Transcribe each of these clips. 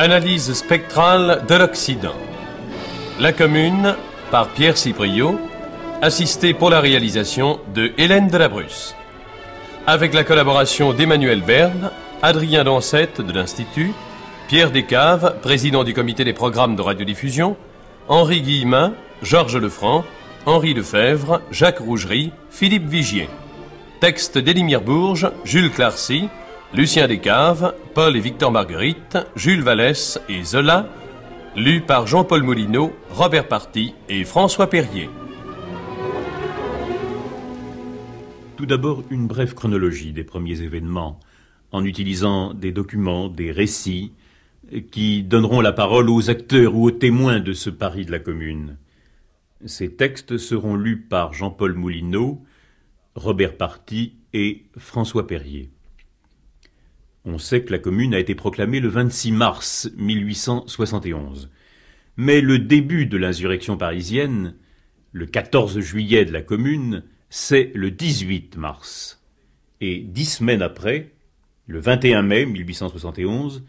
Analyse spectrale de l'Occident. La commune, par Pierre Cipriot, assisté pour la réalisation de Hélène Delabrusse. Avec la collaboration d'Emmanuel Berne, Adrien Dansette de l'Institut, Pierre Descaves, président du comité des programmes de radiodiffusion, Henri Guillemin, Georges Lefranc, Henri Lefebvre, Jacques Rougerie, Philippe Vigier. Texte d'Élimire Bourges, Jules Clarcy, Lucien Descaves, Paul et Victor Marguerite, Jules Vallès et Zola, lus par Jean-Paul Moulineau, Robert Parti et François Perrier. Tout d'abord, une brève chronologie des premiers événements, en utilisant des documents, des récits, qui donneront la parole aux acteurs ou aux témoins de ce pari de la Commune. Ces textes seront lus par Jean-Paul Moulineau, Robert Parti et François Perrier. On sait que la commune a été proclamée le 26 mars 1871. Mais le début de l'insurrection parisienne, le 14 juillet de la commune, c'est le 18 mars. Et dix semaines après, le 21 mai 1871,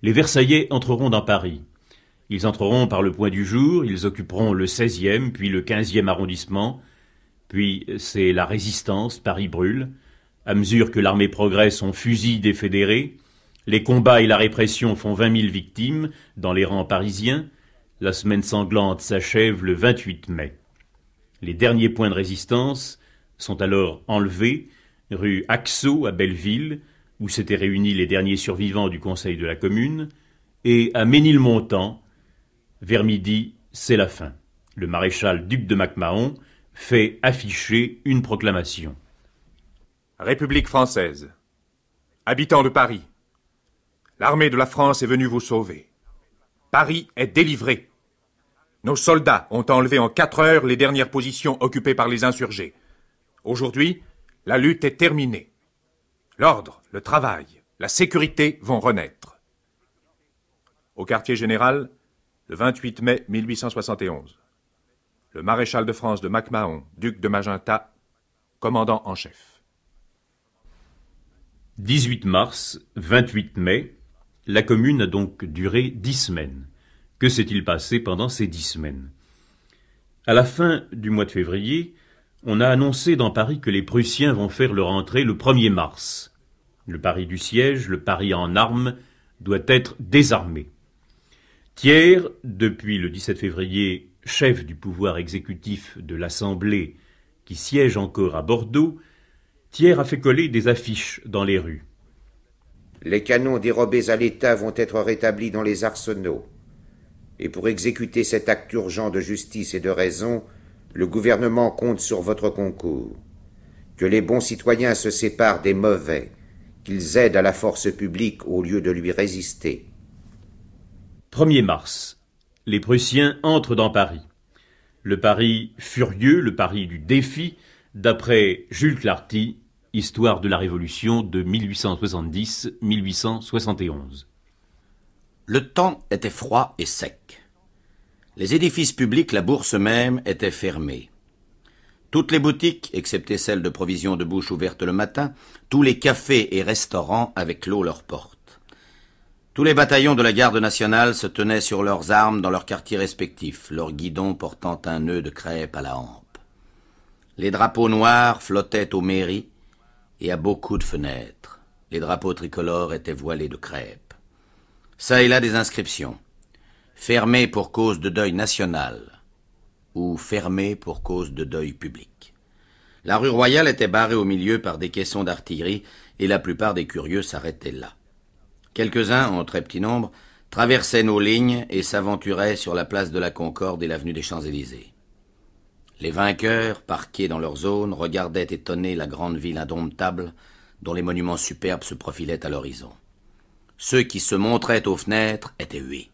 les Versaillais entreront dans Paris. Ils entreront par le point du jour, ils occuperont le 16e, puis le 15e arrondissement, puis c'est la résistance, Paris brûle, à mesure que l'armée progresse, on fusille des fédérés. Les combats et la répression font 20 000 victimes dans les rangs parisiens. La semaine sanglante s'achève le 28 mai. Les derniers points de résistance sont alors enlevés, rue Axo à Belleville, où s'étaient réunis les derniers survivants du Conseil de la Commune, et à Ménilmontant. Vers midi, c'est la fin. Le maréchal duc de Macmahon fait afficher une proclamation. République française. Habitants de Paris. L'armée de la France est venue vous sauver. Paris est délivré. Nos soldats ont enlevé en quatre heures les dernières positions occupées par les insurgés. Aujourd'hui, la lutte est terminée. L'ordre, le travail, la sécurité vont renaître. Au quartier général, le 28 mai 1871. Le maréchal de France de MacMahon, duc de Magenta, commandant en chef. 18 mars, 28 mai, la commune a donc duré dix semaines. Que s'est-il passé pendant ces dix semaines À la fin du mois de février, on a annoncé dans Paris que les Prussiens vont faire leur entrée le 1er mars. Le Paris du siège, le Paris en armes, doit être désarmé. Thiers, depuis le 17 février, chef du pouvoir exécutif de l'Assemblée, qui siège encore à Bordeaux, Thiers a fait coller des affiches dans les rues. Les canons dérobés à l'État vont être rétablis dans les arsenaux. Et pour exécuter cet acte urgent de justice et de raison, le gouvernement compte sur votre concours. Que les bons citoyens se séparent des mauvais, qu'ils aident à la force publique au lieu de lui résister. 1er mars. Les Prussiens entrent dans Paris. Le Paris furieux, le Paris du défi, d'après Jules Clarty, Histoire de la Révolution de 1870-1871. Le temps était froid et sec. Les édifices publics, la bourse même, étaient fermés. Toutes les boutiques, excepté celles de provisions de bouche ouvertes le matin, tous les cafés et restaurants avaient clos leurs portes. Tous les bataillons de la garde nationale se tenaient sur leurs armes dans leurs quartiers respectifs, leurs guidons portant un nœud de crêpe à la hampe. Les drapeaux noirs flottaient aux mairies, et à beaucoup de fenêtres. Les drapeaux tricolores étaient voilés de crêpes. Ça et là des inscriptions. Fermé pour cause de deuil national ou fermé pour cause de deuil public. La rue royale était barrée au milieu par des caissons d'artillerie et la plupart des curieux s'arrêtaient là. Quelques-uns, en très petit nombre, traversaient nos lignes et s'aventuraient sur la place de la Concorde et l'avenue des Champs-Élysées. Les vainqueurs, parqués dans leur zone, regardaient étonnés la grande ville indomptable dont les monuments superbes se profilaient à l'horizon. Ceux qui se montraient aux fenêtres étaient hués.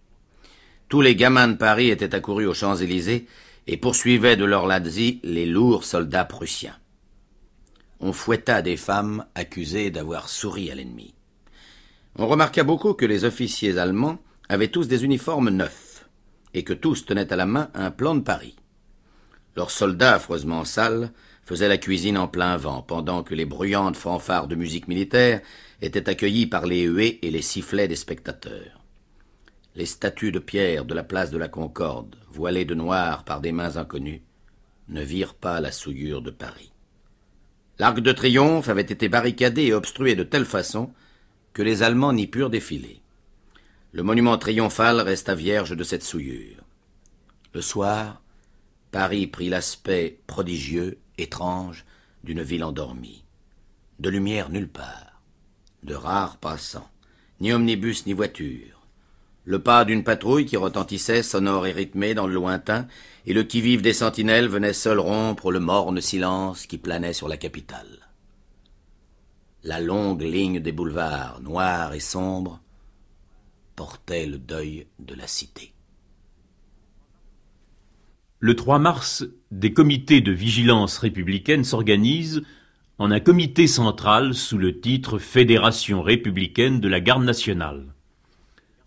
Tous les gamins de Paris étaient accourus aux Champs-Élysées et poursuivaient de leur lazzi les lourds soldats prussiens. On fouetta des femmes accusées d'avoir souri à l'ennemi. On remarqua beaucoup que les officiers allemands avaient tous des uniformes neufs et que tous tenaient à la main un plan de Paris. Leurs soldats, affreusement sales, faisaient la cuisine en plein vent, pendant que les bruyantes fanfares de musique militaire étaient accueillies par les huées et les sifflets des spectateurs. Les statues de pierre de la place de la Concorde, voilées de noir par des mains inconnues, ne virent pas la souillure de Paris. L'arc de triomphe avait été barricadé et obstrué de telle façon que les Allemands n'y purent défiler. Le monument triomphal resta vierge de cette souillure. Le soir, Paris prit l'aspect prodigieux, étrange, d'une ville endormie. De lumière nulle part, de rares passants, ni omnibus ni voiture. Le pas d'une patrouille qui retentissait sonore et rythmé dans le lointain, et le qui-vive des sentinelles venait seul rompre le morne silence qui planait sur la capitale. La longue ligne des boulevards, noire et sombre, portait le deuil de la cité. Le 3 mars, des comités de vigilance républicaine s'organisent en un comité central sous le titre Fédération républicaine de la garde nationale.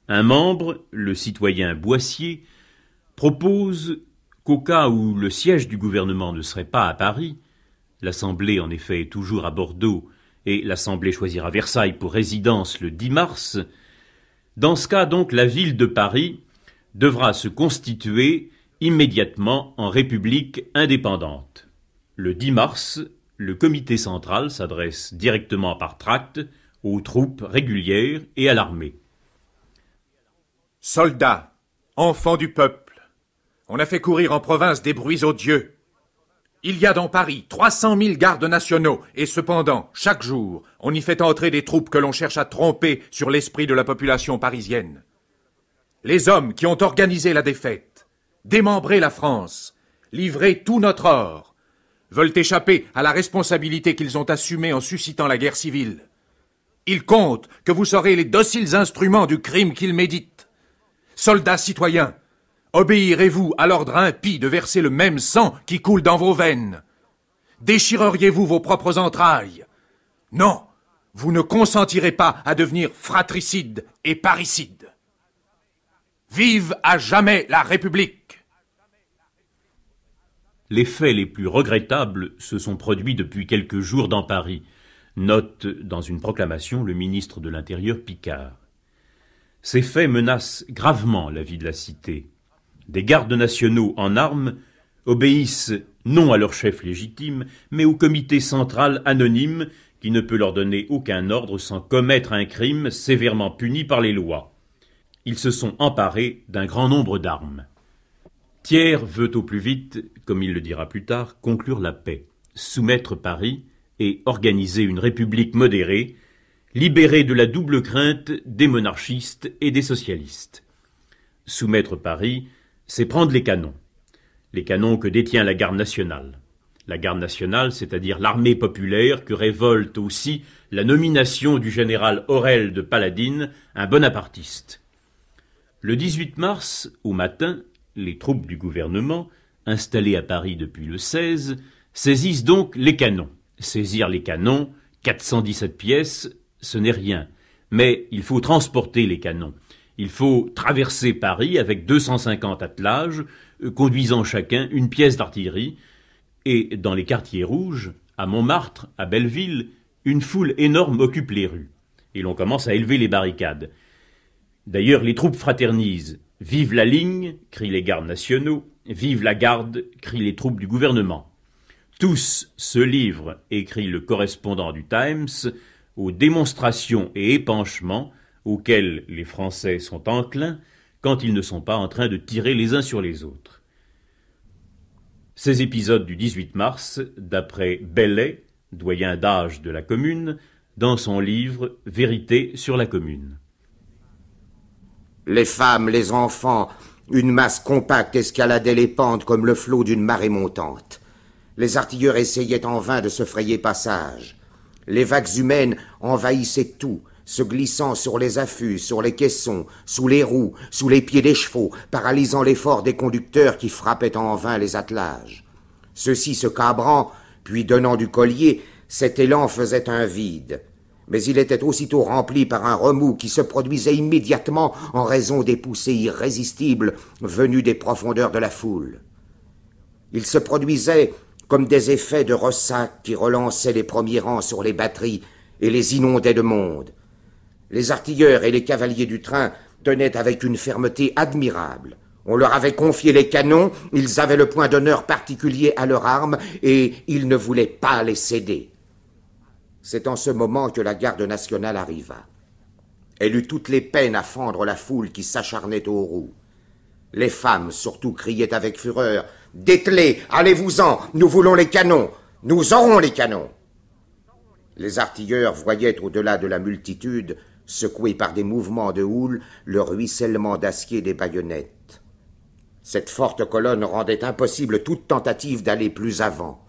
Un membre, le citoyen Boissier, propose qu'au cas où le siège du gouvernement ne serait pas à Paris, l'Assemblée en effet est toujours à Bordeaux et l'Assemblée choisira Versailles pour résidence le 10 mars, dans ce cas donc la ville de Paris devra se constituer immédiatement en République indépendante. Le 10 mars, le comité central s'adresse directement par tract aux troupes régulières et à l'armée. Soldats, enfants du peuple, on a fait courir en province des bruits odieux. Il y a dans Paris 300 000 gardes nationaux, et cependant, chaque jour, on y fait entrer des troupes que l'on cherche à tromper sur l'esprit de la population parisienne. Les hommes qui ont organisé la défaite, démembrer la France, livrer tout notre or, veulent échapper à la responsabilité qu'ils ont assumée en suscitant la guerre civile. Ils comptent que vous serez les dociles instruments du crime qu'ils méditent. Soldats citoyens, obéirez-vous à l'ordre impie de verser le même sang qui coule dans vos veines Déchireriez-vous vos propres entrailles Non, vous ne consentirez pas à devenir fratricide et parricide. Vive à jamais la République les faits les plus regrettables se sont produits depuis quelques jours dans Paris, note dans une proclamation le ministre de l'Intérieur Picard. Ces faits menacent gravement la vie de la cité. Des gardes nationaux en armes obéissent non à leur chef légitime, mais au comité central anonyme qui ne peut leur donner aucun ordre sans commettre un crime sévèrement puni par les lois. Ils se sont emparés d'un grand nombre d'armes. Thiers veut au plus vite, comme il le dira plus tard, conclure la paix, soumettre Paris et organiser une république modérée, libérée de la double crainte des monarchistes et des socialistes. Soumettre Paris, c'est prendre les canons, les canons que détient la garde nationale. La garde nationale, c'est-à-dire l'armée populaire que révolte aussi la nomination du général Aurel de Paladine, un bonapartiste. Le 18 mars, au matin, les troupes du gouvernement, installées à Paris depuis le 16, saisissent donc les canons. Saisir les canons, 417 pièces, ce n'est rien. Mais il faut transporter les canons. Il faut traverser Paris avec 250 attelages, euh, conduisant chacun une pièce d'artillerie. Et dans les quartiers rouges, à Montmartre, à Belleville, une foule énorme occupe les rues. Et l'on commence à élever les barricades. D'ailleurs, les troupes fraternisent. Vive la ligne, crient les gardes nationaux, vive la garde, crient les troupes du gouvernement. Tous se livrent, écrit le correspondant du Times, aux démonstrations et épanchements auxquels les Français sont enclins quand ils ne sont pas en train de tirer les uns sur les autres. Ces épisodes du 18 mars, d'après Bellet, doyen d'âge de la Commune, dans son livre Vérité sur la Commune. Les femmes, les enfants, une masse compacte escaladait les pentes comme le flot d'une marée montante. Les artilleurs essayaient en vain de se frayer passage. Les vagues humaines envahissaient tout, se glissant sur les affûts, sur les caissons, sous les roues, sous les pieds des chevaux, paralysant l'effort des conducteurs qui frappaient en vain les attelages. Ceux-ci se cabrant, puis donnant du collier, cet élan faisait un vide mais il était aussitôt rempli par un remous qui se produisait immédiatement en raison des poussées irrésistibles venues des profondeurs de la foule. Il se produisait comme des effets de ressac qui relançaient les premiers rangs sur les batteries et les inondaient de monde. Les artilleurs et les cavaliers du train tenaient avec une fermeté admirable. On leur avait confié les canons, ils avaient le point d'honneur particulier à leur arme, et ils ne voulaient pas les céder. C'est en ce moment que la garde nationale arriva. Elle eut toutes les peines à fendre la foule qui s'acharnait aux roues. Les femmes surtout criaient avec fureur Dételez, allez-vous-en, nous voulons les canons, nous aurons les canons. Les artilleurs voyaient au-delà de la multitude, secouée par des mouvements de houle, le ruissellement d'acier des baïonnettes. Cette forte colonne rendait impossible toute tentative d'aller plus avant.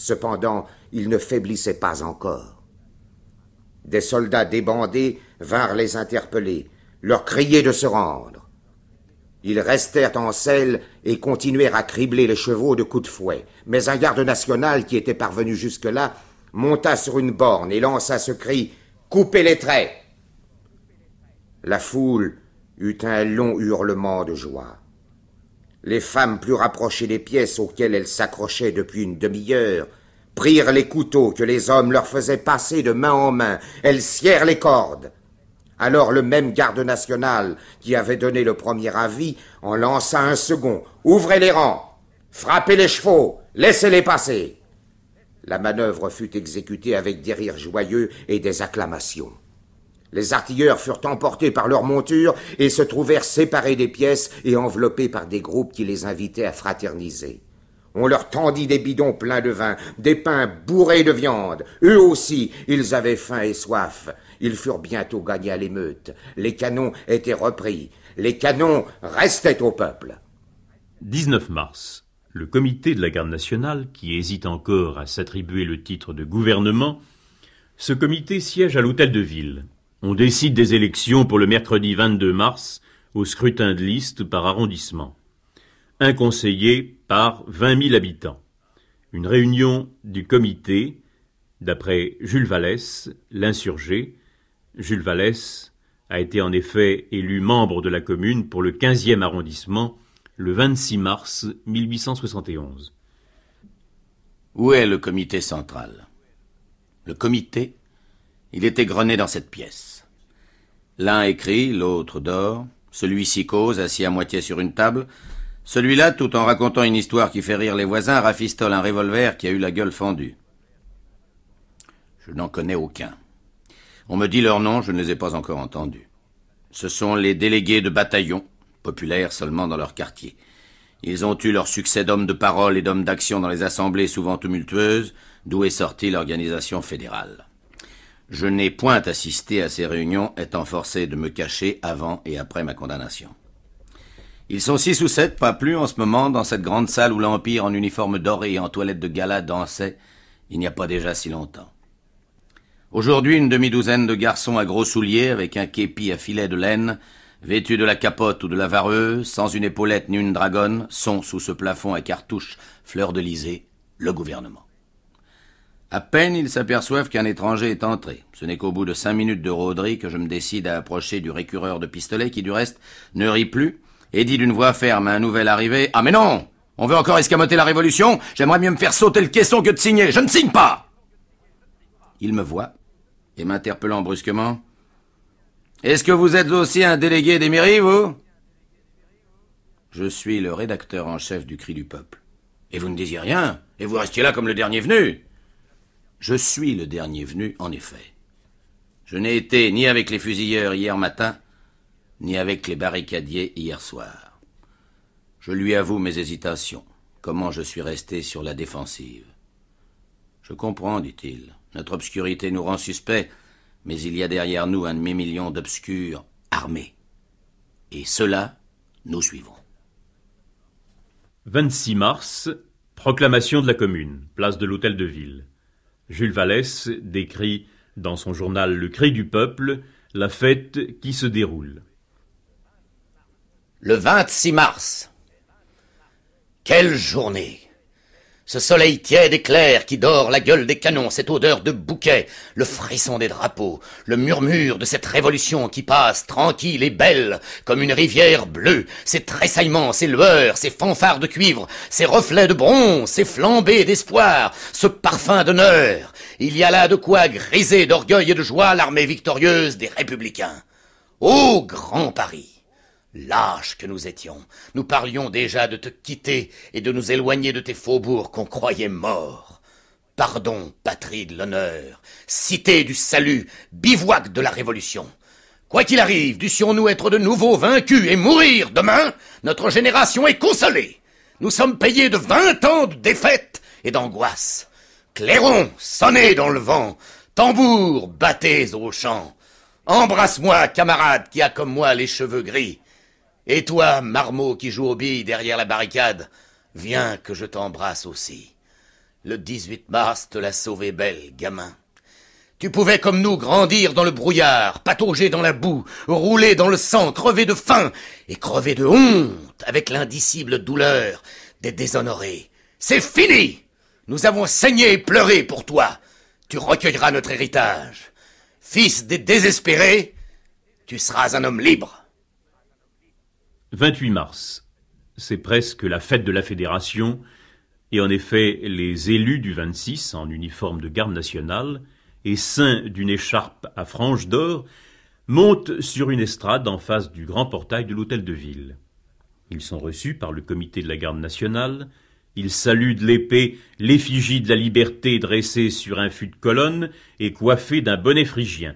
Cependant, ils ne faiblissaient pas encore. Des soldats débandés vinrent les interpeller, leur crier de se rendre. Ils restèrent en selle et continuèrent à cribler les chevaux de coups de fouet. Mais un garde national qui était parvenu jusque-là monta sur une borne et lança ce cri Coupez les traits La foule eut un long hurlement de joie. Les femmes plus rapprochées des pièces auxquelles elles s'accrochaient depuis une demi-heure prirent les couteaux que les hommes leur faisaient passer de main en main. Elles sièrent les cordes. Alors le même garde national qui avait donné le premier avis en lança un second. Ouvrez les rangs, frappez les chevaux, laissez-les passer. La manœuvre fut exécutée avec des rires joyeux et des acclamations. Les artilleurs furent emportés par leurs montures et se trouvèrent séparés des pièces et enveloppés par des groupes qui les invitaient à fraterniser. On leur tendit des bidons pleins de vin, des pains bourrés de viande. Eux aussi, ils avaient faim et soif. Ils furent bientôt gagnés à l'émeute. Les canons étaient repris. Les canons restaient au peuple. 19 mars. Le comité de la garde nationale, qui hésite encore à s'attribuer le titre de gouvernement, ce comité siège à l'hôtel de ville. On décide des élections pour le mercredi 22 mars au scrutin de liste par arrondissement. Un conseiller par 20 000 habitants. Une réunion du comité, d'après Jules Vallès, l'insurgé. Jules Vallès a été en effet élu membre de la commune pour le 15e arrondissement le 26 mars 1871. Où est le comité central Le comité il était grené dans cette pièce. L'un écrit, l'autre dort, celui-ci cause, assis à moitié sur une table, celui-là, tout en racontant une histoire qui fait rire les voisins, rafistole un revolver qui a eu la gueule fendue. Je n'en connais aucun. On me dit leur nom, je ne les ai pas encore entendus. Ce sont les délégués de bataillon, populaires seulement dans leur quartier. Ils ont eu leur succès d'hommes de parole et d'hommes d'action dans les assemblées souvent tumultueuses, d'où est sortie l'organisation fédérale. Je n'ai point assisté à ces réunions, étant forcé de me cacher avant et après ma condamnation. Ils sont six ou sept, pas plus, en ce moment, dans cette grande salle où l'Empire, en uniforme doré et en toilette de gala, dansait, il n'y a pas déjà si longtemps. Aujourd'hui, une demi-douzaine de garçons à gros souliers, avec un képi à filet de laine, vêtus de la capote ou de la vareuse, sans une épaulette ni une dragonne, sont, sous ce plafond à cartouches, fleur de le gouvernement. À peine ils s'aperçoivent qu'un étranger est entré. Ce n'est qu'au bout de cinq minutes de rôderie que je me décide à approcher du récureur de pistolet qui, du reste, ne rit plus et dit d'une voix ferme à un nouvel arrivé Ah, mais non On veut encore escamoter la révolution J'aimerais mieux me faire sauter le caisson que de signer Je ne signe pas Il me voit et m'interpellant brusquement Est-ce que vous êtes aussi un délégué des mairies, vous Je suis le rédacteur en chef du Cri du Peuple. Et vous ne disiez rien Et vous restiez là comme le dernier venu je suis le dernier venu, en effet. Je n'ai été ni avec les fusilleurs hier matin, ni avec les barricadiers hier soir. Je lui avoue mes hésitations, comment je suis resté sur la défensive. Je comprends, dit-il. Notre obscurité nous rend suspects, mais il y a derrière nous un demi-million d'obscurs armés. Et cela, nous suivons. 26 mars, proclamation de la Commune, place de l'Hôtel de Ville. Jules Vallès décrit dans son journal Le Cri du Peuple la fête qui se déroule. Le 26 mars. Quelle journée ce soleil tiède et clair qui dort la gueule des canons, cette odeur de bouquet, le frisson des drapeaux, le murmure de cette révolution qui passe tranquille et belle comme une rivière bleue, Ces tressaillements, ces lueurs, ces fanfares de cuivre, ces reflets de bronze, ces flambées d'espoir, ce parfum d'honneur. Il y a là de quoi griser d'orgueil et de joie l'armée victorieuse des républicains. Ô grand Paris Lâches que nous étions, nous parlions déjà de te quitter et de nous éloigner de tes faubourgs qu'on croyait morts. Pardon, patrie de l'honneur, cité du salut, bivouac de la révolution. Quoi qu'il arrive, dussions-nous être de nouveau vaincus et mourir demain, notre génération est consolée. Nous sommes payés de vingt ans de défaite et d'angoisse. Clairons, sonnez dans le vent, tambours, battez aux champs. Embrasse-moi, camarade, qui a comme moi les cheveux gris. Et toi, marmot qui joue aux billes derrière la barricade, viens que je t'embrasse aussi. Le 18 mars te l'a sauvé, belle, gamin. Tu pouvais comme nous grandir dans le brouillard, patauger dans la boue, rouler dans le sang, crever de faim et crever de honte avec l'indicible douleur des déshonorés. C'est fini Nous avons saigné et pleuré pour toi. Tu recueilleras notre héritage. Fils des désespérés, tu seras un homme libre. 28 mars. C'est presque la fête de la Fédération, et en effet, les élus du 26, en uniforme de garde nationale, et saints d'une écharpe à franges d'or, montent sur une estrade en face du grand portail de l'hôtel de ville. Ils sont reçus par le comité de la garde nationale, ils saluent de l'épée l'effigie de la liberté dressée sur un fût de colonne et coiffée d'un bonnet phrygien.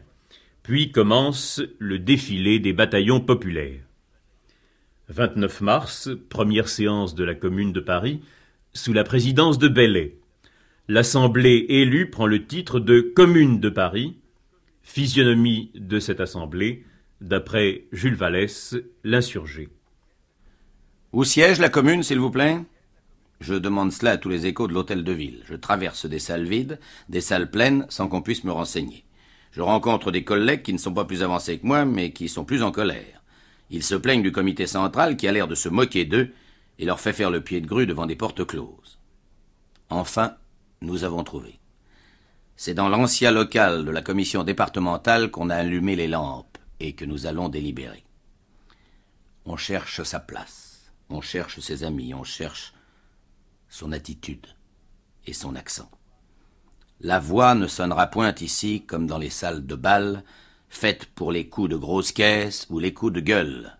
Puis commence le défilé des bataillons populaires. 29 mars, première séance de la Commune de Paris, sous la présidence de Bellay. L'Assemblée élue prend le titre de Commune de Paris, physionomie de cette Assemblée, d'après Jules Vallès, l'insurgé. Où siège la Commune, s'il vous plaît Je demande cela à tous les échos de l'hôtel de ville. Je traverse des salles vides, des salles pleines, sans qu'on puisse me renseigner. Je rencontre des collègues qui ne sont pas plus avancés que moi, mais qui sont plus en colère. Ils se plaignent du comité central qui a l'air de se moquer d'eux et leur fait faire le pied de grue devant des portes closes. Enfin, nous avons trouvé. C'est dans l'ancien local de la commission départementale qu'on a allumé les lampes et que nous allons délibérer. On cherche sa place, on cherche ses amis, on cherche son attitude et son accent. La voix ne sonnera point ici comme dans les salles de bal, Faites pour les coups de grosse caisse ou les coups de gueule.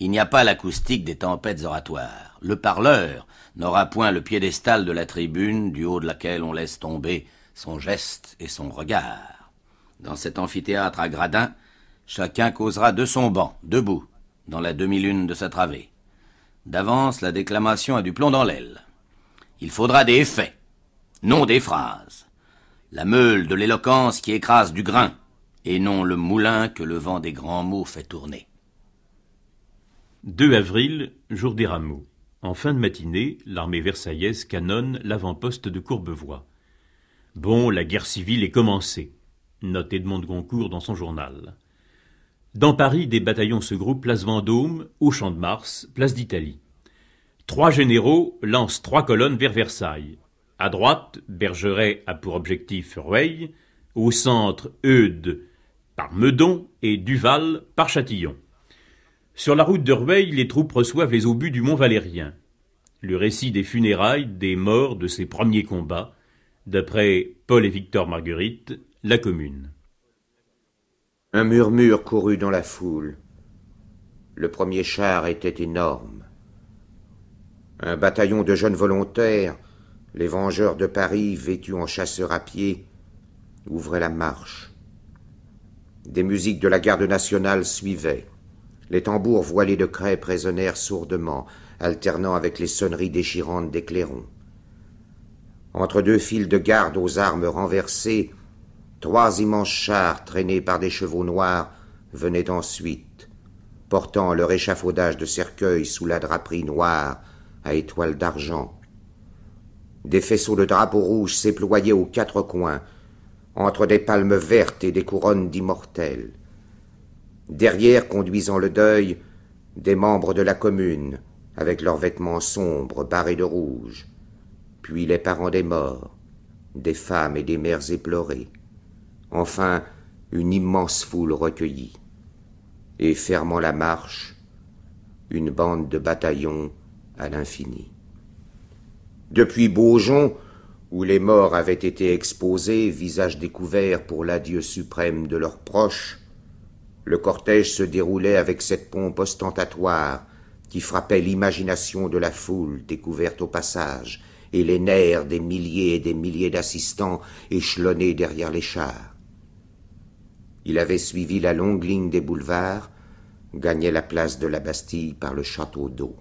Il n'y a pas l'acoustique des tempêtes oratoires. Le parleur n'aura point le piédestal de la tribune du haut de laquelle on laisse tomber son geste et son regard. Dans cet amphithéâtre à gradins, chacun causera de son banc, debout, dans la demi-lune de sa travée. D'avance, la déclamation a du plomb dans l'aile. Il faudra des effets, non des phrases. La meule de l'éloquence qui écrase du grain, et non le moulin que le vent des grands mots fait tourner. 2 avril, jour des rameaux. En fin de matinée, l'armée versaillaise canonne l'avant-poste de Courbevoie. Bon, la guerre civile est commencée, note Edmond Goncourt dans son journal. Dans Paris, des bataillons se groupent place Vendôme, au Champ de Mars, place d'Italie. Trois généraux lancent trois colonnes vers Versailles. À droite, Bergeret a pour objectif Rueil, au centre, Eudes par Meudon et Duval par Châtillon. Sur la route de Rueil, les troupes reçoivent les obus du Mont Valérien. Le récit des funérailles, des morts, de ces premiers combats, d'après Paul et Victor Marguerite, La Commune. Un murmure courut dans la foule. Le premier char était énorme. Un bataillon de jeunes volontaires, les vengeurs de Paris, vêtus en chasseurs à pied, ouvraient la marche. Des musiques de la garde nationale suivaient. Les tambours voilés de craie résonnèrent sourdement, alternant avec les sonneries déchirantes des clairons. Entre deux files de gardes aux armes renversées, trois immenses chars traînés par des chevaux noirs venaient ensuite, portant leur échafaudage de cercueils sous la draperie noire à étoiles d'argent. Des faisceaux de drapeaux rouges s'éployaient aux quatre coins, entre des palmes vertes et des couronnes d'immortels. Derrière, conduisant le deuil, des membres de la commune, avec leurs vêtements sombres barrés de rouge, puis les parents des morts, des femmes et des mères éplorées, enfin une immense foule recueillie, et fermant la marche, une bande de bataillons à l'infini. Depuis Beaujon, où les morts avaient été exposés, visage découvert pour l'adieu suprême de leurs proches, le cortège se déroulait avec cette pompe ostentatoire qui frappait l'imagination de la foule découverte au passage et les nerfs des milliers et des milliers d'assistants échelonnés derrière les chars. Il avait suivi la longue ligne des boulevards, gagnait la place de la Bastille par le château d'eau.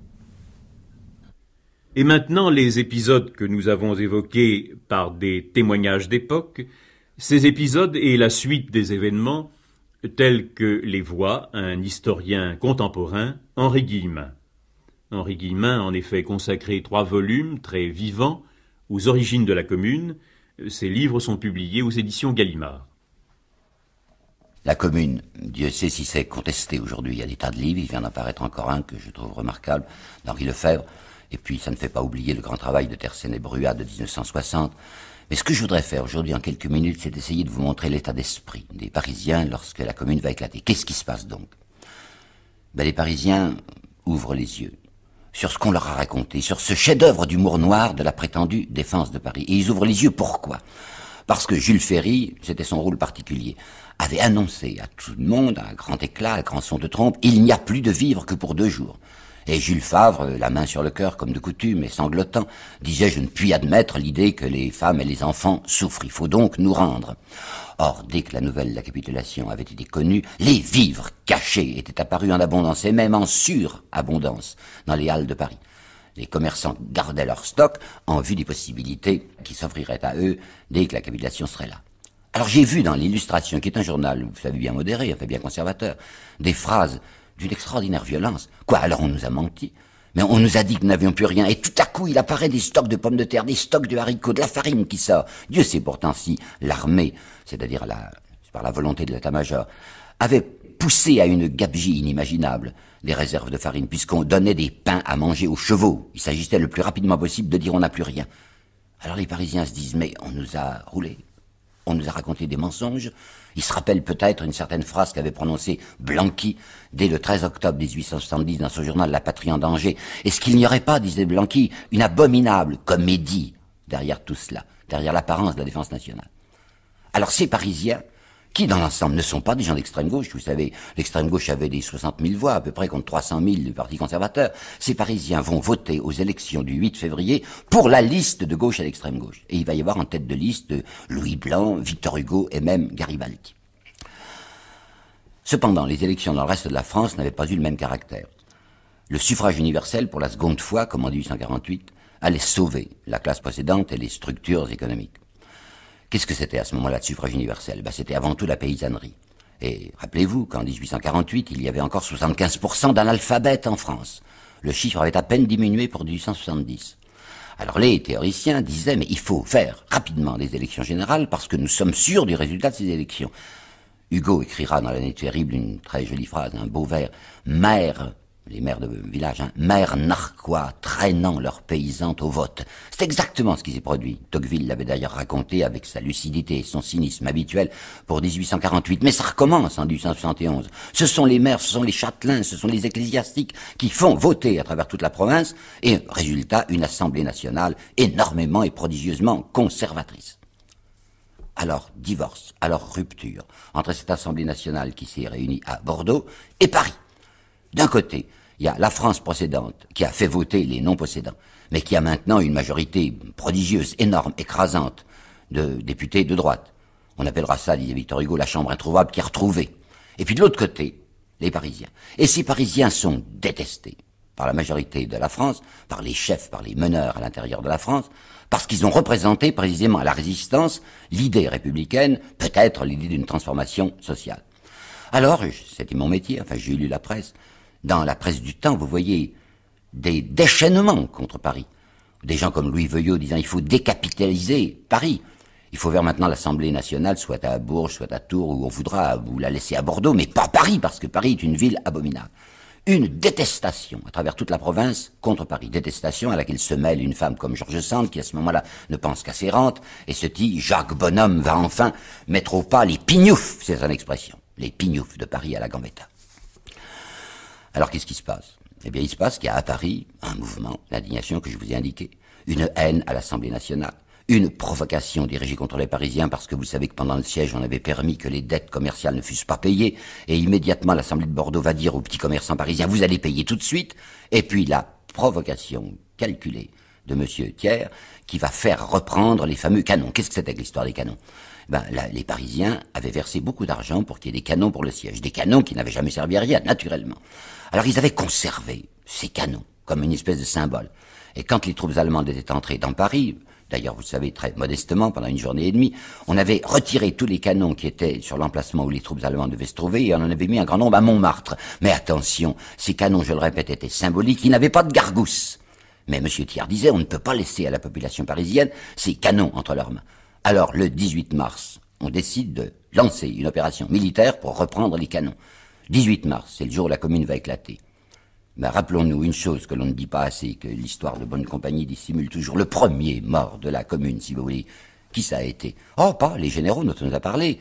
Et maintenant, les épisodes que nous avons évoqués par des témoignages d'époque, ces épisodes et la suite des événements, tels que les voit un historien contemporain, Henri Guillemin. Henri Guillemin, en effet, consacré trois volumes très vivants aux origines de la Commune. Ces livres sont publiés aux éditions Gallimard. La Commune, Dieu sait si c'est contesté aujourd'hui. Il y a des tas de livres, il vient d'apparaître encore un que je trouve remarquable, d'Henri Lefebvre, et puis, ça ne fait pas oublier le grand travail de Tersen et Bruat de 1960. Mais ce que je voudrais faire aujourd'hui en quelques minutes, c'est d'essayer de vous montrer l'état d'esprit des Parisiens lorsque la commune va éclater. Qu'est-ce qui se passe donc ben, Les Parisiens ouvrent les yeux sur ce qu'on leur a raconté, sur ce chef-d'œuvre d'humour noir de la prétendue défense de Paris. Et ils ouvrent les yeux pourquoi Parce que Jules Ferry, c'était son rôle particulier, avait annoncé à tout le monde, à un grand éclat, à un grand son de trompe, il n'y a plus de vivre que pour deux jours. Et Jules Favre, euh, la main sur le cœur comme de coutume et sanglotant, disait Je ne puis admettre l'idée que les femmes et les enfants souffrent, il faut donc nous rendre. Or, dès que la nouvelle de la capitulation avait été connue, les vivres cachés étaient apparus en abondance et même en surabondance dans les halles de Paris. Les commerçants gardaient leur stock en vue des possibilités qui s'offriraient à eux dès que la capitulation serait là. Alors j'ai vu dans l'illustration, qui est un journal, vous savez bien modéré, enfin bien conservateur, des phrases d'une extraordinaire violence. Quoi, alors on nous a menti mais on nous a dit que nous n'avions plus rien, et tout à coup il apparaît des stocks de pommes de terre, des stocks de haricots, de la farine qui sort. Dieu sait pourtant si l'armée, c'est-à-dire la, par la volonté de l'état-major, avait poussé à une gabegie inimaginable des réserves de farine, puisqu'on donnait des pains à manger aux chevaux. Il s'agissait le plus rapidement possible de dire on n'a plus rien. Alors les Parisiens se disent mais on nous a roulés, on nous a raconté des mensonges, il se rappelle peut-être une certaine phrase qu'avait prononcée Blanqui dès le 13 octobre 1870 dans son journal La Patrie en danger. Est-ce qu'il n'y aurait pas, disait Blanqui, une abominable comédie derrière tout cela, derrière l'apparence de la défense nationale Alors ces Parisiens, qui dans l'ensemble ne sont pas des gens d'extrême gauche. Vous savez, l'extrême gauche avait des 60 000 voix à peu près contre 300 000 du Parti conservateur. Ces Parisiens vont voter aux élections du 8 février pour la liste de gauche à l'extrême gauche. Et il va y avoir en tête de liste Louis Blanc, Victor Hugo et même Garibaldi. Cependant, les élections dans le reste de la France n'avaient pas eu le même caractère. Le suffrage universel, pour la seconde fois, comme en 1848, allait sauver la classe précédente et les structures économiques. Qu'est-ce que c'était à ce moment-là de suffrage universel ben, C'était avant tout la paysannerie. Et rappelez-vous qu'en 1848, il y avait encore 75% d'analphabètes en France. Le chiffre avait à peine diminué pour 1870. Alors les théoriciens disaient, mais il faut faire rapidement des élections générales parce que nous sommes sûrs du résultat de ces élections. Hugo écrira dans l'année terrible une très jolie phrase, un beau vers. Mère les maires de village, hein. maires narquois traînant leurs paysans au vote. C'est exactement ce qui s'est produit. Tocqueville l'avait d'ailleurs raconté avec sa lucidité et son cynisme habituel pour 1848. Mais ça recommence en 1871. Ce sont les maires, ce sont les châtelains, ce sont les ecclésiastiques qui font voter à travers toute la province et résultat, une assemblée nationale énormément et prodigieusement conservatrice. Alors divorce, alors rupture entre cette assemblée nationale qui s'est réunie à Bordeaux et Paris. D'un côté, il y a la France précédente qui a fait voter les non-possédants, mais qui a maintenant une majorité prodigieuse, énorme, écrasante de députés de droite. On appellera ça, disait Victor Hugo, la chambre introuvable qui est retrouvée. Et puis de l'autre côté, les Parisiens. Et ces Parisiens sont détestés par la majorité de la France, par les chefs, par les meneurs à l'intérieur de la France, parce qu'ils ont représenté précisément à la résistance l'idée républicaine, peut-être l'idée d'une transformation sociale. Alors, c'était mon métier, enfin j'ai lu la presse, dans la presse du temps, vous voyez des déchaînements contre Paris. Des gens comme Louis Veuillot disant il faut décapitaliser Paris. Il faut faire maintenant l'Assemblée nationale, soit à Bourges, soit à Tours, où on voudra, vous la laisser à Bordeaux, mais pas Paris, parce que Paris est une ville abominable. Une détestation à travers toute la province contre Paris. Détestation à laquelle se mêle une femme comme Georges Sand, qui à ce moment-là ne pense qu'à ses rentes, et se dit, Jacques Bonhomme va enfin mettre au pas les pignoufs, c'est son expression, les pignoufs de Paris à la Gambetta. Alors qu'est-ce qui se passe Eh bien, il se passe qu'il y a à Paris un mouvement, l'indignation que je vous ai indiqué, une haine à l'Assemblée nationale, une provocation dirigée contre les Parisiens parce que vous savez que pendant le siège, on avait permis que les dettes commerciales ne fussent pas payées, et immédiatement l'Assemblée de Bordeaux va dire aux petits commerçants parisiens, vous allez payer tout de suite, et puis la provocation calculée de Monsieur Thiers, qui va faire reprendre les fameux canons. Qu'est-ce que c'était que l'histoire des canons ben, les Parisiens avaient versé beaucoup d'argent pour qu'il y ait des canons pour le siège. Des canons qui n'avaient jamais servi à rien, naturellement. Alors ils avaient conservé ces canons comme une espèce de symbole. Et quand les troupes allemandes étaient entrées dans Paris, d'ailleurs vous savez très modestement, pendant une journée et demie, on avait retiré tous les canons qui étaient sur l'emplacement où les troupes allemandes devaient se trouver et on en avait mis un grand nombre à Montmartre. Mais attention, ces canons, je le répète, étaient symboliques, ils n'avaient pas de gargousse. Mais M. Thiers disait, on ne peut pas laisser à la population parisienne ces canons entre leurs mains. Alors, le 18 mars, on décide de lancer une opération militaire pour reprendre les canons. 18 mars, c'est le jour où la commune va éclater. Mais ben, rappelons-nous une chose que l'on ne dit pas assez, que l'histoire de Bonne Compagnie dissimule toujours. Le premier mort de la commune, si vous voulez, qui ça a été Oh, pas les généraux dont on nous a parlé.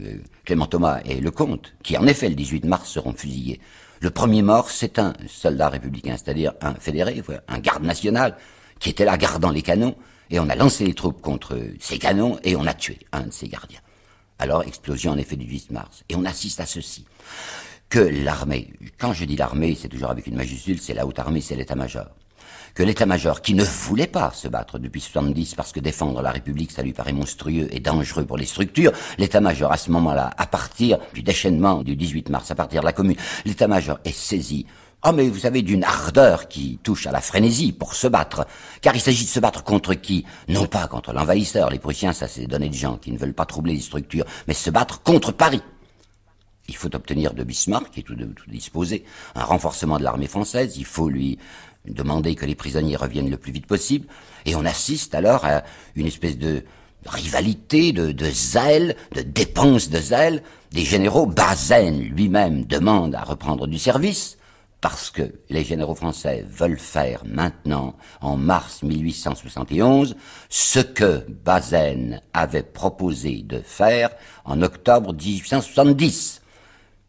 Euh, Clément Thomas et le comte, qui en effet le 18 mars seront fusillés. Le premier mort, c'est un soldat républicain, c'est-à-dire un fédéré, un garde national, qui était là gardant les canons, et on a lancé les troupes contre ces canons et on a tué un de ces gardiens. Alors, explosion en effet du 18 mars. Et on assiste à ceci. Que l'armée, quand je dis l'armée, c'est toujours avec une majuscule, c'est la haute armée, c'est l'état-major. Que l'état-major, qui ne voulait pas se battre depuis 70 parce que défendre la République, ça lui paraît monstrueux et dangereux pour les structures, l'état-major, à ce moment-là, à partir du déchaînement du 18 mars, à partir de la commune, l'état-major est saisi Oh mais vous savez, d'une ardeur qui touche à la frénésie pour se battre. Car il s'agit de se battre contre qui Non pas contre l'envahisseur, les Prussiens, ça c'est donné de gens qui ne veulent pas troubler les structures, mais se battre contre Paris. Il faut obtenir de Bismarck, qui est tout, disposé, un renforcement de l'armée française, il faut lui demander que les prisonniers reviennent le plus vite possible, et on assiste alors à une espèce de rivalité, de, de zèle, de dépense de zèle, des généraux. Bazaine lui-même demande à reprendre du service, parce que les généraux français veulent faire maintenant, en mars 1871, ce que Bazaine avait proposé de faire en octobre 1870.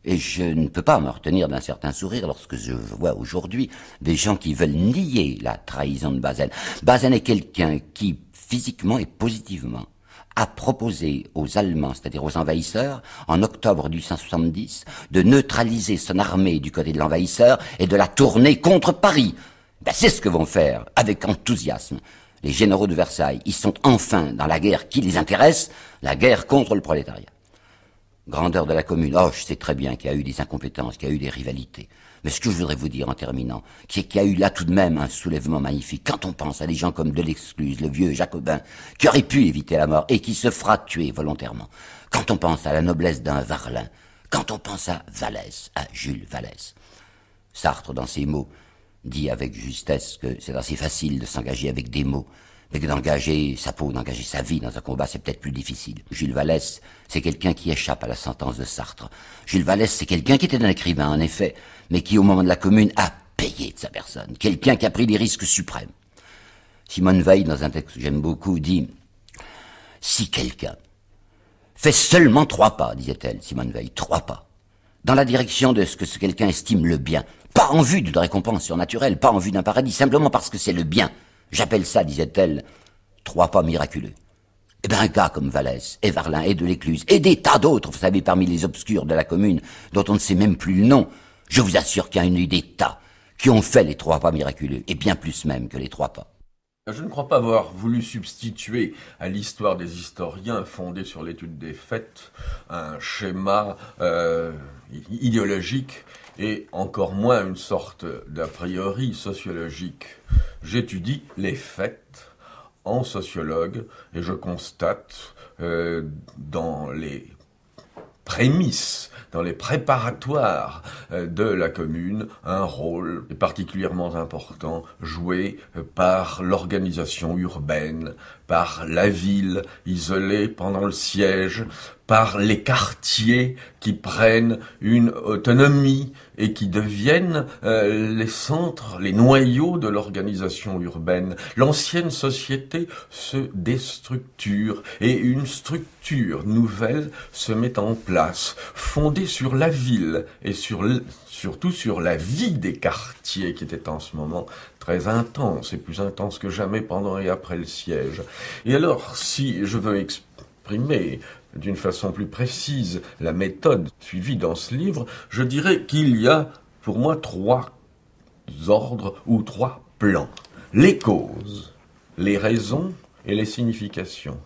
Et je ne peux pas me retenir d'un certain sourire lorsque je vois aujourd'hui des gens qui veulent nier la trahison de Bazaine. Bazaine est quelqu'un qui, physiquement et positivement, a proposé aux Allemands, c'est-à-dire aux envahisseurs, en octobre 1870, de neutraliser son armée du côté de l'envahisseur et de la tourner contre Paris. Ben, c'est ce que vont faire, avec enthousiasme, les généraux de Versailles. Ils sont enfin dans la guerre qui les intéresse, la guerre contre le prolétariat. Grandeur de la commune, oh, je sais très bien qu'il y a eu des incompétences, qu'il y a eu des rivalités. Mais ce que je voudrais vous dire en terminant, c'est qu'il y a eu là tout de même un soulèvement magnifique. Quand on pense à des gens comme Delexcluse, le vieux Jacobin, qui aurait pu éviter la mort et qui se fera tuer volontairement. Quand on pense à la noblesse d'un Varlin. Quand on pense à Vallès, à Jules Vallès. Sartre, dans ses mots, dit avec justesse que c'est assez facile de s'engager avec des mots, mais que d'engager sa peau, d'engager sa vie dans un combat, c'est peut-être plus difficile. Gilles Vallès, c'est quelqu'un qui échappe à la sentence de Sartre. Gilles Vallès, c'est quelqu'un qui était un écrivain, en effet, mais qui, au moment de la Commune, a payé de sa personne. Quelqu'un qui a pris des risques suprêmes. Simone Veil, dans un texte que j'aime beaucoup, dit « Si quelqu'un fait seulement trois pas, disait-elle, Simone Veil, trois pas, dans la direction de ce que quelqu'un estime le bien, pas en vue d'une récompense surnaturelle, pas en vue d'un paradis, simplement parce que c'est le bien », J'appelle ça, disait-elle, trois pas miraculeux. Et eh bien, un gars comme Vallès, et Varlin, et de l'Écluse, et des tas d'autres, vous savez, parmi les obscurs de la commune, dont on ne sait même plus le nom, je vous assure qu'il y a eu des tas qui ont fait les trois pas miraculeux, et bien plus même que les trois pas. Euh, je ne crois pas avoir voulu substituer à l'histoire des historiens fondée sur l'étude des faits un schéma euh, idéologique et encore moins une sorte d'a priori sociologique. J'étudie les faits en sociologue et je constate euh, dans les prémices, dans les préparatoires euh, de la commune, un rôle particulièrement important joué euh, par l'organisation urbaine par la ville isolée pendant le siège, par les quartiers qui prennent une autonomie et qui deviennent euh, les centres, les noyaux de l'organisation urbaine. L'ancienne société se déstructure et une structure nouvelle se met en place, fondée sur la ville et sur, surtout sur la vie des quartiers qui était en ce moment très intense et plus intense que jamais pendant et après le siège. Et alors, si je veux exprimer d'une façon plus précise la méthode suivie dans ce livre, je dirais qu'il y a pour moi trois ordres ou trois plans. Les causes, les raisons et les significations.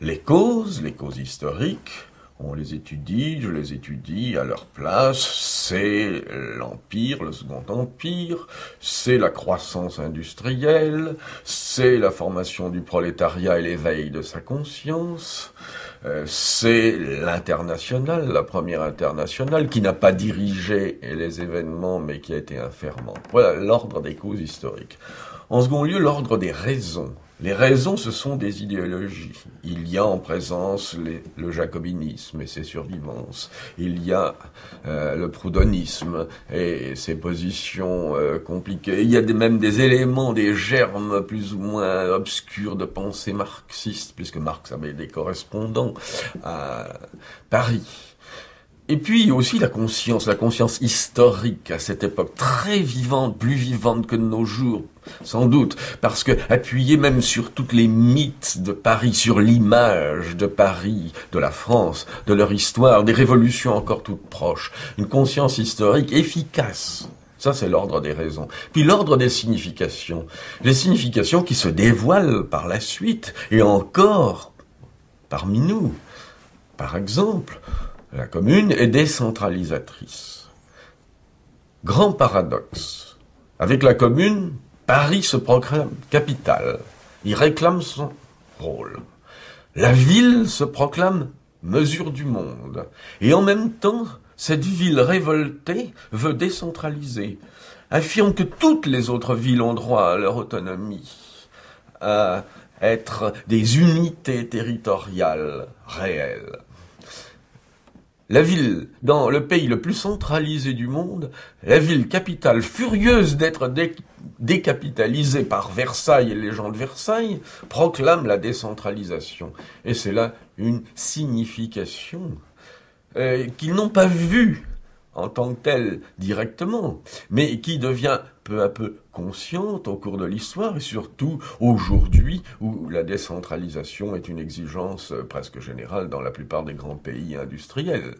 Les causes, les causes historiques, on les étudie, je les étudie à leur place. C'est l'Empire, le Second Empire, c'est la croissance industrielle, c'est la formation du prolétariat et l'éveil de sa conscience, euh, c'est l'international, la première internationale, qui n'a pas dirigé les événements mais qui a été un ferment. Voilà l'ordre des causes historiques. En second lieu, l'ordre des raisons. Les raisons, ce sont des idéologies. Il y a en présence le jacobinisme et ses survivances. Il y a euh, le proudhonisme et ses positions euh, compliquées. Il y a même des éléments, des germes plus ou moins obscurs de pensée marxiste, puisque Marx avait des correspondants à Paris. Et puis aussi la conscience, la conscience historique à cette époque, très vivante, plus vivante que de nos jours, sans doute, parce que appuyée même sur toutes les mythes de Paris, sur l'image de Paris, de la France, de leur histoire, des révolutions encore toutes proches, une conscience historique efficace. Ça, c'est l'ordre des raisons. Puis l'ordre des significations. Les significations qui se dévoilent par la suite, et encore parmi nous. Par exemple, la commune est décentralisatrice. Grand paradoxe. Avec la commune, Paris se proclame capitale. Il réclame son rôle. La ville se proclame mesure du monde. Et en même temps, cette ville révoltée veut décentraliser, affirme que toutes les autres villes ont droit à leur autonomie, à être des unités territoriales réelles la ville dans le pays le plus centralisé du monde, la ville capitale furieuse d'être décapitalisée par Versailles et les gens de Versailles, proclame la décentralisation. Et c'est là une signification euh, qu'ils n'ont pas vue en tant que telle directement, mais qui devient peu à peu consciente au cours de l'histoire et surtout aujourd'hui où la décentralisation est une exigence euh, presque générale dans la plupart des grands pays industriels.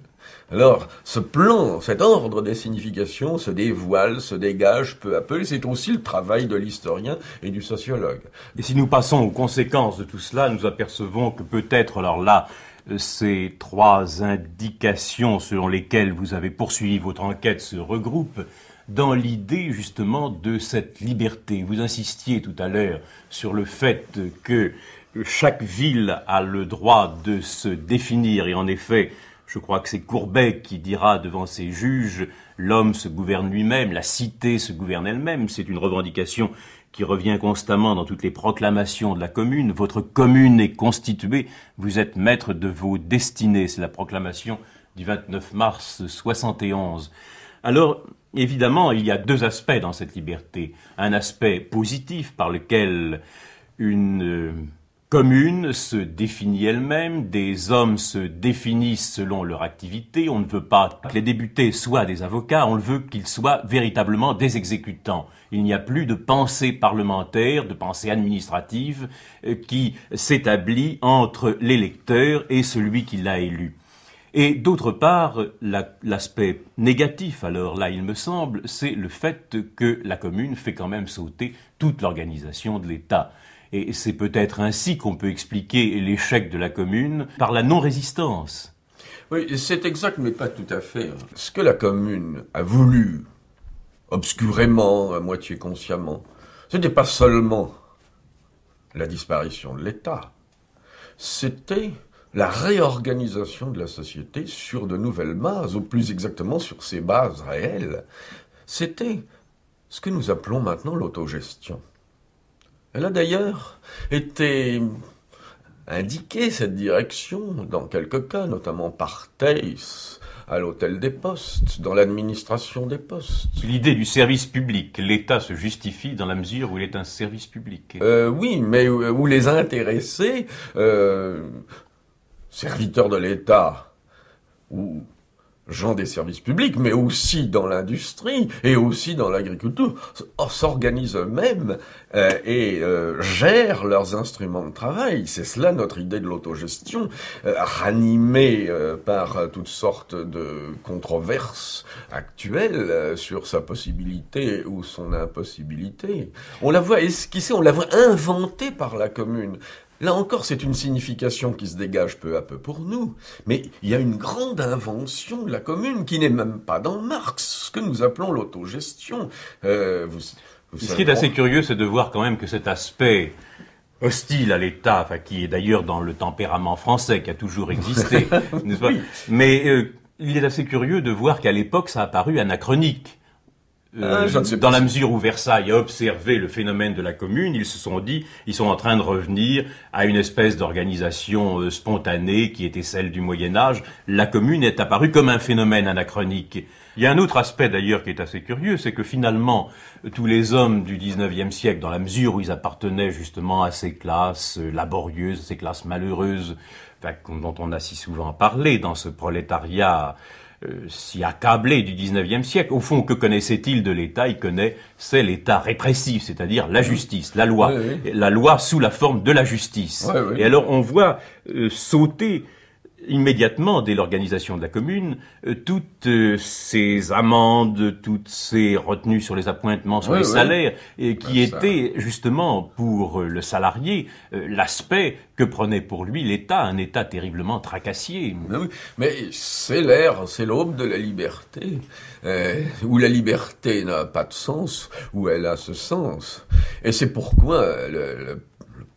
Alors, ce plan, cet ordre des significations se dévoile, se dégage peu à peu, et c'est aussi le travail de l'historien et du sociologue. Et si nous passons aux conséquences de tout cela, nous apercevons que peut-être, alors là, euh, ces trois indications selon lesquelles vous avez poursuivi votre enquête se regroupent, dans l'idée justement de cette liberté. Vous insistiez tout à l'heure sur le fait que chaque ville a le droit de se définir et en effet, je crois que c'est Courbet qui dira devant ses juges l'homme se gouverne lui-même, la cité se gouverne elle-même. C'est une revendication qui revient constamment dans toutes les proclamations de la commune. Votre commune est constituée, vous êtes maître de vos destinées. C'est la proclamation du 29 mars 71. Alors, Évidemment, il y a deux aspects dans cette liberté. Un aspect positif par lequel une euh, commune se définit elle-même, des hommes se définissent selon leur activité, on ne veut pas que les députés soient des avocats, on veut qu'ils soient véritablement des exécutants. Il n'y a plus de pensée parlementaire, de pensée administrative euh, qui s'établit entre l'électeur et celui qui l'a élu. Et d'autre part, l'aspect négatif, alors là, il me semble, c'est le fait que la commune fait quand même sauter toute l'organisation de l'État. Et c'est peut-être ainsi qu'on peut expliquer l'échec de la commune par la non-résistance. Oui, c'est exact, mais pas tout à fait. Hein. Ce que la commune a voulu, obscurément, à moitié consciemment, ce n'était pas seulement la disparition de l'État, c'était la réorganisation de la société sur de nouvelles bases, ou plus exactement sur ses bases réelles. C'était ce que nous appelons maintenant l'autogestion. Elle a d'ailleurs été indiquée, cette direction, dans quelques cas, notamment par Thais, à l'hôtel des postes, dans l'administration des postes. L'idée du service public, l'État se justifie dans la mesure où il est un service public. Euh, oui, mais où, les intéressés euh, serviteurs de l'État ou gens des services publics, mais aussi dans l'industrie et aussi dans l'agriculture, oh, s'organisent eux-mêmes euh, et euh, gèrent leurs instruments de travail. C'est cela notre idée de l'autogestion, euh, ranimée par toutes sortes de controverses actuelles sur sa possibilité ou son impossibilité. On la voit esquissée, on la voit inventée par la commune. Là encore, c'est une signification qui se dégage peu à peu pour nous, mais il y a une grande invention de la commune qui n'est même pas dans Marx, ce que nous appelons l'autogestion. Euh, ce qui est assez curieux, c'est de voir quand même que cet aspect hostile à l'État, qui est d'ailleurs dans le tempérament français, qui a toujours existé, mais euh, il est assez curieux de voir qu'à l'époque, ça a paru anachronique. Euh, ah, dans la mesure où Versailles a observé le phénomène de la commune, ils se sont dit, ils sont en train de revenir à une espèce d'organisation euh, spontanée qui était celle du Moyen Âge. La commune est apparue comme un phénomène anachronique. Il y a un autre aspect d'ailleurs qui est assez curieux, c'est que finalement, tous les hommes du 19e siècle, dans la mesure où ils appartenaient justement à ces classes euh, laborieuses, ces classes malheureuses, dont on a si souvent parlé dans ce prolétariat euh, si accablé du 19e siècle. Au fond, que connaissait-il de l'État Il connaît c'est l'État répressif, c'est-à-dire la justice, la loi, la loi sous la forme de la justice. Et alors on voit euh, sauter immédiatement, dès l'organisation de la commune, euh, toutes euh, ces amendes, toutes ces retenues sur les appointements, sur les salaires, et ben, qui étaient justement pour euh, le salarié l'aspect que prenait pour lui l'État, un État terriblement tracassier. Ben mais c'est l'ère, c'est l'aube de la liberté, où la liberté n'a pas de sens, où elle a ce sens. Et c'est pourquoi le,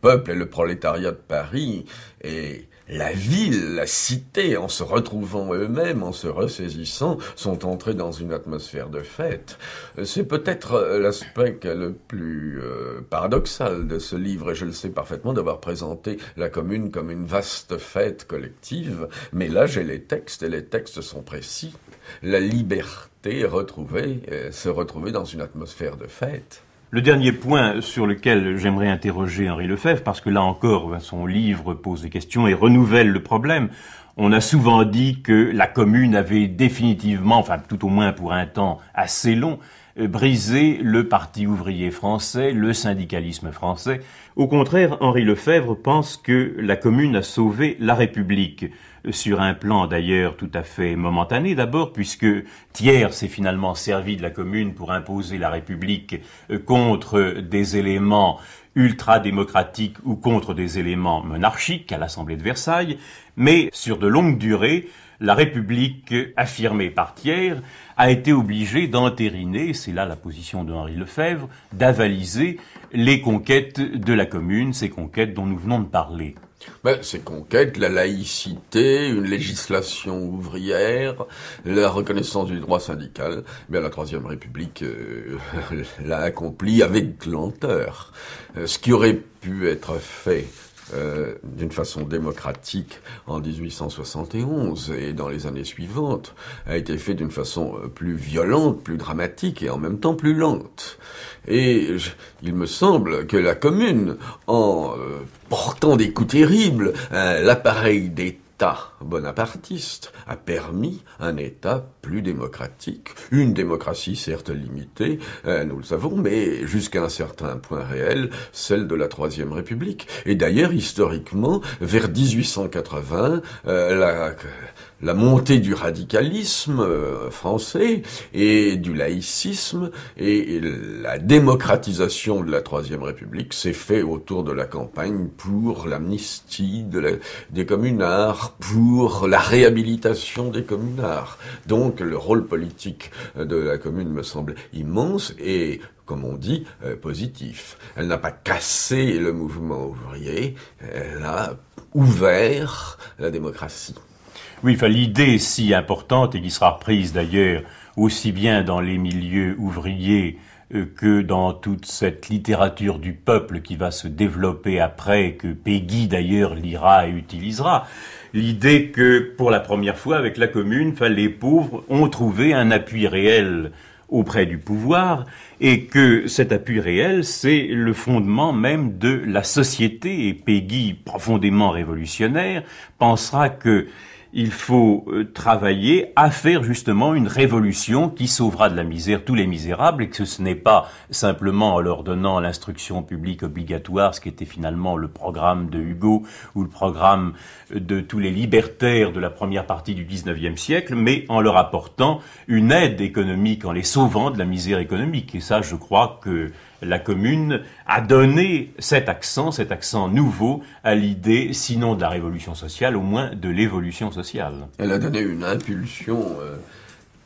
peuple et le prolétariat de Paris est la ville, la cité, en se retrouvant eux-mêmes, en se ressaisissant, sont entrés dans une atmosphère de fête. Euh, c'est peut-être euh, l'aspect le plus euh, paradoxal de ce livre, et je le sais parfaitement d'avoir présenté la commune comme une vaste fête collective, mais là j'ai les textes, et les textes sont précis. La liberté retrouvée, se retrouver dans une atmosphère de fête. Le dernier point sur lequel j'aimerais interroger Henri Lefebvre, parce que là encore, ben, son livre pose des questions et renouvelle le problème. On a souvent dit que la commune avait définitivement, enfin tout au moins pour un temps assez long, euh, brisé le parti ouvrier français, le syndicalisme français. Au contraire, Henri Lefebvre pense que la commune a sauvé la République sur un plan d'ailleurs tout à fait momentané d'abord, puisque Thiers s'est finalement servi de la commune pour imposer la République euh, contre des éléments ultra-démocratiques ou contre des éléments monarchiques à l'Assemblée de Versailles, mais sur de longues durées, la République affirmée par Thiers a été obligée d'entériner, c'est là la position de Henri Lefebvre, d'avaliser les conquêtes de la commune, ces conquêtes dont nous venons de parler. Ben, ces conquêtes, la laïcité, une législation ouvrière, la reconnaissance du droit syndical, mais ben, la Troisième République euh, l'a accompli avec lenteur. Euh, ce qui aurait pu être fait euh, d'une façon démocratique en 1871 et dans les années suivantes, a été fait d'une façon euh, plus violente, plus dramatique et en même temps plus lente. Et il me semble que la commune, en euh, portant des coups terribles, à l'appareil d'État, bonapartiste a permis un État plus démocratique, une démocratie certes limitée, euh, nous le savons, mais jusqu'à un certain point réel, celle de la Troisième République. Et d'ailleurs, historiquement, vers 1880, euh, la la montée du radicalisme euh, français et du laïcisme et la démocratisation de la Troisième République s'est fait autour de la campagne pour l'amnistie des communards, pour la réhabilitation des communards. Donc le rôle politique euh, de la commune me semble immense et comme on dit, euh, positif. Elle n'a pas cassé le mouvement ouvrier, elle a ouvert la démocratie. Oui, l'idée si importante, et qui sera prise d'ailleurs aussi bien dans les milieux ouvriers euh, que dans toute cette littérature du peuple qui va se développer après, que Peggy d'ailleurs lira et utilisera, l'idée que pour la première fois avec la commune, les pauvres ont trouvé un appui réel auprès du pouvoir et que cet appui réel, c'est le fondement même de la société. Et Peggy, profondément révolutionnaire, pensera que il faut euh, travailler à faire justement une révolution qui sauvera de la misère tous les misérables et que ce n'est pas simplement en leur donnant l'instruction publique obligatoire, ce qui était finalement le programme de Hugo ou le programme euh, de tous les libertaires de la première partie du 19e siècle, mais en leur apportant une aide économique, en les sauvant de la misère économique. Et ça, je crois que la commune, a donné cet accent, cet accent nouveau à l'idée, sinon de la révolution sociale, au moins de l'évolution sociale. Elle a donné une impulsion euh,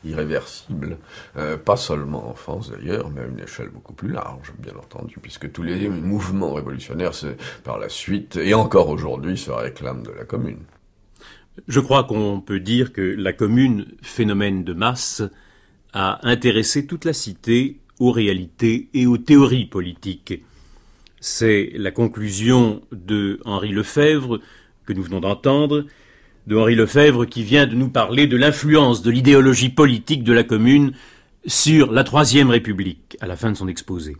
irréversible, euh, pas seulement en France d'ailleurs, mais à une échelle beaucoup plus large, bien entendu, puisque tous les mouvements révolutionnaires, par la suite, et encore aujourd'hui, se réclament de la commune. Je crois qu'on peut dire que la commune, phénomène de masse, a intéressé toute la cité aux réalités et aux théories politiques. C'est la conclusion de Henri Lefebvre que nous venons d'entendre, de Henri Lefebvre qui vient de nous parler de l'influence de l'idéologie politique de la Commune sur la Troisième République à la fin de son exposé.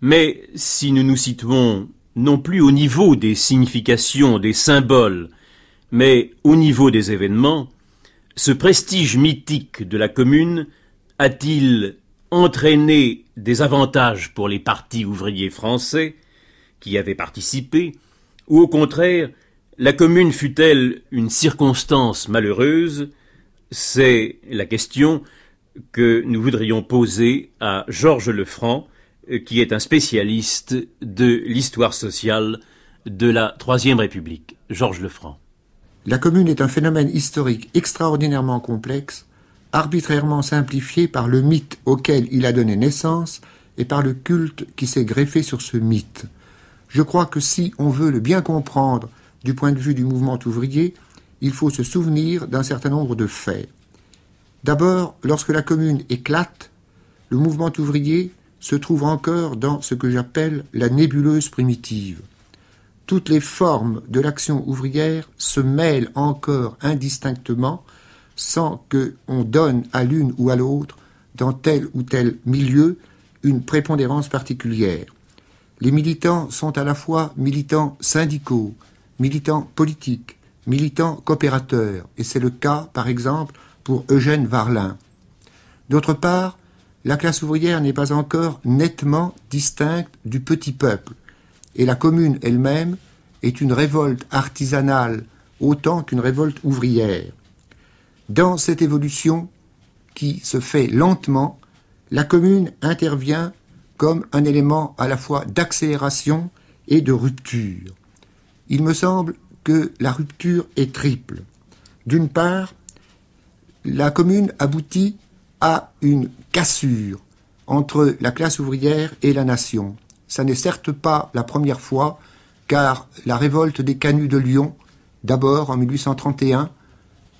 Mais si nous nous situons non plus au niveau des significations, des symboles, mais au niveau des événements, ce prestige mythique de la Commune a-t-il Entraîner des avantages pour les partis ouvriers français qui avaient participé, ou au contraire, la commune fut-elle une circonstance malheureuse C'est la question que nous voudrions poser à Georges Lefranc, euh, qui est un spécialiste de l'histoire sociale de la Troisième République. Georges Lefranc. La commune est un phénomène historique extraordinairement complexe arbitrairement simplifié par le mythe auquel il a donné naissance et par le culte qui s'est greffé sur ce mythe. Je crois que si on veut le bien comprendre du point de vue du mouvement ouvrier, il faut se souvenir d'un certain nombre de faits. D'abord, lorsque la commune éclate, le mouvement ouvrier se trouve encore dans ce que j'appelle la nébuleuse primitive. Toutes les formes de l'action ouvrière se mêlent encore indistinctement sans qu'on donne à l'une ou à l'autre, dans tel ou tel milieu, une prépondérance particulière. Les militants sont à la fois militants syndicaux, militants politiques, militants coopérateurs, et c'est le cas, par exemple, pour Eugène Varlin. D'autre part, la classe ouvrière n'est pas encore nettement distincte du petit peuple, et la commune elle-même est une révolte artisanale autant qu'une révolte ouvrière. Dans cette évolution qui se fait lentement, la commune intervient comme un élément à la fois d'accélération et de rupture. Il me semble que la rupture est triple. D'une part, la commune aboutit à une cassure entre la classe ouvrière et la nation. Ça n'est certes pas la première fois, car la révolte des Canuts de Lyon, d'abord en 1831,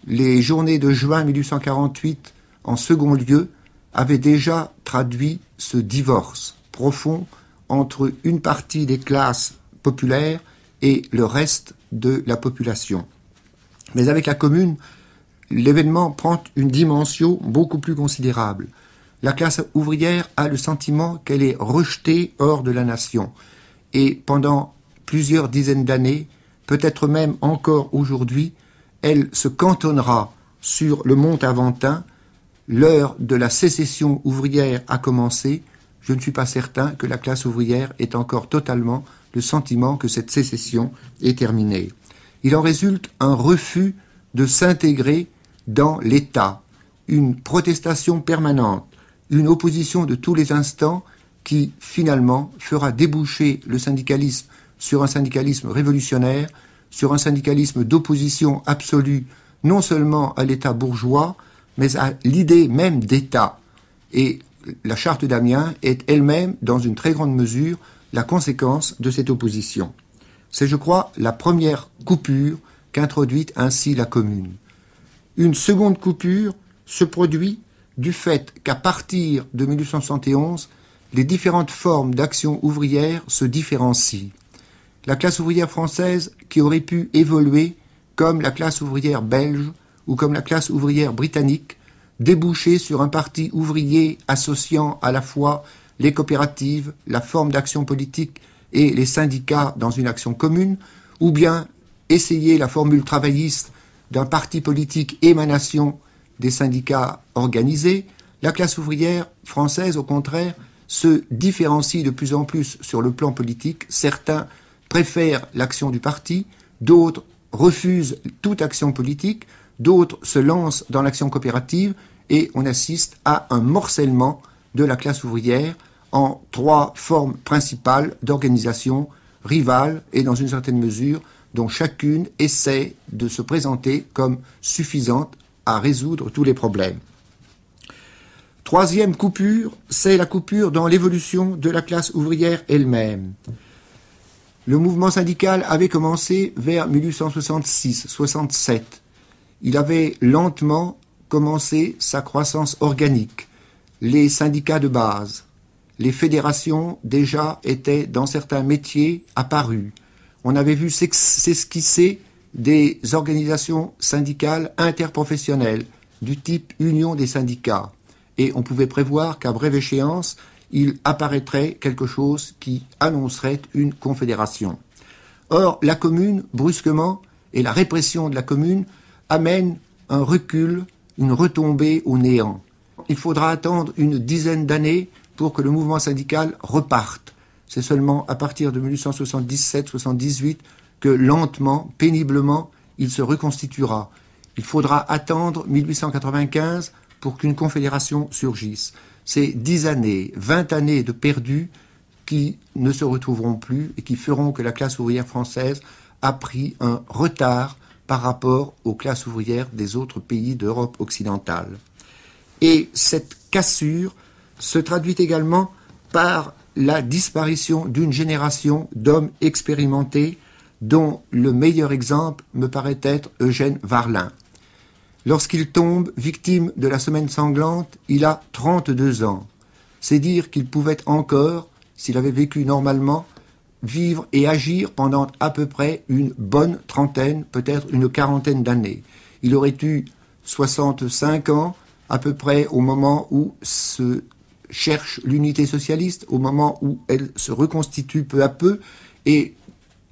les journées de juin 1848, en second lieu, avaient déjà traduit ce divorce profond entre une partie des classes populaires et le reste de la population. Mais avec la commune, l'événement prend une dimension beaucoup plus considérable. La classe ouvrière a le sentiment qu'elle est rejetée hors de la nation. Et pendant plusieurs dizaines d'années, peut-être même encore aujourd'hui, elle se cantonnera sur le mont Aventin. L'heure de la sécession ouvrière a commencé. Je ne suis pas certain que la classe ouvrière ait encore totalement le sentiment que cette sécession est terminée. Il en résulte un refus de s'intégrer dans l'État, une protestation permanente, une opposition de tous les instants qui finalement fera déboucher le syndicalisme sur un syndicalisme révolutionnaire sur un syndicalisme d'opposition absolue, non seulement à l'État bourgeois, mais à l'idée même d'État. Et la charte d'Amiens est elle-même, dans une très grande mesure, la conséquence de cette opposition. C'est, je crois, la première coupure qu'introduit ainsi la commune. Une seconde coupure se produit du fait qu'à partir de 1871, les différentes formes d'action ouvrière se différencient la classe ouvrière française qui aurait pu évoluer comme la classe ouvrière belge ou comme la classe ouvrière britannique, déboucher sur un parti ouvrier associant à la fois les coopératives, la forme d'action politique et les syndicats dans une action commune, ou bien essayer la formule travailliste d'un parti politique émanation des syndicats organisés, la classe ouvrière française, au contraire, se différencie de plus en plus sur le plan politique, certains préfèrent l'action du parti, d'autres refusent toute action politique, d'autres se lancent dans l'action coopérative et on assiste à un morcellement de la classe ouvrière en trois formes principales d'organisation rivales et dans une certaine mesure dont chacune essaie de se présenter comme suffisante à résoudre tous les problèmes. Troisième coupure, c'est la coupure dans l'évolution de la classe ouvrière elle-même. Le mouvement syndical avait commencé vers 1866-67. Il avait lentement commencé sa croissance organique. Les syndicats de base, les fédérations déjà étaient dans certains métiers apparus. On avait vu s'esquisser des organisations syndicales interprofessionnelles du type Union des syndicats. Et on pouvait prévoir qu'à brève échéance, il apparaîtrait quelque chose qui annoncerait une confédération. Or, la commune, brusquement, et la répression de la commune amènent un recul, une retombée au néant. Il faudra attendre une dizaine d'années pour que le mouvement syndical reparte. C'est seulement à partir de 1877-78 que lentement, péniblement, il se reconstituera. Il faudra attendre 1895 pour qu'une confédération surgisse. Ces 10 années, 20 années de perdus qui ne se retrouveront plus et qui feront que la classe ouvrière française a pris un retard par rapport aux classes ouvrières des autres pays d'Europe occidentale. Et cette cassure se traduit également par la disparition d'une génération d'hommes expérimentés dont le meilleur exemple me paraît être Eugène Varlin. Lorsqu'il tombe, victime de la semaine sanglante, il a 32 ans. C'est dire qu'il pouvait encore, s'il avait vécu normalement, vivre et agir pendant à peu près une bonne trentaine, peut-être une quarantaine d'années. Il aurait eu 65 ans à peu près au moment où se cherche l'unité socialiste, au moment où elle se reconstitue peu à peu, et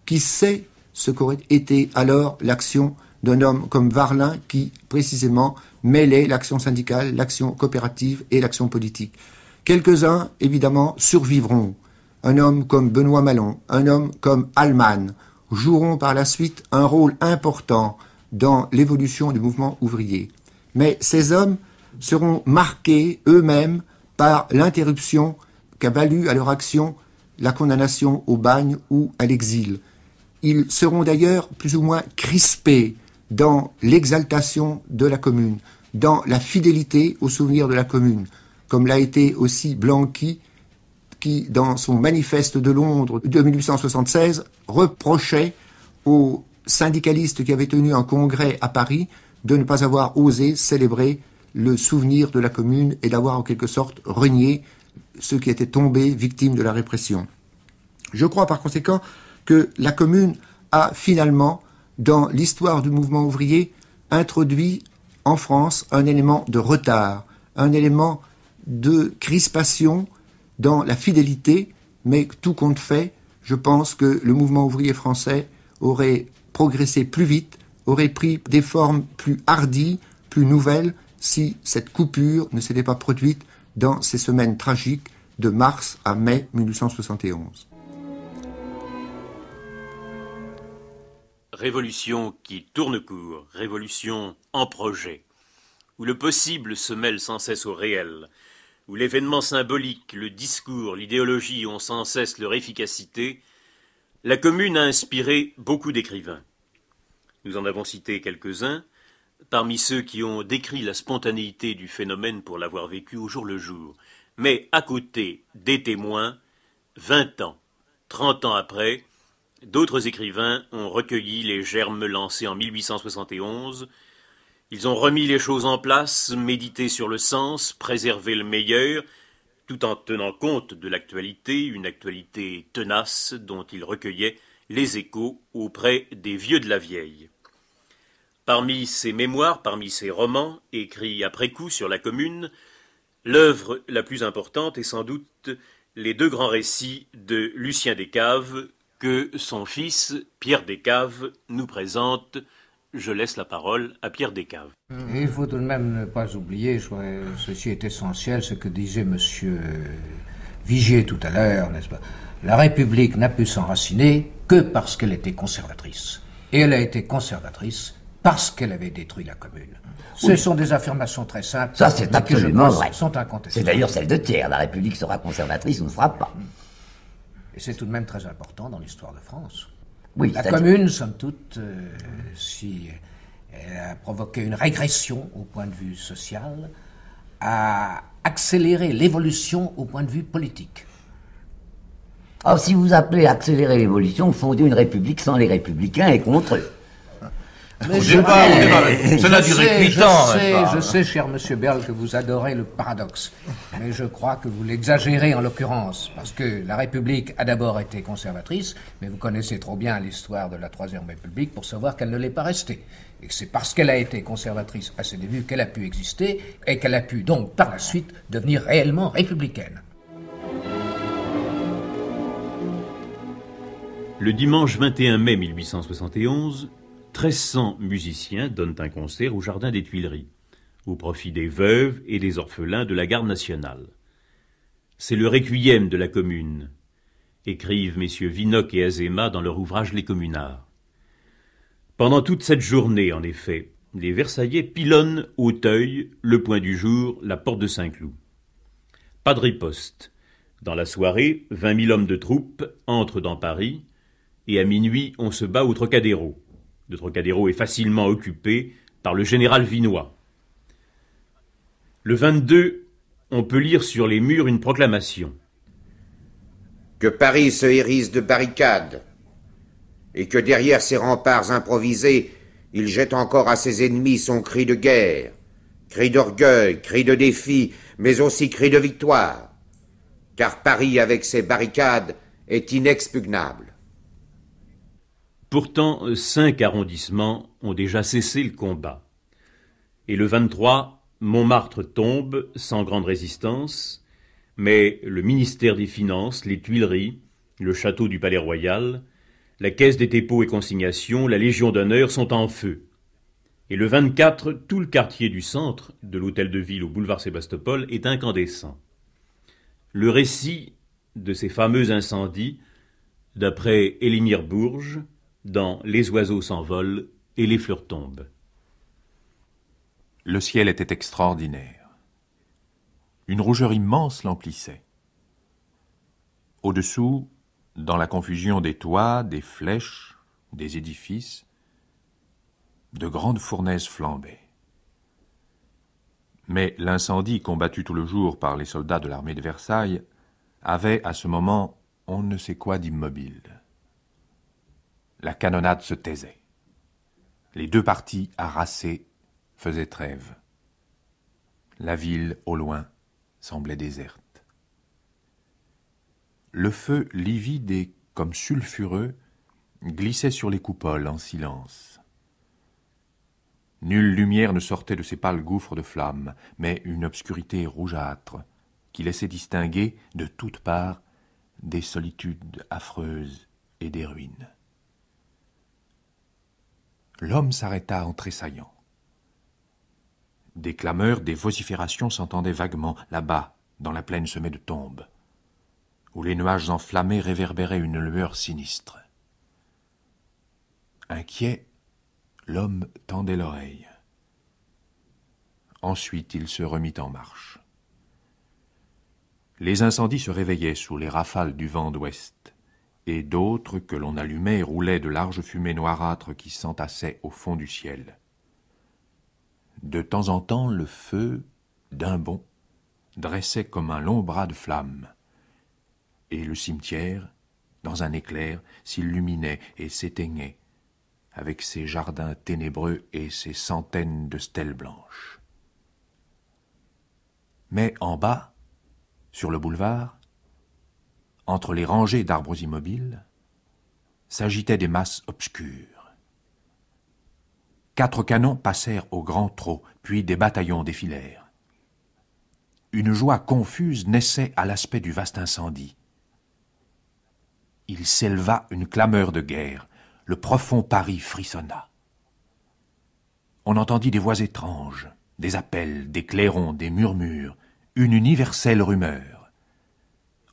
qui sait ce qu'aurait été alors l'action d'un homme comme Varlin qui, précisément, mêlait l'action syndicale, l'action coopérative et l'action politique. Quelques-uns, évidemment, survivront. Un homme comme Benoît Malon, un homme comme Alman joueront par la suite un rôle important dans l'évolution du mouvement ouvrier. Mais ces hommes seront marqués eux-mêmes par l'interruption qu'a valu à leur action la condamnation au bagne ou à l'exil. Ils seront d'ailleurs plus ou moins crispés dans l'exaltation de la commune, dans la fidélité au souvenir de la commune, comme l'a été aussi Blanqui, qui, dans son manifeste de Londres de 1876, reprochait aux syndicalistes qui avaient tenu un congrès à Paris de ne pas avoir osé célébrer le souvenir de la commune et d'avoir en quelque sorte renié ceux qui étaient tombés victimes de la répression. Je crois par conséquent que la commune a finalement dans l'histoire du mouvement ouvrier, introduit en France un élément de retard, un élément de crispation dans la fidélité, mais tout compte fait, je pense que le mouvement ouvrier français aurait progressé plus vite, aurait pris des formes plus hardies, plus nouvelles, si cette coupure ne s'était pas produite dans ces semaines tragiques de mars à mai 1871. révolution qui tourne court, révolution en projet, où le possible se mêle sans cesse au réel, où l'événement symbolique, le discours, l'idéologie ont sans cesse leur efficacité, la commune a inspiré beaucoup d'écrivains. Nous en avons cité quelques-uns, parmi ceux qui ont décrit la spontanéité du phénomène pour l'avoir vécu au jour le jour, mais à côté des témoins, vingt ans, trente ans après, D'autres écrivains ont recueilli les germes lancés en 1871. Ils ont remis les choses en place, médité sur le sens, préservé le meilleur, tout en tenant compte de l'actualité, une actualité tenace dont ils recueillaient les échos auprès des vieux de la vieille. Parmi ses mémoires, parmi ses romans, écrits après coup sur la commune, l'œuvre la plus importante est sans doute les deux grands récits de Lucien Descaves, que son fils, Pierre Descaves, nous présente. Je laisse la parole à Pierre Descaves. Il faut tout de même ne pas oublier, ceci est essentiel, ce que disait M. Vigier tout à l'heure, n'est-ce pas La République n'a pu s'enraciner que parce qu'elle était conservatrice. Et elle a été conservatrice parce qu'elle avait détruit la commune. Ce sont des affirmations très simples. Ça, c'est absolument vrai. Sont C'est d'ailleurs celle de Thiers. La République sera conservatrice ou ne sera pas. Et c'est tout de même très important dans l'histoire de France. Oui, la commune, somme toute, euh, si elle a provoqué une régression au point de vue social, a accéléré l'évolution au point de vue politique. Alors ah, si vous appelez accélérer l'évolution, fondez une république sans les républicains et contre eux je sais, Cela duré je Sais, cher monsieur Berle, que vous adorez le paradoxe. Mais je crois que vous l'exagérez en l'occurrence. Parce que la République a d'abord été conservatrice, mais vous connaissez trop bien l'histoire de la Troisième République pour savoir qu'elle ne l'est pas restée. Et c'est parce qu'elle a été conservatrice à ses débuts qu'elle a pu exister et qu'elle a pu donc par la suite devenir réellement républicaine. Le dimanche 21 mai 1871, 1300 musiciens donnent un concert au Jardin des Tuileries, au profit des veuves et des orphelins de la garde nationale. C'est le réquiem de la commune, écrivent messieurs Vinoc et Azéma dans leur ouvrage Les Communards. Pendant toute cette journée, en effet, les Versaillais pilonnent Auteuil, le point du jour, la porte de Saint-Cloud. Pas de riposte. Dans la soirée, vingt mille hommes de troupes entrent dans Paris, et à minuit, on se bat au Trocadéro de Trocadéro est facilement occupé par le général Vinois. Le 22, on peut lire sur les murs une proclamation. Que Paris se hérisse de barricades, et que derrière ses remparts improvisés, il jette encore à ses ennemis son cri de guerre, cri d'orgueil, cri de défi, mais aussi cri de victoire, car Paris avec ses barricades est inexpugnable. Pourtant, cinq arrondissements ont déjà cessé le combat. Et le 23, Montmartre tombe sans grande résistance, mais le ministère des Finances, les Tuileries, le château du Palais Royal, la Caisse des dépôts et consignations, la Légion d'honneur sont en feu. Et le 24, tout le quartier du centre, de l'hôtel de ville au boulevard Sébastopol, est incandescent. Le récit de ces fameux incendies, d'après Elimir Bourges, dans Les oiseaux s'envolent et les fleurs tombent. Le ciel était extraordinaire. Une rougeur immense l'emplissait. Au-dessous, dans la confusion des toits, des flèches, des édifices, de grandes fournaises flambaient. Mais l'incendie combattu tout le jour par les soldats de l'armée de Versailles avait à ce moment on ne sait quoi d'immobile. La canonnade se taisait. Les deux parties harassées faisaient trêve. La ville, au loin, semblait déserte. Le feu livide et comme sulfureux glissait sur les coupoles en silence. Nulle lumière ne sortait de ces pâles gouffres de flammes, mais une obscurité rougeâtre qui laissait distinguer de toutes parts des solitudes affreuses et des ruines. L'homme s'arrêta en tressaillant. Des clameurs, des vociférations s'entendaient vaguement là-bas, dans la plaine semée de tombes, où les nuages enflammés réverbéraient une lueur sinistre. Inquiet, l'homme tendait l'oreille. Ensuite, il se remit en marche. Les incendies se réveillaient sous les rafales du vent d'ouest et d'autres que l'on allumait roulaient de larges fumées noirâtres qui s'entassaient au fond du ciel. De temps en temps, le feu, d'un bond, dressait comme un long bras de flamme, et le cimetière, dans un éclair, s'illuminait et s'éteignait, avec ses jardins ténébreux et ses centaines de stèles blanches. Mais en bas, sur le boulevard, entre les rangées d'arbres immobiles, s'agitaient des masses obscures. Quatre canons passèrent au grand trot, puis des bataillons défilèrent. Une joie confuse naissait à l'aspect du vaste incendie. Il s'éleva une clameur de guerre, le profond Paris frissonna. On entendit des voix étranges, des appels, des clairons, des murmures, une universelle rumeur.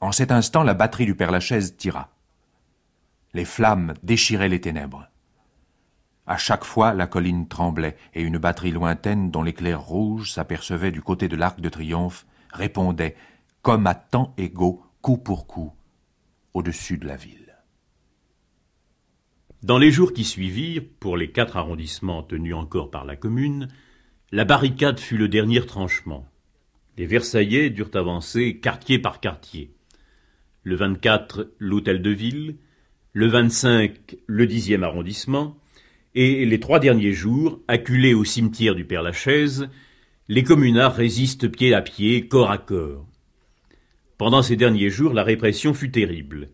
En cet instant, la batterie du Père Lachaise tira. Les flammes déchiraient les ténèbres. À chaque fois, la colline tremblait, et une batterie lointaine dont l'éclair rouge s'apercevait du côté de l'arc de triomphe répondait, comme à temps égaux, coup pour coup, au-dessus de la ville. Dans les jours qui suivirent, pour les quatre arrondissements tenus encore par la commune, la barricade fut le dernier tranchement. Les Versaillais durent avancer quartier par quartier le 24 l'Hôtel de Ville, le 25 le 10e arrondissement, et les trois derniers jours, acculés au cimetière du Père-Lachaise, les communards résistent pied à pied, corps à corps. Pendant ces derniers jours, la répression fut terrible.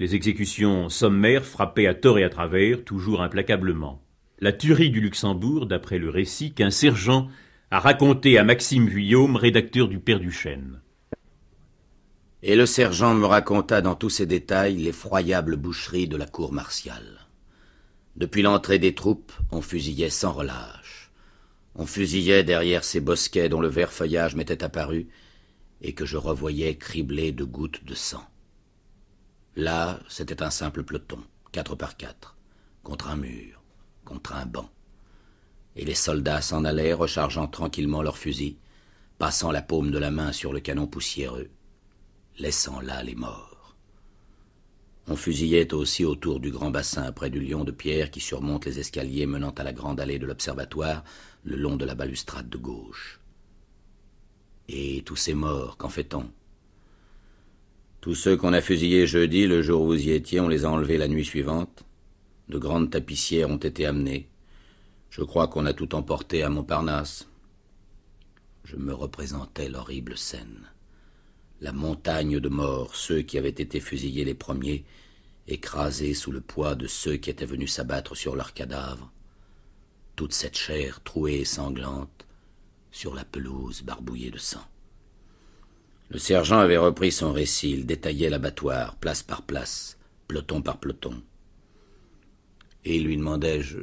Les exécutions sommaires frappaient à tort et à travers, toujours implacablement. La tuerie du Luxembourg, d'après le récit qu'un sergent a raconté à Maxime Vuillaume, rédacteur du Père Duchesne. Et le sergent me raconta dans tous ses détails l'effroyable boucherie de la cour martiale. Depuis l'entrée des troupes, on fusillait sans relâche. On fusillait derrière ces bosquets dont le vert feuillage m'était apparu et que je revoyais criblé de gouttes de sang. Là, c'était un simple peloton, quatre par quatre, contre un mur, contre un banc. Et les soldats s'en allaient, rechargeant tranquillement leurs fusils, passant la paume de la main sur le canon poussiéreux, laissant là les morts. On fusillait aussi autour du grand bassin près du lion de pierre qui surmonte les escaliers menant à la grande allée de l'observatoire, le long de la balustrade de gauche. Et tous ces morts, qu'en fait-on Tous ceux qu'on a fusillés jeudi, le jour où vous y étiez, on les a enlevés la nuit suivante. De grandes tapissières ont été amenées. Je crois qu'on a tout emporté à Montparnasse. Je me représentais l'horrible scène la montagne de morts, ceux qui avaient été fusillés les premiers, écrasés sous le poids de ceux qui étaient venus s'abattre sur leurs cadavres, toute cette chair trouée et sanglante sur la pelouse barbouillée de sang. Le sergent avait repris son récit, il détaillait l'abattoir, place par place, peloton par peloton. Et lui demandai je,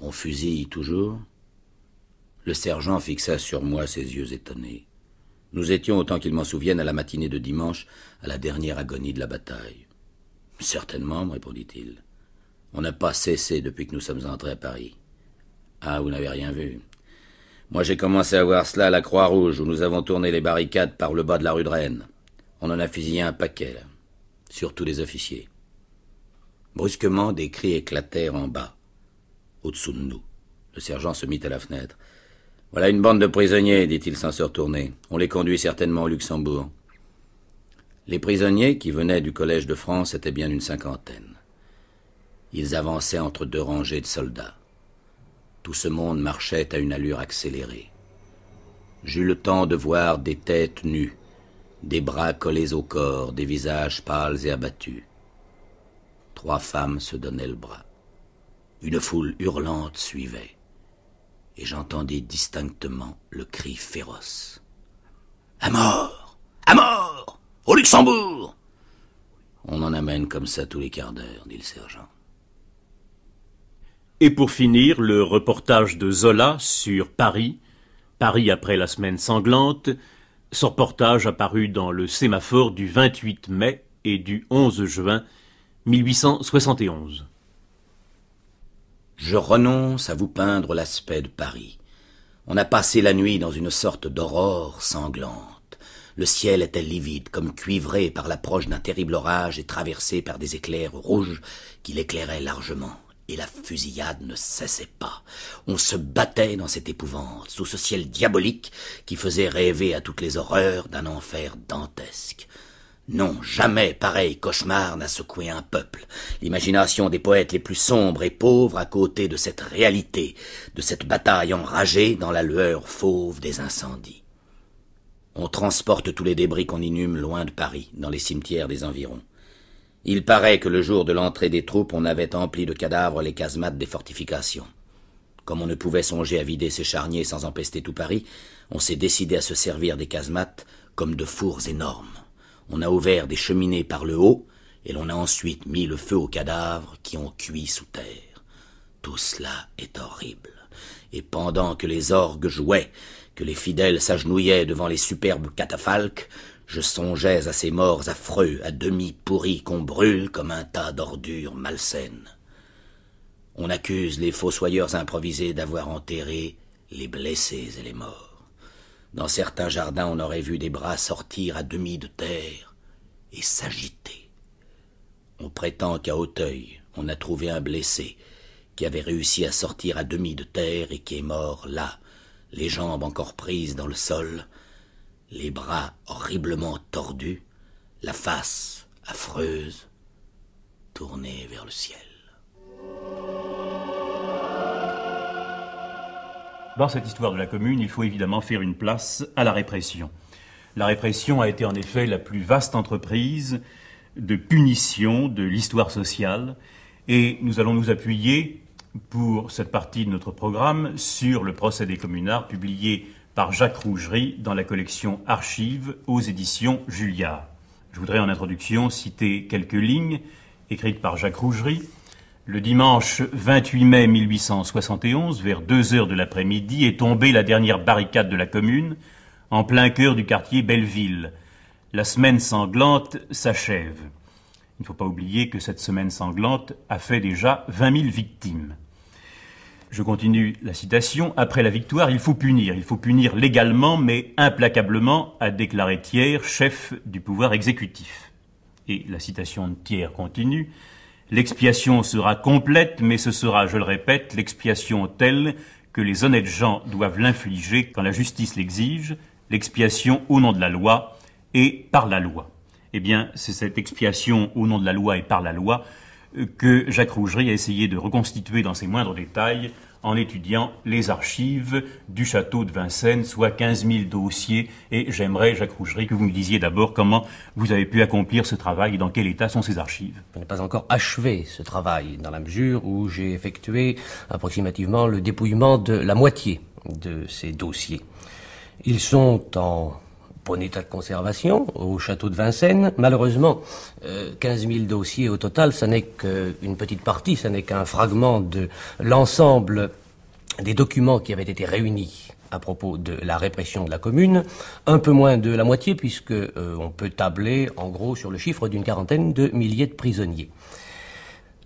On fusille toujours Le sergent fixa sur moi ses yeux étonnés. Nous étions, autant qu'ils m'en souviennent, à la matinée de dimanche, à la dernière agonie de la bataille. Certainement, répondit-il. On n'a pas cessé depuis que nous sommes entrés à Paris. Ah, vous n'avez rien vu. Moi, j'ai commencé à voir cela à la Croix-Rouge, où nous avons tourné les barricades par le bas de la rue de Rennes. On en a fusillé un paquet, là. Surtout les officiers. Brusquement, des cris éclatèrent en bas, au-dessous de nous. Le sergent se mit à la fenêtre. Voilà une bande de prisonniers, dit-il sans se retourner. On les conduit certainement au Luxembourg. Les prisonniers, qui venaient du Collège de France, étaient bien une cinquantaine. Ils avançaient entre deux rangées de soldats. Tout ce monde marchait à une allure accélérée. J'eus le temps de voir des têtes nues, des bras collés au corps, des visages pâles et abattus. Trois femmes se donnaient le bras. Une foule hurlante suivait et j'entendis distinctement le cri féroce. À mort À mort Au Luxembourg On en amène comme ça tous les quarts d'heure, dit le sergent. Et pour finir, le reportage de Zola sur Paris, Paris après la semaine sanglante, ce reportage apparu dans le sémaphore du 28 mai et du 11 juin 1871. Je renonce à vous peindre l'aspect de Paris. On a passé la nuit dans une sorte d'aurore sanglante. Le ciel était livide, comme cuivré par l'approche d'un terrible orage et traversé par des éclairs rouges qui l'éclairaient largement. Et la fusillade ne cessait pas. On se battait dans cette épouvante, sous ce ciel diabolique qui faisait rêver à toutes les horreurs d'un enfer dantesque. Non, jamais pareil cauchemar n'a secoué un peuple. L'imagination des poètes les plus sombres et pauvres à côté de cette réalité, de cette bataille enragée dans la lueur fauve des incendies. On transporte tous les débris qu'on inhume loin de Paris, dans les cimetières des environs. Il paraît que le jour de l'entrée des troupes, on avait empli de cadavres les casemates des fortifications. Comme on ne pouvait songer à vider ces charniers sans empester tout Paris, on s'est décidé à se servir des casemates comme de fours énormes. On a ouvert des cheminées par le haut, et l'on a ensuite mis le feu aux cadavres qui ont cuit sous terre. Tout cela est horrible. Et pendant que les orgues jouaient, que les fidèles s'agenouillaient devant les superbes catafalques, je songeais à ces morts affreux, à demi pourris, qu'on brûle comme un tas d'ordures malsaines. On accuse les fossoyeurs improvisés d'avoir enterré les blessés et les morts. Dans certains jardins, on aurait vu des bras sortir à demi de terre et s'agiter. On prétend qu'à Hauteuil, on a trouvé un blessé qui avait réussi à sortir à demi de terre et qui est mort là, les jambes encore prises dans le sol, les bras horriblement tordus, la face affreuse, tournée vers le ciel. Dans cette histoire de la commune, il faut évidemment faire une place à la répression. La répression a été en effet la plus vaste entreprise de punition de l'histoire sociale et nous allons nous appuyer pour cette partie de notre programme sur le procès des communards publié par Jacques Rougerie dans la collection Archives aux éditions Julliard. Je voudrais en introduction citer quelques lignes écrites par Jacques Rougerie le dimanche 28 mai 1871, vers deux heures de l'après-midi, est tombée la dernière barricade de la commune, en plein cœur du quartier Belleville. La semaine sanglante s'achève. Il ne faut pas oublier que cette semaine sanglante a fait déjà 20 000 victimes. Je continue la citation. Après la victoire, il faut punir. Il faut punir légalement, mais implacablement, a déclaré Thiers, chef du pouvoir exécutif. Et la citation de Thiers continue. L'expiation sera complète, mais ce sera, je le répète, l'expiation telle que les honnêtes gens doivent l'infliger quand la justice l'exige, l'expiation au nom de la loi et par la loi. Eh bien, c'est cette expiation au nom de la loi et par la loi euh, que Jacques Rougerie a essayé de reconstituer dans ses moindres détails en étudiant les archives du château de Vincennes, soit 15 000 dossiers. Et j'aimerais, Jacques que vous me disiez d'abord comment vous avez pu accomplir ce travail et dans quel état sont ces archives. Je n'ai pas encore achevé ce travail, dans la mesure où j'ai effectué approximativement le dépouillement de la moitié de ces dossiers. Ils sont en bon état de conservation au château de Vincennes. Malheureusement, 15 euh, 000 dossiers au total, ça n'est qu'une petite partie, ça n'est qu'un fragment de l'ensemble des documents qui avaient été réunis à propos de la répression de la commune, un peu moins de la moitié puisque euh, on peut tabler en gros sur le chiffre d'une quarantaine de milliers de prisonniers.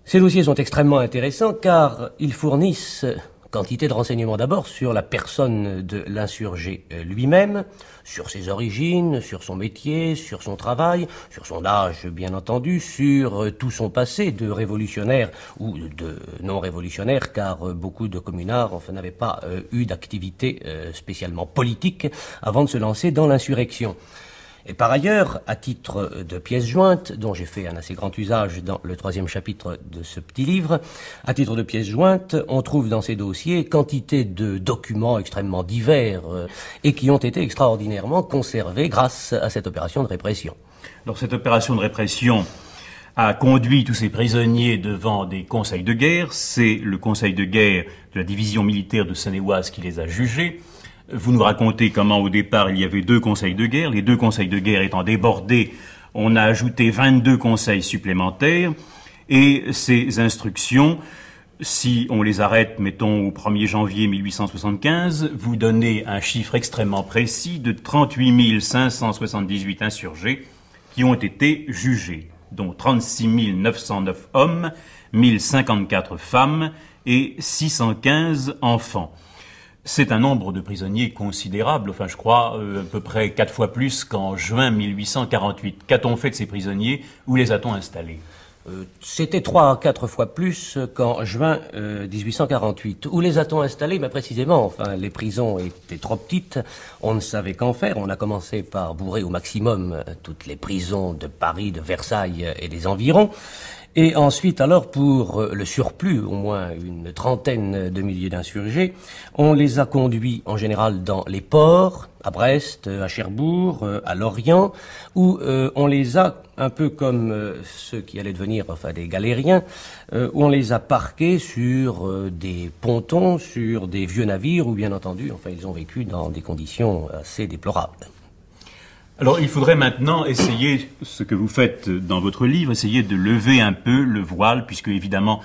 Ces dossiers sont extrêmement intéressants car ils fournissent quantité de renseignements d'abord sur la personne de l'insurgé euh, lui-même, sur ses origines, sur son métier, sur son travail, sur son âge bien entendu, sur euh, tout son passé de révolutionnaire ou de non révolutionnaire car euh, beaucoup de communards enfin, n'avaient pas eu d'activité spécialement politique avant de se lancer dans l'insurrection. Et par ailleurs, à titre de pièce jointe, dont j'ai fait un assez grand usage dans le troisième chapitre de ce petit livre, à titre de pièce jointe, on trouve dans ces dossiers quantité de documents extrêmement divers euh, et qui ont été extraordinairement conservés grâce à cette opération de répression. cette opération de répression a conduit tous ces prisonniers devant des conseils de guerre. C'est le conseil de guerre de la division militaire de seine et qui les a jugés. Vous nous racontez comment au départ il y avait deux conseils de guerre, les deux conseils de guerre étant débordés, on a ajouté 22 conseils supplémentaires et ces instructions, si on les arrête, mettons au 1er janvier 1875, vous donnez un chiffre extrêmement précis de 38 578 insurgés qui ont été jugés, dont 36 909 hommes, 1054 femmes et 615 enfants. C'est un nombre de prisonniers considérable, enfin je crois euh, à peu près quatre fois plus qu'en juin 1848. Qu'a-t-on fait de ces prisonniers Où les a-t-on installés euh, c'était trois à quatre fois plus qu'en juin 1848. Euh, Où les a-t-on installés Mais précisément, enfin, les prisons étaient trop petites. On ne savait qu'en faire. On a commencé par bourrer au maximum toutes les prisons de Paris, de Versailles et des environs. Et ensuite, alors, pour euh, le surplus, au moins une trentaine de milliers d'insurgés, on les a conduits en général dans les ports, à Brest, euh, à Cherbourg, euh, à Lorient, où on les a, un peu comme ceux qui allaient devenir enfin, des galériens, où on les a parqués sur des pontons, sur des vieux navires, où bien entendu, enfin, ils ont vécu dans des conditions assez déplorables. Alors il faudrait maintenant essayer, ce que vous faites dans votre livre, essayer de lever un peu le voile, puisque évidemment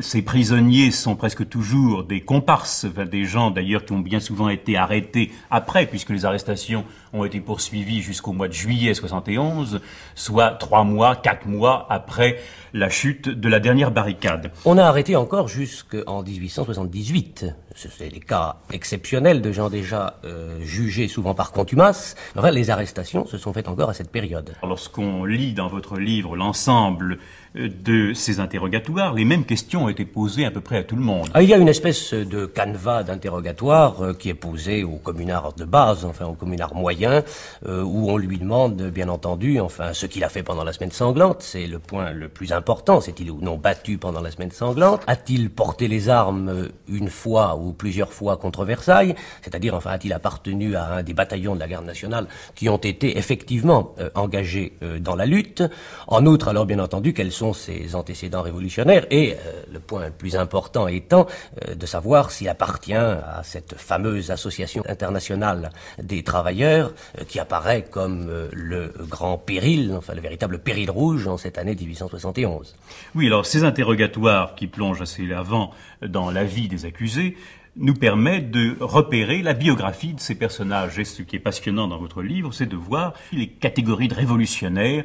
ces prisonniers sont presque toujours des comparses, des gens d'ailleurs qui ont bien souvent été arrêtés après, puisque les arrestations ont été poursuivies jusqu'au mois de juillet 71, soit trois mois, quatre mois après la chute de la dernière barricade. On a arrêté encore jusqu'en 1878. sont des cas exceptionnels de gens déjà euh, jugés souvent par contumace. Enfin, les arrestations se sont faites encore à cette période. Lorsqu'on lit dans votre livre l'ensemble de ces interrogatoires, les mêmes questions ont été posées à peu près à tout le monde. Ah, il y a une espèce de canevas d'interrogatoire euh, qui est posé aux communard de base, enfin aux communard moyens, euh, où on lui demande, bien entendu, enfin, ce qu'il a fait pendant la semaine sanglante, c'est le point le plus important, s'est-il ou non battu pendant la semaine sanglante, a-t-il porté les armes euh, une fois ou plusieurs fois contre Versailles, c'est-à-dire, enfin, a-t-il appartenu à un des bataillons de la garde nationale qui ont été effectivement engagés dans la lutte, en outre, alors bien entendu, quelles sont ces ses antécédents révolutionnaires et euh, le point le plus important étant euh, de savoir s'il appartient à cette fameuse association internationale des travailleurs euh, qui apparaît comme le grand péril, enfin le véritable péril rouge en cette année 1871. Oui, alors ces interrogatoires qui plongent assez avant dans la vie des accusés nous permettent de repérer la biographie de ces personnages. Et ce qui est passionnant dans votre livre, c'est de voir les catégories de révolutionnaires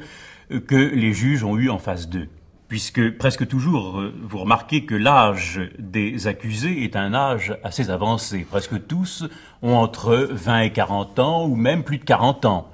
que les juges ont eu en face d'eux. Puisque presque toujours, euh, vous remarquez que l'âge des accusés est un âge assez avancé. Presque tous ont entre 20 et 40 ans, ou même plus de 40 ans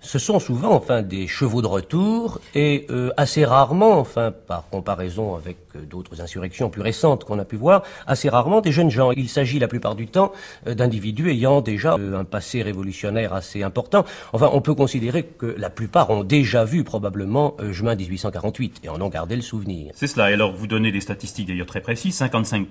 ce sont souvent enfin des chevaux de retour et euh, assez rarement, enfin par comparaison avec euh, d'autres insurrections plus récentes qu'on a pu voir, assez rarement des jeunes gens. Il s'agit la plupart du temps euh, d'individus ayant déjà un passé révolutionnaire assez important. Enfin, on peut considérer que la plupart ont déjà vu probablement juin 1848 et en ont gardé le souvenir. C'est cela. Et alors vous donnez des statistiques d'ailleurs très précises. 55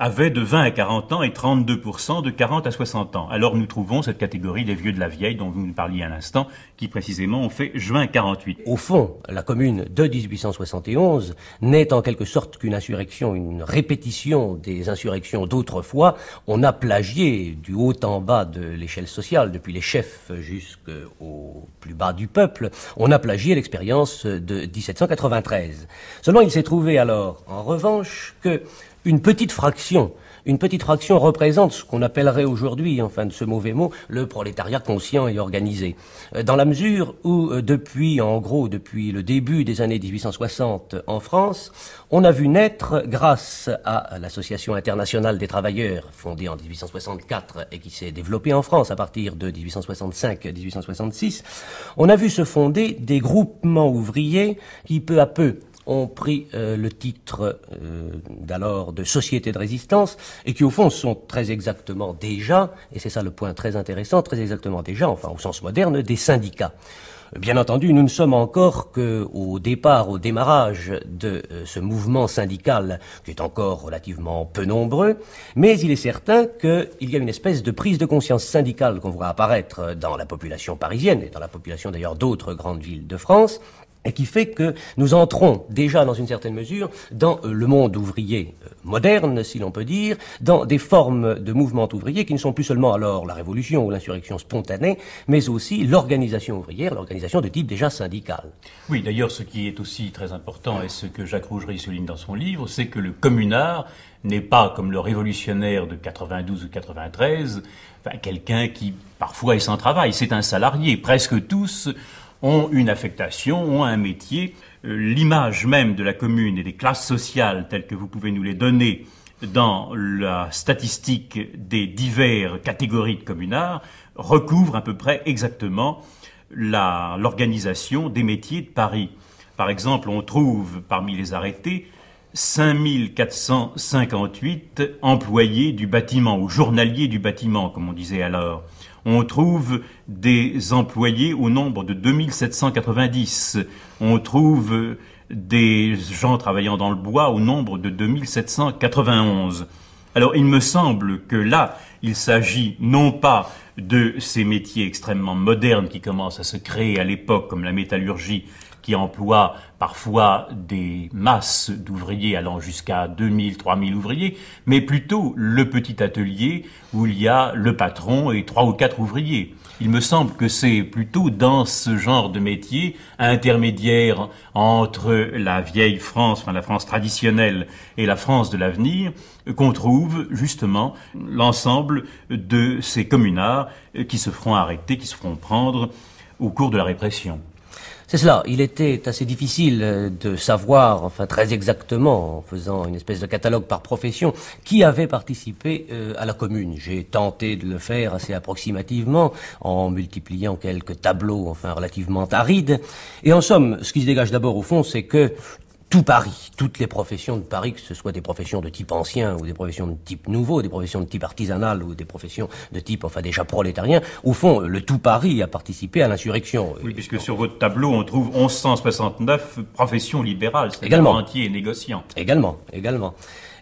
avait de 20 à 40 ans et 32% de 40 à 60 ans. Alors nous trouvons cette catégorie des vieux de la vieille dont vous nous parliez à l'instant, qui précisément ont fait juin 48. Au fond, la commune de 1871 n'est en quelque sorte qu'une insurrection, une répétition des insurrections d'autrefois. On a plagié du haut en bas de l'échelle sociale, depuis les chefs jusqu'au plus bas du peuple, on a plagié l'expérience de 1793. Seulement il s'est trouvé alors, en revanche, que une petite fraction. Une petite fraction représente ce qu'on appellerait aujourd'hui, enfin de ce mauvais mot, le prolétariat conscient et organisé. Euh, dans la mesure où, euh, depuis, en gros, depuis le début des années 1860 en France, on a vu naître, grâce à l'Association internationale des travailleurs, fondée en 1864 et qui s'est développée en France à partir de 1865-1866, on a vu se fonder des groupements ouvriers qui, peu à peu, ont pris euh, le titre euh, d'alors de société de résistance et qui au fond sont très exactement déjà, et c'est ça le point très intéressant, très exactement déjà, enfin au sens moderne, des syndicats. Euh, bien entendu, nous ne sommes encore qu'au départ, au démarrage de ce mouvement syndical qui est encore relativement peu nombreux, mais il est certain qu'il y a une espèce de prise de conscience syndicale qu'on voit apparaître dans la population parisienne et dans la population d'ailleurs d'autres grandes villes de France, et qui fait que nous entrons déjà dans une certaine mesure dans euh, le monde ouvrier euh, moderne, si l'on peut dire, dans des formes de mouvements ouvriers qui ne sont plus seulement alors la révolution ou l'insurrection spontanée, mais aussi l'organisation ouvrière, l'organisation de type déjà syndical. Oui, d'ailleurs, ce qui est aussi très important et ce que Jacques Rougerie souligne dans son livre, c'est que le communard n'est pas comme le révolutionnaire de 92 ou 93, enfin, quelqu'un qui parfois est sans travail, c'est un salarié. Presque tous ont une affectation, ont un métier. Euh, l'image même de la commune et des classes sociales telles que vous pouvez nous les donner dans la statistique des diverses catégories de communards recouvre à peu près exactement l'organisation des métiers de Paris. Par exemple, on trouve parmi les arrêtés 5458 employés du bâtiment ou journaliers du bâtiment, comme on disait alors. On trouve des employés au nombre de 2790. On trouve des gens travaillant dans le bois au nombre de 2791. Alors il me semble que là, il s'agit non pas de ces métiers extrêmement modernes qui commencent à se créer à l'époque, comme la métallurgie, qui emploie parfois des masses d'ouvriers allant jusqu'à 2000, 3000 ouvriers, mais plutôt le petit atelier où il y a le patron et trois ou quatre ouvriers. Il me semble que c'est plutôt dans ce genre de métier intermédiaire entre la vieille France, enfin la France traditionnelle et la France de l'avenir, qu'on trouve justement l'ensemble de ces communards qui se feront arrêter, qui se feront prendre au cours de la répression. C'est cela. Il était assez difficile euh, de savoir, enfin très exactement, en faisant une espèce de catalogue par profession, qui avait participé euh, à la commune. J'ai tenté de le faire assez approximativement, en multipliant quelques tableaux, enfin relativement arides. Et en somme, ce qui se dégage d'abord au fond, c'est que tout Paris, toutes les professions de Paris, que ce soit des professions de type ancien ou des professions de type nouveau, des professions de type artisanal ou des professions de type, enfin déjà prolétarien, au fond, le tout Paris a participé à l'insurrection. Oui, puisque sur votre tableau, on trouve 1169 professions libérales, c'est-à-dire rentiers et négociants. Également, également.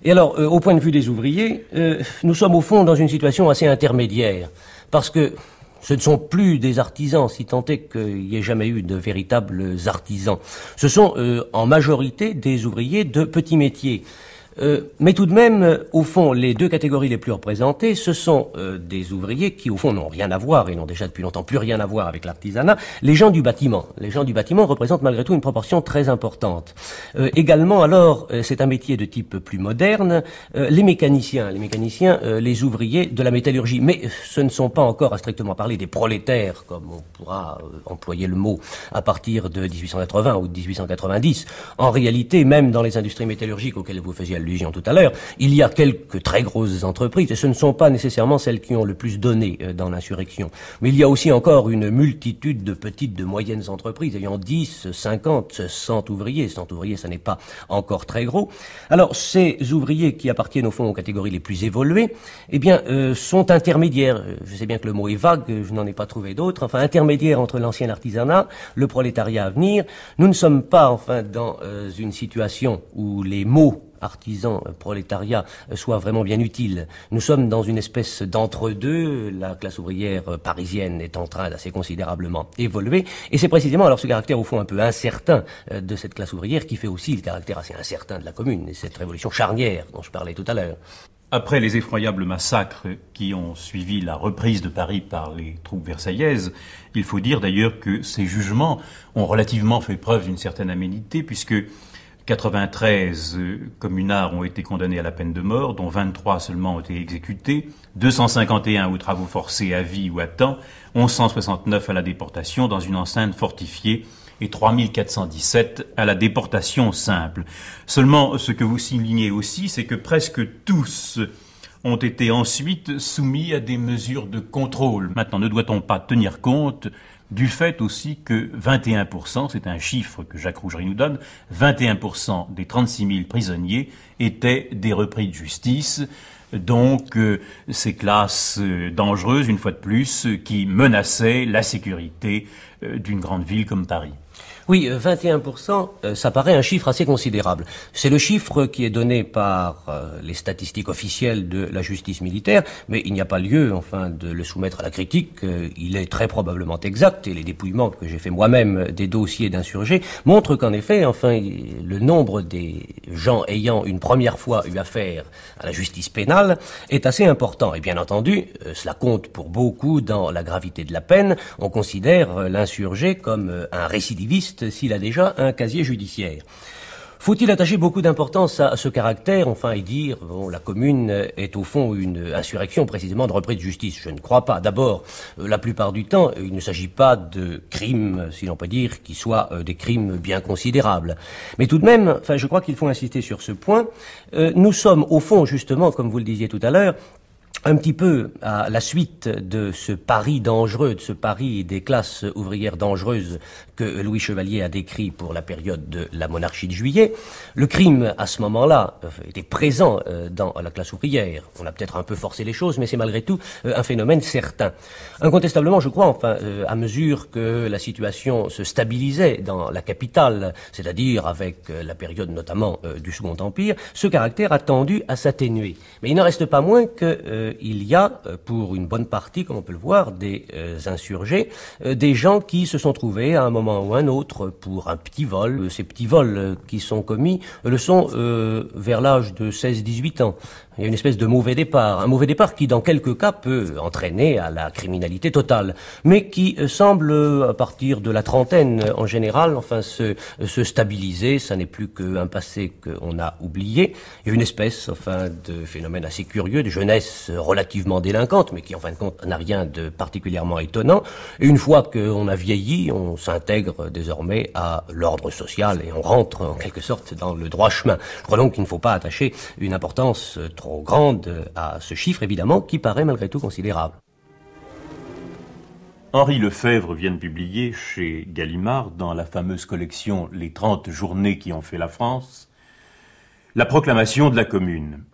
Et alors, euh, au point de vue des ouvriers, euh, nous sommes au fond dans une situation assez intermédiaire, parce que ce ne sont plus des artisans, si tant est qu'il n'y ait jamais eu de véritables artisans. Ce sont euh, en majorité des ouvriers de petits métiers. Euh, mais tout de même, au fond, les deux catégories les plus représentées, ce sont euh, des ouvriers qui, au fond, n'ont rien à voir, et n'ont déjà depuis longtemps plus rien à voir avec l'artisanat, les gens du bâtiment. Les gens du bâtiment représentent malgré tout une proportion très importante. Euh, également, alors, c'est un métier de type plus moderne, les mécaniciens, les mécaniciens, les ouvriers de la métallurgie. Mais ce ne sont pas encore, à strictement parler, des prolétaires, comme on pourra employer le mot à partir de 1880 ou de 1890. En réalité, même dans les industries métallurgiques auxquelles vous faisiez tout à l'heure, il y a quelques très grosses entreprises, et ce ne sont pas nécessairement celles qui ont le plus donné euh, dans l'insurrection. Mais il y a aussi encore une multitude de petites, de moyennes entreprises, ayant 10, 50, 100 ouvriers. 100 ouvriers, ça n'est pas encore très gros. Alors, ces ouvriers qui appartiennent au fond aux catégories les plus évoluées, eh bien, euh, sont intermédiaires. Euh, je sais bien que le mot est vague, je n'en ai pas trouvé d'autres. Enfin, intermédiaires entre l'ancien artisanat, le prolétariat à venir. Nous ne sommes pas, enfin, dans une situation où les mots artisans, euh, prolétariat, euh, soit vraiment bien utile. Nous sommes dans une espèce d'entre-deux, la classe ouvrière euh, parisienne est en train d'assez considérablement évoluer, et c'est précisément alors ce caractère au fond un peu incertain de cette classe ouvrière qui fait aussi le caractère assez incertain de la commune, et cette révolution charnière dont je parlais tout à l'heure. Après les effroyables massacres qui ont suivi la reprise de Paris par les troupes versaillaises, il faut dire d'ailleurs que ces jugements ont relativement fait preuve d'une certaine aménité, puisque 93 euh, communards ont été condamnés à la peine de mort, dont 23 seulement ont été exécutés, 251 aux travaux forcés à vie ou à temps, 1169 à la déportation dans une enceinte fortifiée et 3417 à la déportation simple. Seulement, ce que vous signez aussi, c'est que presque tous ont été ensuite soumis à des mesures de contrôle. Maintenant, ne doit-on pas tenir compte du fait aussi que 21%, c'est un chiffre que Jacques Rougerie nous donne, 21% des 36 000 prisonniers étaient des repris de justice, donc euh, ces classes euh, dangereuses, une fois de plus, qui menaçaient la sécurité euh, d'une grande ville comme Paris. Oui, 21%, euh, euh, ça paraît un chiffre assez considérable. C'est le chiffre qui est donné par euh, les statistiques officielles de la justice militaire, mais il n'y a pas lieu, enfin, de le soumettre à la critique. Il est très probablement exact, et les dépouillements que j'ai fait moi-même des dossiers d'insurgés montrent qu'en effet, enfin, le nombre des gens ayant une première fois eu affaire à la justice pénale est assez important. Et bien entendu, cela compte pour beaucoup dans la gravité de la peine. On considère l'insurgé comme un récidiviste s'il a déjà un casier judiciaire. Faut-il attacher beaucoup d'importance à ce caractère, enfin, et dire, bon, la commune est au fond une insurrection précisément de reprise de justice Je ne crois pas. D'abord, euh, la plupart du temps, il ne s'agit pas de crimes, si l'on peut dire, qui soient euh, des crimes bien considérables. Mais tout de même, enfin, je crois qu'il faut insister sur ce point. Euh, nous sommes, au fond, justement, comme vous le disiez tout à l'heure, un petit peu à la suite de ce pari dangereux, de ce pari des classes ouvrières dangereuses que Louis Chevalier a décrit pour la période de la monarchie de juillet, le crime à ce moment-là euh, était présent euh, dans la classe ouvrière. On a peut-être un peu forcé les choses, mais c'est malgré tout euh, un phénomène certain. Incontestablement, je crois, enfin, à mesure que la situation se stabilisait dans la capitale, c'est-à-dire avec la période notamment du Second Empire, ce caractère a tendu à s'atténuer. Mais il n'en reste pas moins que euh, il y a, euh, pour une bonne partie, comme on peut le voir, des euh, insurgés, des gens qui se sont trouvés à un moment ou un autre pour un petit vol. Ces petits vols qui sont commis le sont vers l'âge de 16-18 ans. Il y a une espèce de mauvais départ, un mauvais départ qui, dans quelques cas, peut entraîner à la criminalité totale, mais qui euh, semble, à partir de la trentaine en général, enfin, se, euh, se stabiliser. Ça n'est plus qu'un passé qu'on a oublié. Il y a une espèce, enfin, de phénomène assez curieux, de jeunesse relativement délinquante, mais qui, en fin de compte, n'a rien de particulièrement étonnant. Et une fois qu'on a vieilli, on s'intègre désormais à l'ordre social et on rentre, en quelque sorte, dans le droit chemin. Je crois donc qu'il ne faut pas attacher une importance euh, trop grande euh, à ce chiffre, évidemment, qui paraît malgré tout considérable. Henri Lefebvre vient de publier chez Gallimard, dans la fameuse collection Les 30 journées qui ont fait la France, la proclamation de la Commune.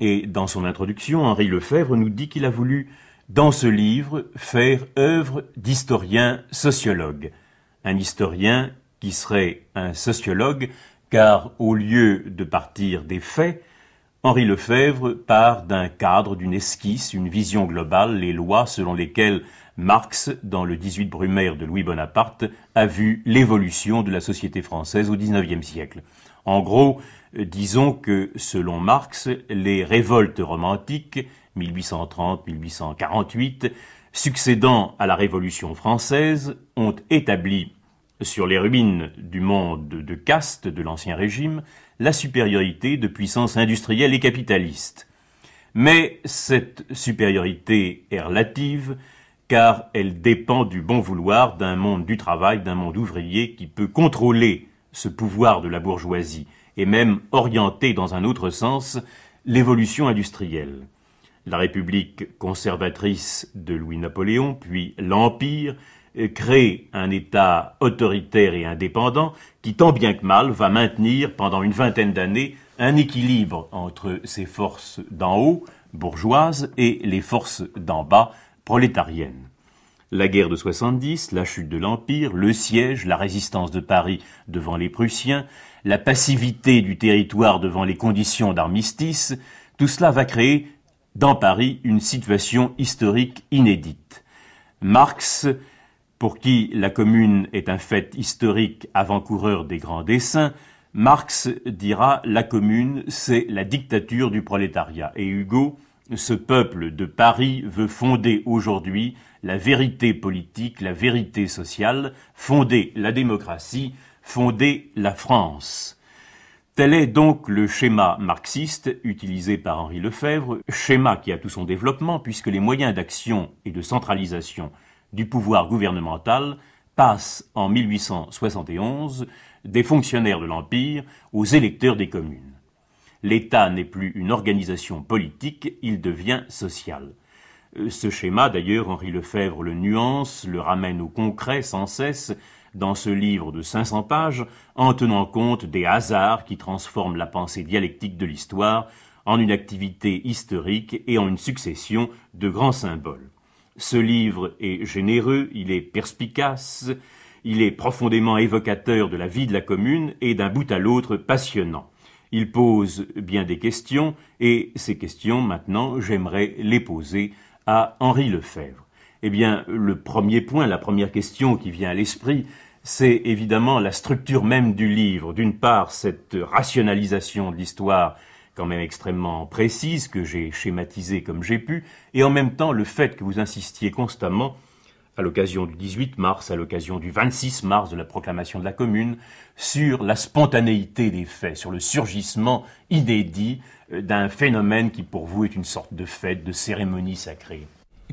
Et dans son introduction, Henri Lefebvre nous dit qu'il a voulu, dans ce livre, faire œuvre d'historien sociologue. Un historien qui serait un sociologue, car au lieu de partir des faits, Henri Lefebvre part d'un cadre, d'une esquisse, une vision globale, les lois selon lesquelles Marx, dans le 18 Brumaire de Louis Bonaparte, a vu l'évolution de la société française au XIXe siècle. En gros, euh, disons que, selon Marx, les révoltes romantiques, 1830-1848, succédant à la Révolution française, ont établi, sur les ruines du monde de caste de l'Ancien Régime, la supériorité de puissance industrielle et capitaliste. Mais cette supériorité est relative car elle dépend du bon vouloir d'un monde du travail, d'un monde ouvrier qui peut contrôler ce pouvoir de la bourgeoisie et même orienter dans un autre sens l'évolution industrielle. La République conservatrice de Louis-Napoléon, puis l'Empire, crée un État autoritaire et indépendant qui, tant bien que mal, va maintenir pendant une vingtaine d'années un équilibre entre ses forces d'en haut, bourgeoises, et les forces d'en bas, prolétariennes. La guerre de 70, la chute de l'Empire, le siège, la résistance de Paris devant les Prussiens, la passivité du territoire devant les conditions d'armistice, tout cela va créer dans Paris une situation historique inédite. Marx pour qui la commune est un fait historique avant-coureur des grands desseins, Marx dira la commune, c'est la dictature du prolétariat. Et Hugo, ce peuple de Paris veut fonder aujourd'hui la vérité politique, la vérité sociale, fonder la démocratie, fonder la France. Tel est donc le schéma marxiste utilisé par Henri Lefebvre, schéma qui a tout son développement puisque les moyens d'action et de centralisation du pouvoir gouvernemental passe en 1871 des fonctionnaires de l'Empire aux électeurs des communes. L'État n'est plus une organisation politique, il devient social. Euh, ce schéma, d'ailleurs, Henri Lefebvre le nuance, le ramène au concret sans cesse, dans ce livre de 500 pages, en tenant compte des hasards qui transforment la pensée dialectique de l'histoire en une activité historique et en une succession de grands symboles. Ce livre est généreux, il est perspicace, il est profondément évocateur de la vie de la commune et d'un bout à l'autre passionnant. Il pose bien des questions et ces questions maintenant j'aimerais les poser à Henri Lefebvre. Eh bien, le premier point, la première question qui vient à l'esprit, c'est évidemment la structure même du livre. D'une part, cette rationalisation de l'histoire quand même extrêmement précise, que j'ai schématisée comme j'ai pu, et en même temps le fait que vous insistiez constamment, à l'occasion du 18 mars, à l'occasion du 26 mars de la proclamation de la Commune, sur la spontanéité des faits, sur le surgissement inédit euh, d'un phénomène qui pour vous est une sorte de fête, de cérémonie sacrée.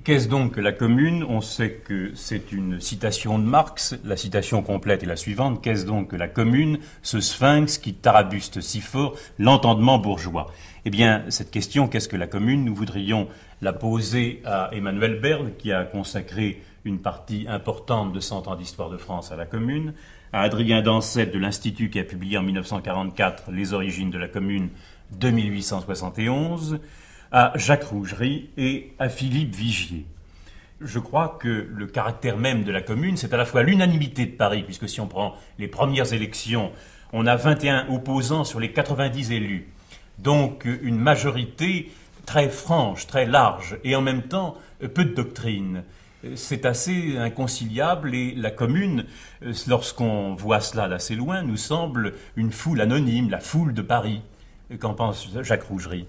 Qu'est-ce donc que la commune On sait que c'est une citation de Marx, la citation complète est la suivante. Qu'est-ce donc que la commune, ce sphinx qui tarabuste si fort l'entendement bourgeois Eh bien, cette question, qu'est-ce que la commune Nous voudrions la poser à Emmanuel Berle, qui a consacré une partie importante de 100 ans d'histoire de France à la commune, à Adrien Dancet de l'Institut qui a publié en 1944 Les origines de la commune de 1871, à Jacques Rougerie et à Philippe Vigier. Je crois que le caractère même de la commune, c'est à la fois l'unanimité de Paris, puisque si on prend les premières élections, on a 21 opposants sur les 90 élus. Donc une majorité très franche, très large, et en même temps peu de doctrine. C'est assez inconciliable et la commune, lorsqu'on voit cela d'assez loin, nous semble une foule anonyme, la foule de Paris. Qu'en pense Jacques Rougerie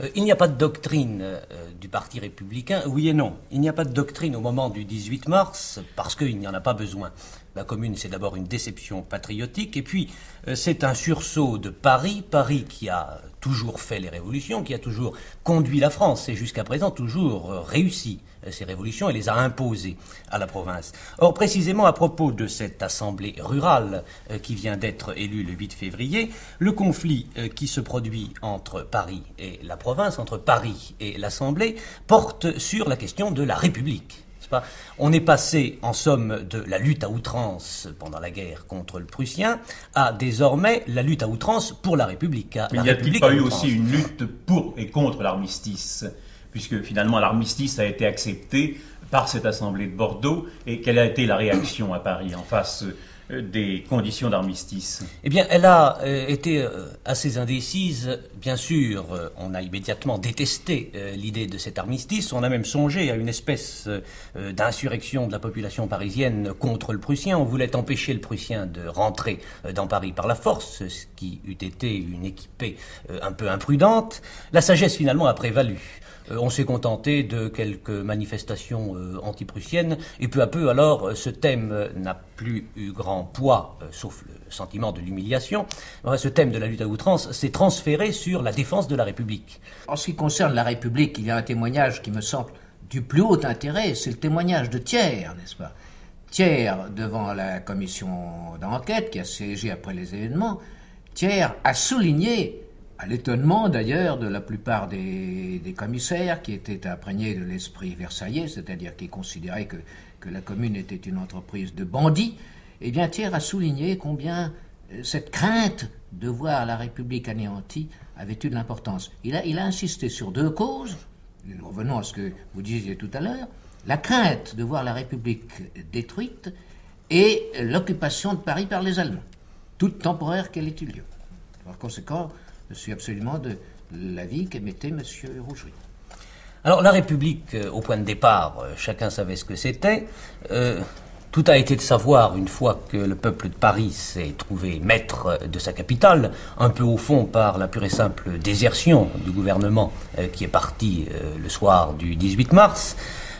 euh, il n'y a pas de doctrine euh, du Parti républicain, oui et non. Il n'y a pas de doctrine au moment du 18 mars parce qu'il n'y en a pas besoin. La commune, c'est d'abord une déception patriotique, et puis euh, c'est un sursaut de Paris, Paris qui a toujours fait les révolutions, qui a toujours conduit la France, et jusqu'à présent toujours réussi. Euh, ces révolutions et les a imposées à la province. Or, précisément à propos de cette assemblée rurale euh, qui vient d'être élue le 8 février, le conflit euh, qui se produit entre Paris et la province, entre Paris et l'Assemblée, porte sur la question de la République. On est passé, en somme, de la lutte à outrance pendant la guerre contre le Prussien à désormais la lutte à outrance pour la République. Mais Mais n'y a-t-il pas eu aussi une lutte pour et contre l'armistice puisque finalement l'armistice a été accepté par cette Assemblée de Bordeaux, et quelle a été la réaction à Paris en face euh, des conditions d'armistice Eh bien, elle a euh, été euh, assez indécise. Bien sûr, on a immédiatement détesté l'idée de cet armistice. On a même songé à une espèce d'insurrection de la population parisienne contre le Prussien. On voulait empêcher le Prussien de rentrer dans Paris par la force, ce qui eût été une équipée un peu imprudente. La sagesse, finalement, a prévalu. Euh, on s'est contenté de quelques manifestations euh, anti-prussiennes et peu à peu, alors, euh, ce thème n'a plus eu grand poids, sauf le sentiment de l'humiliation. ce thème de la lutte à outrance s'est transféré sur la défense de la République. En ce qui concerne la République, il y a un témoignage qui me semble du plus haut intérêt, c'est le témoignage de Thiers, n'est-ce pas Thiers, devant la commission d'enquête qui a siégé après les événements, Thiers a souligné l'étonnement d'ailleurs de la plupart des, commissaires qui étaient imprégnés de l'esprit versaillais, c'est-à-dire qui considéraient que, la commune était une entreprise de bandits, eh bien Thiers a souligné combien euh, cette crainte de voir la République anéantie avait eu de l'importance. Il a, il a insisté sur deux causes, revenons à ce que vous disiez tout à l'heure, la crainte de voir la République détruite et l'occupation de Paris par les Allemands, toute temporaire qu'elle ait eu lieu. Par conséquent, je suis absolument de l'avis qu'émettait M. Rougerie. Alors la République, euh, au point de départ, euh, chacun savait ce que c'était. Euh, tout a été de savoir, une fois que le peuple de Paris s'est trouvé maître de sa capitale, un peu au fond par la pure et simple désertion du gouvernement qui est parti le soir du 18 mars,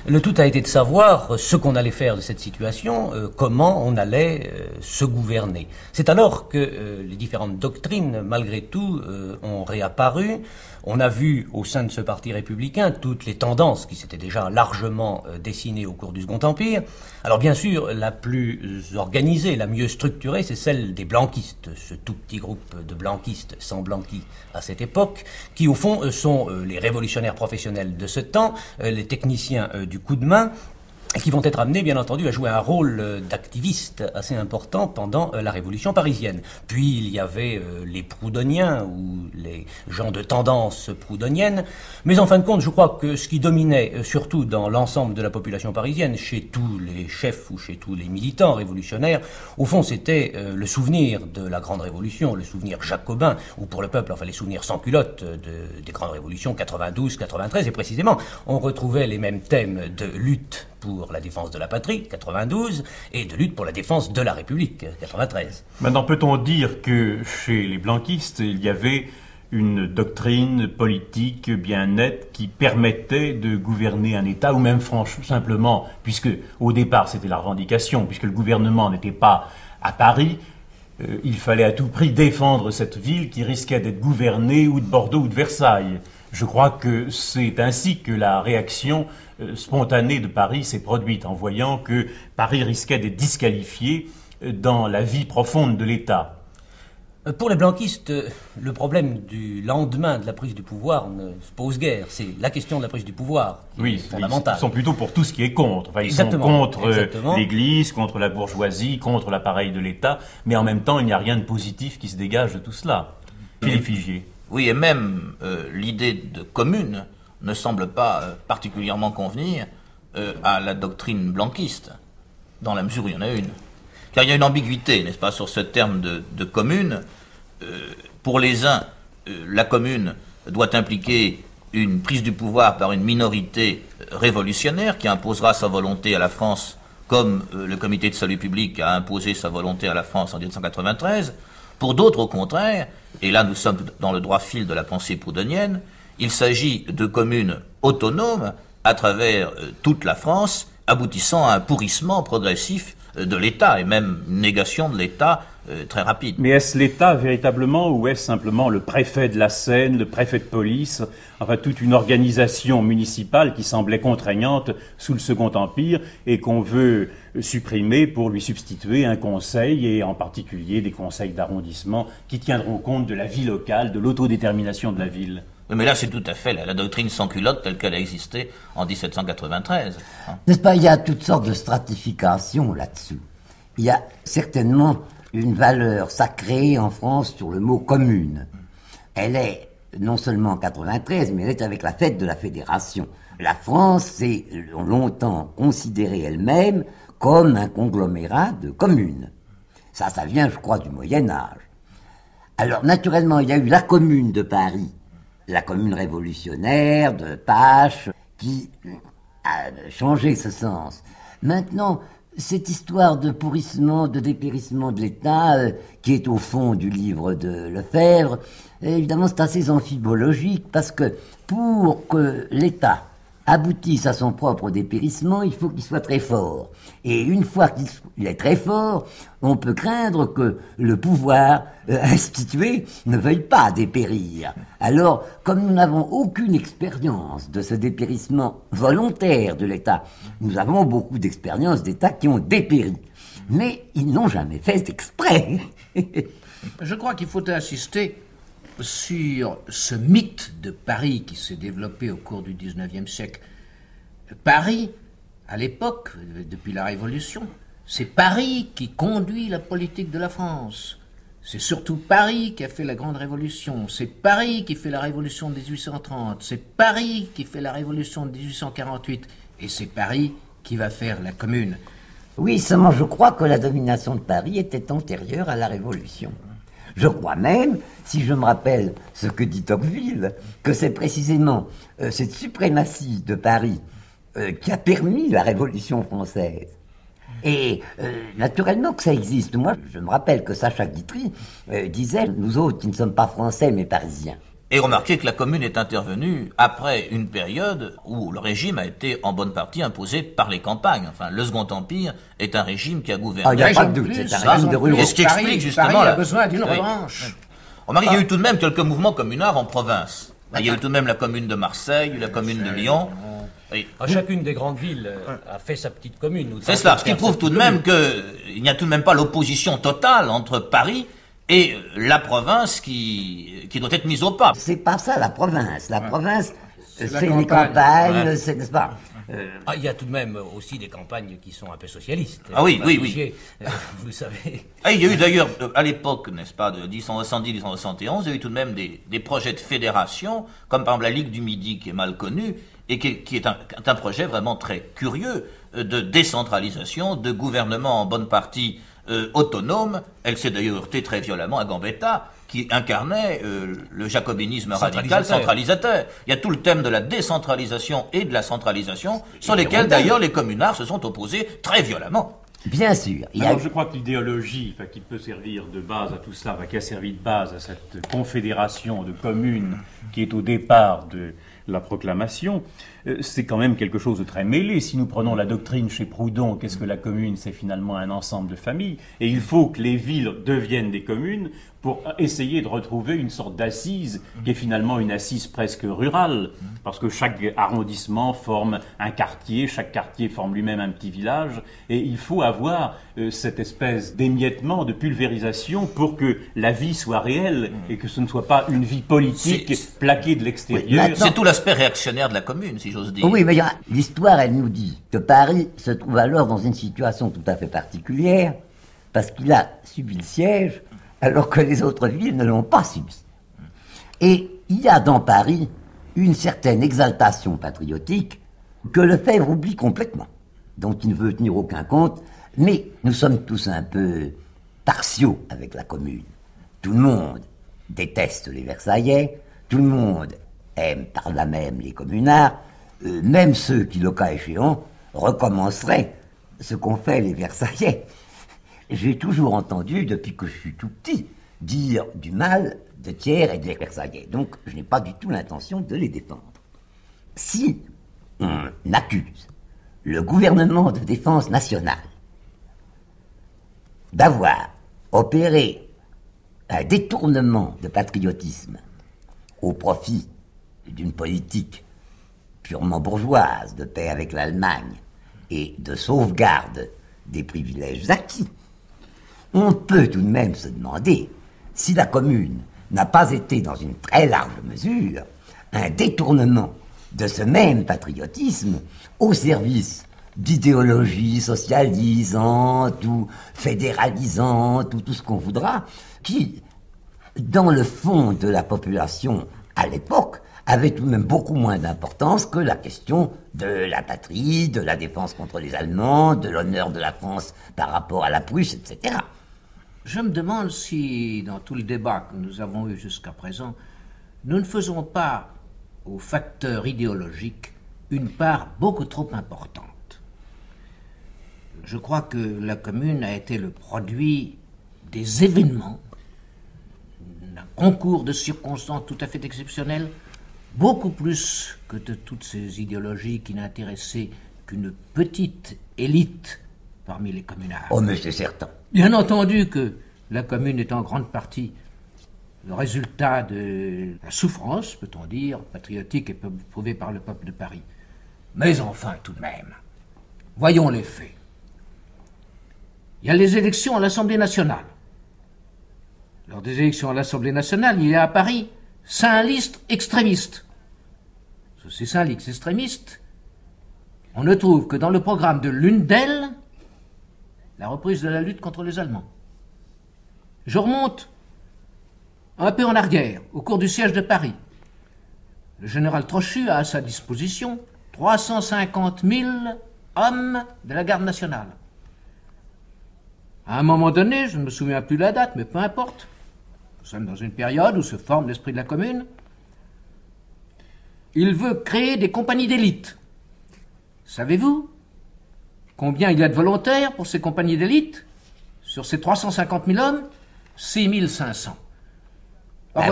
le tout a été de savoir euh, ce qu'on allait faire de cette situation, euh, comment on allait euh, se gouverner. C'est alors que les différentes doctrines, malgré tout, ont réapparu. On a vu au sein de ce parti républicain toutes les tendances qui s'étaient déjà largement dessinées au cours du Second Empire. Alors bien sûr, la plus organisée, la mieux structurée, c'est celle des blanquistes, ce tout petit groupe de blanquistes sans blanqui à cette époque, qui au fond sont les révolutionnaires professionnels de ce temps, les techniciens du du coup de main qui vont être amenés, bien entendu, à jouer un rôle euh, d'activiste assez important pendant euh, la Révolution parisienne. Puis il y avait euh, les proudhoniens ou les gens de tendance proudhonienne. Mais en fin de compte, je crois que ce qui dominait surtout dans l'ensemble de la population parisienne, chez tous les chefs ou chez tous les militants révolutionnaires, au fond, c'était le souvenir de la Grande Révolution, le souvenir jacobin, ou pour le peuple, enfin les souvenirs sans culottes des Grandes Révolutions 92, 93. Et précisément, on retrouvait les mêmes thèmes de lutte pour la défense de la patrie, 92, et de lutte pour la défense de la République, 93. Maintenant, peut-on dire que chez les blanquistes, il y avait une doctrine politique bien nette qui permettait de gouverner un État, ou même franchement, simplement, puisque au départ c'était la revendication, puisque le gouvernement n'était pas à Paris, euh, il fallait à tout prix défendre cette ville qui risquait d'être gouvernée ou de Bordeaux ou de Versailles. Je crois que c'est ainsi que la réaction euh, spontanée de Paris s'est produite en voyant que Paris risquait d'être disqualifié euh, dans la vie profonde de l'État. Euh, pour les blanquistes, le problème du lendemain de la prise du pouvoir ne se pose guère. C'est la question de la prise du pouvoir qui oui, est fondamentale. Ils sont plutôt pour tout ce qui est contre. ils sont contre l'Église, contre la bourgeoisie, contre l'appareil de l'État, mais en même temps, il n'y a rien de positif qui se dégage de tout cela. Philippe Oui, et même l'idée de commune ne semble pas euh, particulièrement convenir euh, à la doctrine blanquiste, dans la mesure où il y en a une. Car il y a une ambiguïté, n'est-ce pas, sur ce terme de, commune. Euh, pour les uns, la commune doit impliquer une prise du pouvoir par une minorité révolutionnaire qui imposera sa volonté à la France, comme le comité de salut public a imposé sa volonté à la France en 1993. Pour d'autres, au contraire, et là nous sommes dans le droit fil de la pensée Poudonienne. Il s'agit de communes autonomes à travers euh, toute la France, aboutissant à un pourrissement progressif euh, de l'État et même une négation de l'État euh, très rapide. Mais est-ce l'État véritablement ou est-ce simplement le préfet de la Seine, le préfet de police, enfin toute une organisation municipale qui semblait contraignante sous le Second Empire et qu'on veut supprimer pour lui substituer un conseil et en particulier des conseils d'arrondissement qui tiendront compte de la vie locale, de l'autodétermination de la ville oui, mais là, c'est tout à fait la, doctrine sans culotte telle qu'elle a existé en 1793. Hein. N'est-ce pas Il y a toutes sortes de stratifications là-dessous. Il y a certainement une valeur sacrée en France sur le mot commune. Elle est non seulement en 93, mais elle est avec la fête de la Fédération. La France s'est longtemps considérée elle-même comme un conglomérat de communes. Ça, ça vient, je crois, du Moyen Âge. Alors, naturellement, il y a eu la commune de Paris la commune révolutionnaire de Pache qui a changé ce sens. Maintenant, cette histoire de pourrissement, de dépérissement de l'État, euh, qui est au fond du livre de Lefebvre, évidemment c'est assez amphibologique parce que pour que l'État aboutisse à son propre dépérissement, il faut qu'il soit très fort. Et une fois qu'il est très fort, on peut craindre que le pouvoir euh, institué ne veuille pas dépérir. Alors, comme nous n'avons aucune expérience de ce dépérissement volontaire de l'État, nous avons beaucoup d'expériences d'États qui ont dépéri. Mais ils n'ont jamais fait exprès. Je crois qu'il faut insister sur ce mythe de Paris qui s'est développé au cours du XIXe siècle. Paris, à l'époque, depuis la Révolution, c'est Paris qui conduit la politique de la France. C'est surtout Paris qui a fait la Grande Révolution. C'est Paris qui fait la Révolution de 1830. C'est Paris qui fait la Révolution de 1848. Et c'est Paris qui va faire la Commune. Oui, seulement je crois que la domination de Paris était antérieure à la Révolution. Je crois même, si je me rappelle ce que dit Tocqueville, que c'est précisément euh, cette suprématie de Paris euh, qui a permis la Révolution française. Et euh, naturellement que ça existe. Moi, je me rappelle que Sacha Guitry disait, nous autres qui ne sommes pas français mais parisiens. Et remarquez que la commune est intervenue après une période où le régime a été en bonne partie imposé par les campagnes. Enfin, le Second Empire est un régime qui a gouverné. Ah, il n'y a pas de doute, c'est de Et ce qui explique justement. Paris a besoin d'une revanche. Remarquez, il y a eu ah. tout de même quelques mouvements communards en province. Il y a eu tout de même la commune de Marseille, la commune de Lyon. Ah, chacune des grandes villes euh, a fait sa petite commune. C'est cela, ce qui prouve tout de même qu'il euh, n'y a tout de même pas l'opposition totale entre Paris et euh, la province qui, qui doit être mise au pas. C'est pas ça la province. La province, c'est les campagnes, c'est, n'est-ce pas euh, ah, il y a tout de même aussi des campagnes qui sont un peu socialistes. Ah oui, oui, oui. Euh, vous savez. Ah, il y a eu d'ailleurs, à l'époque, n'est-ce pas, de 1070 1971 il y a eu tout de même des, projets de fédération, comme par exemple la Ligue du Midi qui est mal connue et qui, est un, un, projet vraiment très curieux de décentralisation, de gouvernement en bonne partie euh, autonome. Elle s'est d'ailleurs heurtée très violemment à Gambetta, qui incarnait euh, le jacobinisme radical centralisateur. Il y a tout le thème de la décentralisation et de la centralisation, sur lesquels d'ailleurs les communards se sont opposés très violemment. Bien sûr. Alors je crois que l'idéologie qui peut servir de base à tout cela, qui a servi de base à cette confédération de communes qui est au départ de la proclamation, euh, c'est quand même quelque chose de très mêlé. Si nous prenons la doctrine chez Proudhon, qu'est-ce que la commune C'est finalement un ensemble de familles. Et il faut que les villes deviennent des communes pour essayer de retrouver une sorte d'assise qui est finalement une assise presque rurale, parce que chaque arrondissement forme un quartier, chaque quartier forme lui-même un petit village, et il faut avoir euh, cette espèce d'émiettement, de pulvérisation pour que la vie soit réelle et que ce ne soit pas une vie politique plaquée de l'extérieur. c'est tout l'aspect réactionnaire de la commune, si oui, mais l'histoire, elle nous dit que Paris se trouve alors dans une situation tout à fait particulière, parce qu'il a subi le siège, alors que les autres villes ne l'ont pas subi. Et il y a dans Paris une certaine exaltation patriotique que le Lefebvre oublie complètement, dont il ne veut tenir aucun compte, mais nous sommes tous un peu partiaux avec la commune. Tout le monde déteste les Versaillais, tout le monde aime par là même les communards, euh, même ceux qui, le cas échéant, recommenceraient ce qu'ont fait les Versaillais. J'ai toujours entendu, depuis que je suis tout petit, dire du mal de Thiers et des Versaillais. Donc, je n'ai pas du tout l'intention de les défendre. Si on accuse le gouvernement de défense nationale d'avoir opéré un détournement de patriotisme au profit d'une politique purement bourgeoise de paix avec l'Allemagne et de sauvegarde des privilèges acquis, on peut tout de même se demander si la commune n'a pas été dans une très large mesure un détournement de ce même patriotisme au service d'idéologies socialisantes ou fédéralisantes ou tout ce qu'on voudra, qui, dans le fond de la population à l'époque, avait tout de même beaucoup moins d'importance que la question de la patrie, de la défense contre les Allemands, de l'honneur de la France par rapport à la Prusse, etc. Je me demande si, dans tout le débat que nous avons eu jusqu'à présent, nous ne faisons pas aux facteurs idéologiques une part beaucoup trop importante. Je crois que la commune a été le produit des événements, d'un concours de circonstances tout à fait exceptionnel beaucoup plus que de toutes ces idéologies qui n'intéressaient qu'une petite élite parmi les communards. Oh, mais c'est certain. Bien entendu que la commune est en grande partie le résultat de la souffrance, peut-on dire, patriotique et prouvée par le peuple de Paris. Mais enfin, tout de même, voyons les faits. Il y a les élections à l'Assemblée nationale. Lors des élections à l'Assemblée nationale, il y a à Paris cinq listes extrémistes ces ça l'X extrémistes, On ne trouve que dans le programme de l'une d'elles la reprise de la lutte contre les Allemands. Je remonte un peu en arrière, au cours du siège de Paris. Le général Trochu a à sa disposition 350 000 hommes de la garde nationale. À un moment donné, je ne me souviens plus de la date, mais peu importe, nous sommes dans une période où se forme l'esprit de la commune, il veut créer des compagnies d'élite. Savez-vous combien il y a de volontaires pour ces compagnies d'élite Sur ces 350 000 hommes, 6 500. Bah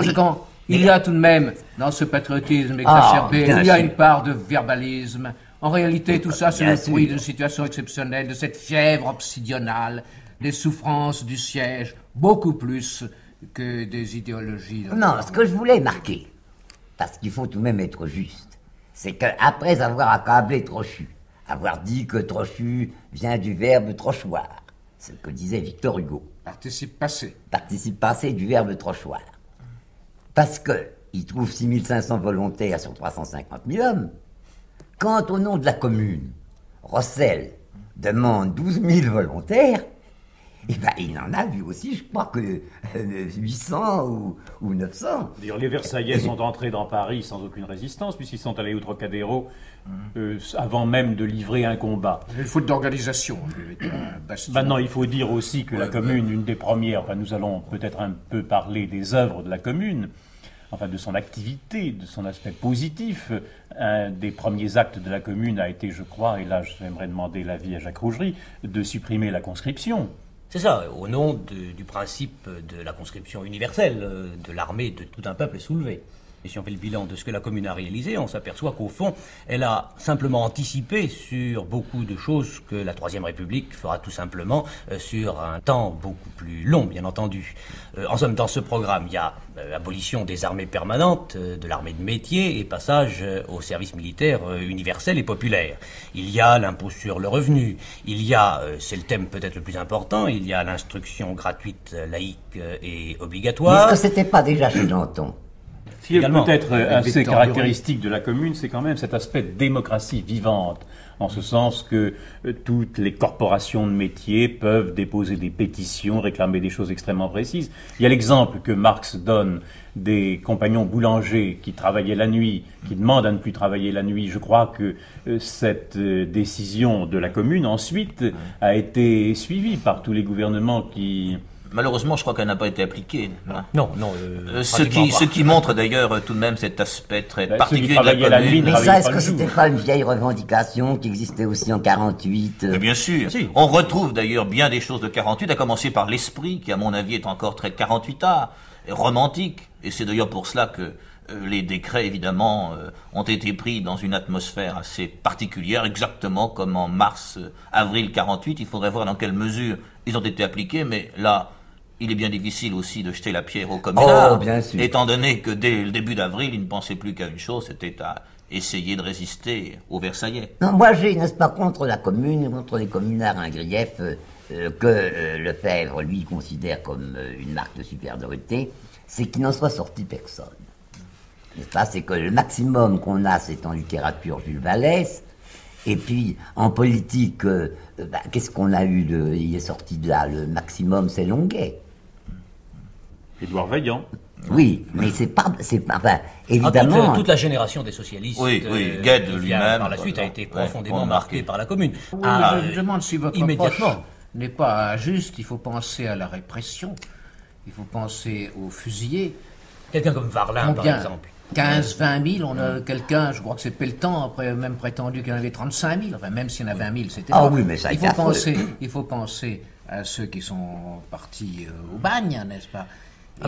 il y a tout de même, dans ce patriotisme ah, exacerbé, il y a une part de verbalisme. En réalité, tout ça, c'est le fruit d'une situation exceptionnelle, de cette fièvre obsidionale, des souffrances du siège, beaucoup plus que des idéologies. Non, ce que je voulais marquer, parce qu'il faut tout de même être juste. C'est qu'après avoir accablé Trochu, avoir dit que Trochu vient du verbe trochoir, ce que disait Victor Hugo. Participe passé. Participe passé du verbe trochoir. Parce que il trouve 6500 volontaires sur 350 000 hommes. Quand au nom de la commune, Rossel demande 12 000 volontaires, eh ben, il en a vu aussi, je crois que 800 euh, ou, 900. les Versaillais sont entrés dans Paris sans aucune résistance, puisqu'ils sont allés au Trocadéro euh, avant même de livrer un combat. Une faute d'organisation. Maintenant, il faut dire aussi que la Commune, une des premières, enfin, nous allons peut-être un peu parler des œuvres de la Commune, enfin de son activité, de son aspect positif. Un des premiers actes de la Commune a été, je crois, et là j'aimerais demander l'avis à Jacques Rougerie, de supprimer la conscription. C'est ça, au nom du principe de la conscription universelle euh, de l'armée de tout un peuple soulevé. Et si on fait le bilan de ce que la commune a réalisé, on s'aperçoit qu'au fond, elle a simplement anticipé sur beaucoup de choses que la Troisième République fera tout simplement euh, sur un temps beaucoup plus long, bien entendu. Euh, en somme, dans ce programme, il y a l'abolition euh, des armées permanentes, de l'armée de métier et passage au service militaire universel et populaire. Il y a l'impôt sur le revenu, il y a, c'est le thème peut-être le plus important, il y a l'instruction gratuite, laïque et obligatoire. Est-ce que c'était pas déjà chez Danton ce qui est peut-être euh, assez caractéristique de la commune, c'est quand même cet aspect démocratie vivante en ce sens que euh, toutes les corporations de métiers peuvent déposer des pétitions, réclamer des choses extrêmement précises. Il y a l'exemple que Marx donne des compagnons boulangers qui travaillaient la nuit, qui demandent à ne plus travailler la nuit. Je crois que euh, cette décision de la commune ensuite a été suivie par tous les gouvernements qui Malheureusement, je crois qu'elle n'a pas été appliquée. Non, non. Euh, euh, ce, qui, ce qui montre d'ailleurs tout de même cet aspect très particulier de la commune. Mais ça, est-ce que c'était pas une vieille revendication qui existait aussi en 48 euh? Bien sûr. On retrouve d'ailleurs bien des choses de 48, à commencer par l'esprit, qui à mon avis est encore très 48 art, romantique. Et c'est d'ailleurs pour cela que les décrets, évidemment, ont été pris dans une atmosphère assez particulière, exactement comme en mars, avril 48. Il faudrait voir dans quelle mesure ils ont été appliqués, mais là, il est bien difficile aussi de jeter la pierre aux communards, oh, oh, étant donné que dès le début d'avril, il ne pensait plus qu'à une chose, c'était à essayer de résister aux Versaillais. Non, moi j'ai, n'est-ce pas, contre la commune, contre les communards, un hein, grief euh, euh, que le euh, Lefebvre, lui, considère comme une marque de supériorité, c'est qu'il n'en soit sorti personne. N'est-ce pas C'est que le maximum qu'on a, c'est en littérature Jules Vallès, et puis, en politique, bah, qu'est-ce qu'on a eu de, Il est sorti de là, le maximum, c'est Longuet. Édouard Vaillant. Oui, mais c'est pas, c'est pas, évidemment. Ah, toute, la génération des socialistes. Oui, euh, oui, lui-même. Par la suite, a euh, été profondément marqué par la Commune. je, ah, demande si votre immédiatement n'est pas juste. Il faut penser à la répression. Il faut penser aux fusillés. Quelqu'un comme Varlin, par exemple. 15, 20 000, on a euh, quelqu'un, je crois que c'est Pelletan, après même prétendu qu'il y en avait 35 000, enfin même s'il y en a 20 000, c'était. Ah oui, mais ça il faut penser, Il faut penser à ceux qui sont partis au bagne, n'est-ce pas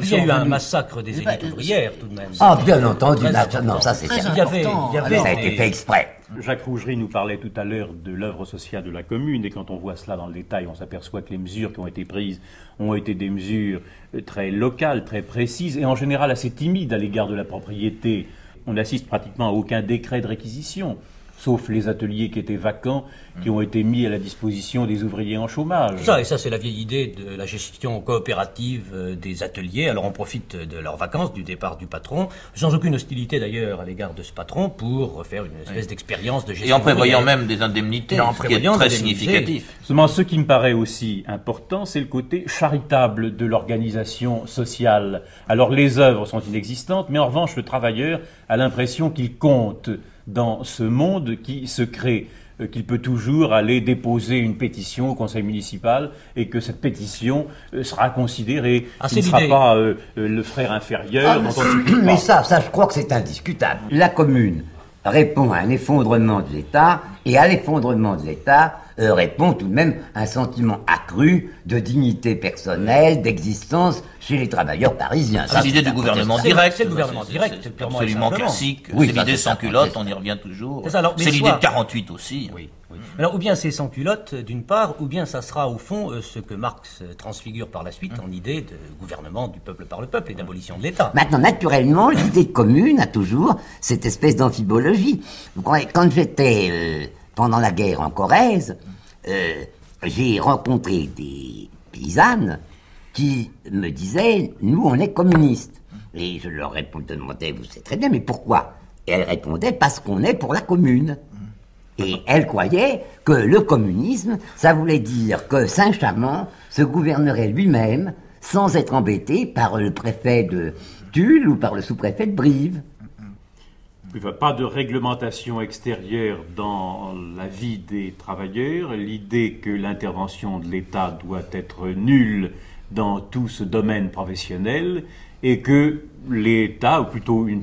il y a eu un massacre des bah, élites euh, ouvrières, tout de même. Ah, bien entendu, non, ça c'est certain. ça a été euh, fait exprès. Jacques Rougerie nous parlait tout à l'heure de l'œuvre sociale de la Commune, et quand on voit cela dans le détail, on s'aperçoit que les mesures qui ont été prises ont été des mesures euh, très locales, très précises, et en général assez timides à l'égard de la propriété. On n'assiste pratiquement à aucun décret de réquisition sauf les ateliers qui étaient vacants, qui ont été mis à la disposition des ouvriers en chômage. Ça, et ça, c'est la vieille idée de la gestion coopérative euh, des ateliers. Alors, on profite de leurs vacances, du départ du patron, sans aucune hostilité d'ailleurs à l'égard de ce patron, pour faire une espèce d'expérience de gestion. Et en prévoyant même des indemnités, qui est très significatif. Seulement, ce qui me paraît aussi important, c'est le côté charitable de l'organisation sociale. Alors, les œuvres sont inexistantes, mais en revanche, le travailleur a l'impression qu'il compte dans ce monde qui se crée euh, qu'il peut toujours aller déposer une pétition au conseil municipal et que cette pétition euh, sera considérée. ce ah, ne sera pas euh, le frère inférieur. Ah, mais ça, je crois que c'est indiscutable. La commune répond à un effondrement de l'État et à l'effondrement de l'État, euh, répond tout de même à un sentiment accru de dignité personnelle, d'existence chez les travailleurs parisiens. C'est l'idée du gouvernement direct. C'est le gouvernement direct. C'est absolument classique. c'est l'idée sans culotte, on y revient toujours. C'est l'idée de 48 aussi. Alors, ou bien c'est sans culotte, d'une part, ou bien ça sera au fond euh, ce que Marx euh, transfigure par la suite en idée de gouvernement du peuple par le peuple et d'abolition de l'État. Maintenant, naturellement, l'idée commune a toujours cette espèce d'amphibologie. Quand j'étais pendant la guerre en Corrèze, euh, j'ai rencontré des paysannes qui me disaient Nous, on est communistes. Et je leur répondais demandais Vous savez très bien, mais pourquoi Et elles répondaient Parce qu'on est pour la commune. Et elles croyaient que le communisme, ça voulait dire que Saint-Chamond se gouvernerait lui-même sans être embêté par le préfet de Tulle ou par le sous-préfet de Brive pas de réglementation extérieure dans la vie des travailleurs, l'idée que l'intervention de l'État doit être nulle dans tout ce domaine professionnel et que l'État, ou plutôt une,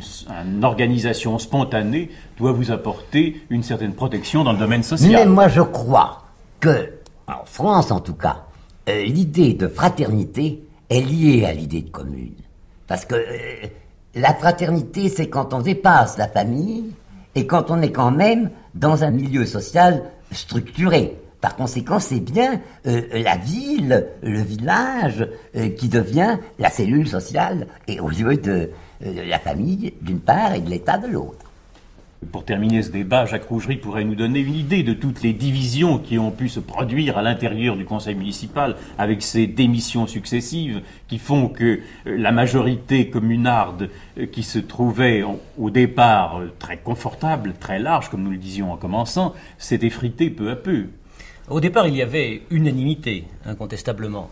organisation spontanée, doit vous apporter une certaine protection dans le domaine social. Mais moi je crois que, en France en tout cas, euh, l'idée de fraternité est liée à l'idée de commune. Parce que euh, la fraternité, c'est quand on dépasse la famille et quand on est quand même dans un milieu social structuré. Par conséquent, c'est bien euh, la ville, le village euh, qui devient la cellule sociale et au lieu euh, de la famille d'une part et de l'État de l'autre. Pour terminer ce débat, Jacques Rougerie pourrait nous donner une idée de toutes les divisions qui ont pu se produire à l'intérieur du conseil municipal avec ces démissions successives qui font que euh, la majorité communarde euh, qui se trouvait au départ euh, très confortable, très large, comme nous le disions en commençant, s'est effritée peu à peu. Au départ, il y avait unanimité, incontestablement.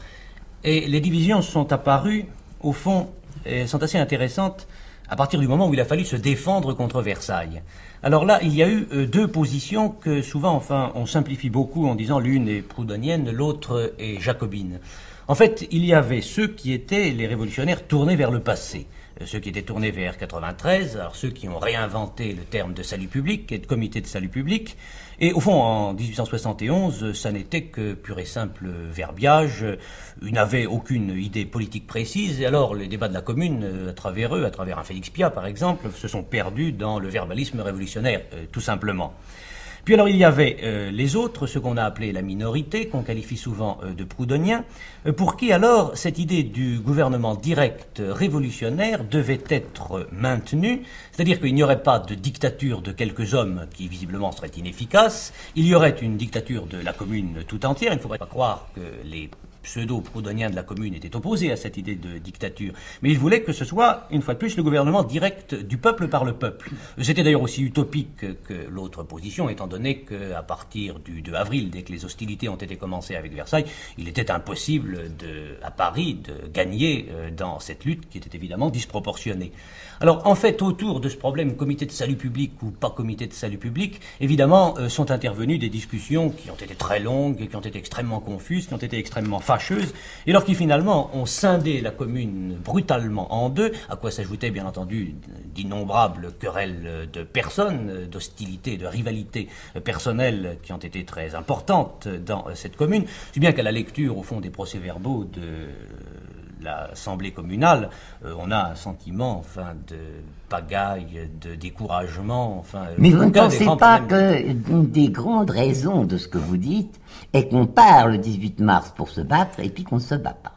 Et les divisions sont apparues, au fond, et sont assez intéressantes à partir du moment où il a fallu se défendre contre Versailles. Alors là, il y a eu euh, deux positions que souvent, enfin, on simplifie beaucoup en disant l'une est proudhonienne, l'autre est jacobine. En fait, il y avait ceux qui étaient les révolutionnaires tournés vers le passé, euh, ceux qui étaient tournés vers 93, alors ceux qui ont réinventé le terme de salut public et de comité de salut public, et au fond, en 1871, ça n'était que pur et simple verbiage. Ils n'avaient aucune idée politique précise. Et alors, les débats de la Commune, euh, à travers eux, à travers un Félix Pia, par exemple, se sont perdus dans le verbalisme révolutionnaire, euh, tout simplement. Puis alors il y avait euh, les autres, ce qu'on a appelé la minorité, qu'on qualifie souvent euh, de proudhoniens, euh, pour qui alors cette idée du gouvernement direct révolutionnaire devait être maintenue, c'est-à-dire qu'il n'y aurait pas de dictature de quelques hommes qui visiblement serait inefficaces il y aurait une dictature de la commune tout entière, il ne faudrait pas croire que les pseudo proudhonien de la Commune était opposé à cette idée de dictature, mais il voulait que ce soit, une fois de plus, le gouvernement direct du peuple par le peuple. C'était d'ailleurs aussi utopique que l'autre position, étant donné qu'à partir du 2 avril, dès que les hostilités ont été commencées avec Versailles, il était impossible à Paris de gagner euh, dans cette lutte qui était évidemment disproportionnée. Alors en fait, autour de ce problème comité de salut public ou pas comité de salut public, évidemment, euh, sont intervenues des discussions qui ont été très longues, qui ont été extrêmement confuses, qui ont été extrêmement fâcheuses, et alors qui finalement ont scindé la commune brutalement en deux, à quoi s'ajoutaient bien entendu d'innombrables querelles de personnes, d'hostilité, de rivalité personnelle, qui ont été très importantes dans euh, cette commune, si bien qu'à la lecture au fond des procès-verbaux de l'Assemblée communale, euh, on a un sentiment, enfin, de pagaille, de découragement, enfin... Mais vous ne pensez pas que des grandes raisons de ce que vous dites est qu'on part le 18 mars pour se battre et puis qu'on ne se bat pas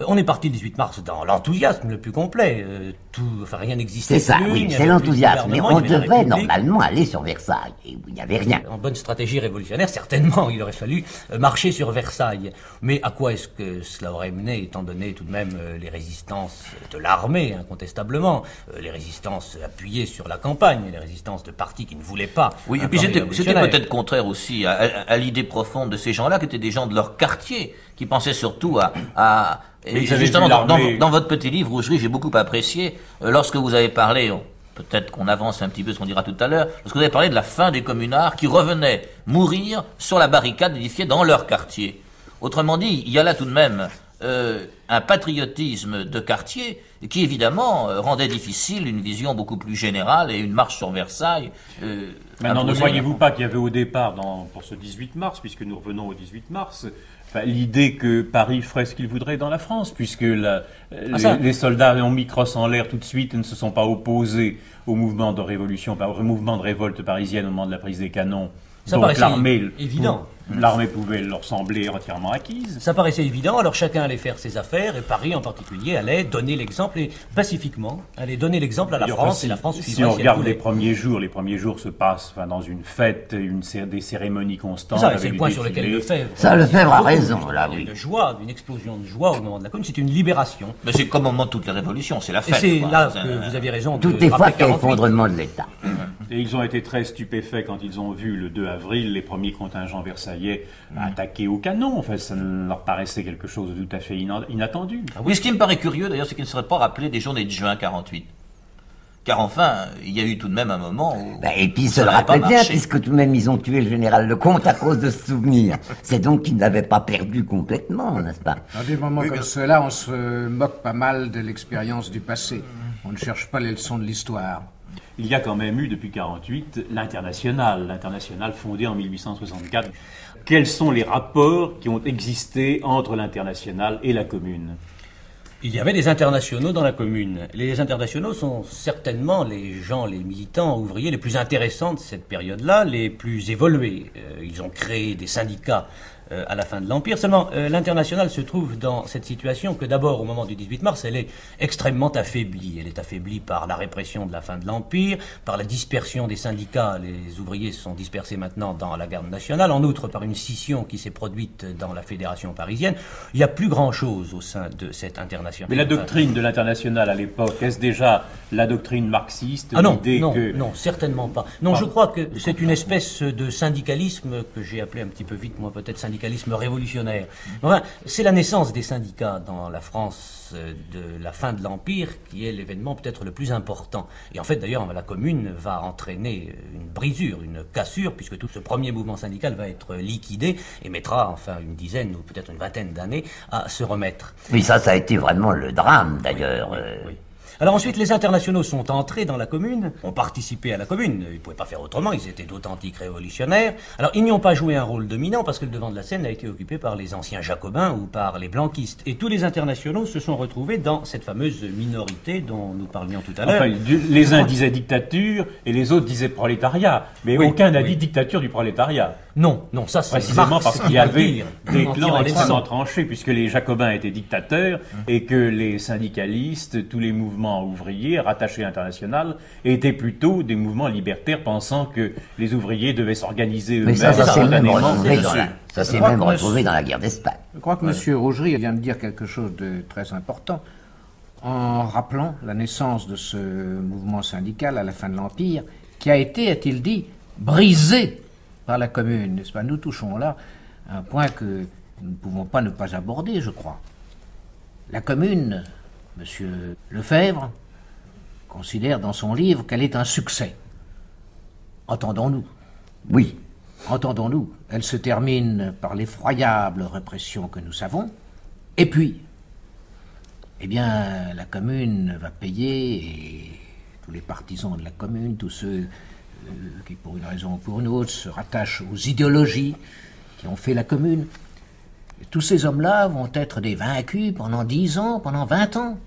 euh, on est parti le 18 mars dans l'enthousiasme le plus complet. Euh, tout, enfin, rien n'existait. C'est ça, oui, c'est l'enthousiasme. Mais on devait normalement aller sur Versailles. Et il n'y avait rien. En bonne stratégie révolutionnaire, certainement, il aurait fallu euh, marcher sur Versailles. Mais à quoi est-ce que cela aurait mené, étant donné tout de même les résistances de l'armée, incontestablement, les résistances appuyées sur la campagne, les résistances de partis qui ne voulaient pas. Oui, et puis c'était peut-être contraire aussi à l'idée profonde de ces gens-là, qui étaient des gens de leur quartier qui pensait surtout à, justement dans, votre petit livre, Rougerie, j'ai beaucoup apprécié euh, lorsque vous avez parlé. peut-être qu'on avance un petit peu ce qu'on dira tout à l'heure, lorsque vous avez parlé de la fin des communards qui revenaient mourir sur la barricade édifiée dans leur quartier. Autrement dit, il y a là tout de même euh, un patriotisme de quartier qui évidemment euh, rendait difficile une vision beaucoup plus générale et une marche sur Versailles. Maintenant, ne voyez-vous pas qu'il y avait au départ, pour ce 18 mars, puisque nous revenons au 18 mars, L'idée que Paris ferait ce qu'il voudrait dans la France, puisque ah, les, soldats ont mis cross en l'air tout de suite et ne se sont pas opposés au mouvement de révolution, au mouvement de révolte parisienne au moment de la prise des canons. Ça Donc l'armée, évident. L'armée pouvait leur sembler entièrement acquise. Ça paraissait évident, alors chacun allait faire ses affaires, et Paris en particulier allait donner l'exemple, et pacifiquement, allait donner l'exemple à la France, et la France suivait si on regarde les premiers jours, les premiers jours se passent dans une fête, une, des cérémonies constantes. c'est le point sur lequel Lefebvre. Ça, Lefebvre a raison, là, oui. Une joie, une explosion de joie au moment de la Commune, c'est une libération. Mais c'est comme au moment de toutes les révolutions, c'est la fête. C'est là que vous avez raison. Tout est fois de l'État. Et ils ont été très stupéfaits quand ils ont vu le 2 avril les premiers contingents Versailles ça y est, attaqué au canon. en fait, ça leur paraissait quelque chose de tout à fait inattendu. Ah oui, ce qui me paraît curieux d'ailleurs, c'est qu'ils ne seraient pas rappelés des journées de juin 48. Car enfin, il y a eu tout de même un moment où. Ben, et puis, ils se le rappelle bien, puisque tout de même, ils ont tué le général Lecomte à cause de ce souvenir. C'est donc qu'ils n'avaient pas perdu complètement, n'est-ce pas Dans des moments comme cela, on se moque pas mal de l'expérience du passé. On ne cherche pas les leçons de l'histoire. Il y a quand même eu, depuis 1948, l'international, l'international fondée en 1864 quels sont les rapports qui ont existé entre l'international et la commune il y avait des internationaux dans la commune. Les internationaux sont certainement les gens, les militants ouvriers les plus intéressants de cette période-là, les plus évolués. Euh, ils ont créé des syndicats euh, à la fin de l'Empire. Seulement, euh, l'international se trouve dans cette situation que d'abord, au moment du 18 mars, elle est extrêmement affaiblie. Elle est affaiblie par la répression de la fin de l'Empire, par la dispersion des syndicats. Les ouvriers se sont dispersés maintenant dans la garde nationale. En outre, par une scission qui s'est produite dans la fédération parisienne. Il n'y a plus grand-chose au sein de cette internationale. Mais la doctrine de l'international à l'époque, est-ce déjà la doctrine marxiste ah non, non, non, certainement pas. Non, je crois que c'est une espèce de syndicalisme que j'ai appelé un petit peu vite, moi peut-être syndicalisme révolutionnaire. c'est la naissance des syndicats dans la France euh, de la fin de l'Empire qui est l'événement peut-être le plus important. Et en fait, d'ailleurs, la Commune va entraîner une brisure, une cassure, puisque tout ce premier mouvement syndical va être liquidé et mettra enfin une dizaine ou peut-être une vingtaine d'années à se remettre. Oui, ça, ça a été vraiment le drame, d'ailleurs. oui. Euh, alors ensuite, les internationaux sont entrés dans la commune, ont participé à la commune. Ils ne pouvaient pas faire autrement, ils étaient d'authentiques révolutionnaires. Alors ils n'y ont pas joué un rôle dominant parce que le devant de la scène a été occupé par les anciens jacobins ou par les blanquistes. Et tous les internationaux se sont retrouvés dans cette fameuse minorité dont nous parlions tout à l'heure. les uns disaient dictature et les autres disaient prolétariat. Mais aucun n'a dit dictature du prolétariat. Non, non, ça c'est Précisément parce qu'il y avait des clans extrêmement tranchés, puisque les jacobins étaient dictateurs et que les syndicalistes, tous les mouvements ouvriers rattachés à l'international étaient plutôt des mouvements libertaires pensant que les ouvriers devaient s'organiser eux-mêmes Mais Ça s'est même retrouvé dans la guerre d'Espagne. Je crois que M. Rougerie vient de dire quelque chose de très important en rappelant la naissance de ce mouvement syndical à la fin de l'Empire, qui a été, a-t-il dit, brisé par la commune, n'est-ce pas Nous touchons là un point que nous ne pouvons pas ne pas aborder, je crois. La commune, M. Lefebvre, considère dans son livre qu'elle est un succès. Entendons-nous. Oui. Entendons-nous. Elle se termine par l'effroyable répression que nous savons. Et puis, eh bien, la commune va payer, et tous les partisans de la commune, tous ceux qui pour une raison ou pour une autre se rattachent aux idéologies qui ont fait la commune. tous ces hommes-là vont être des vaincus pendant dix ans, pendant vingt ans.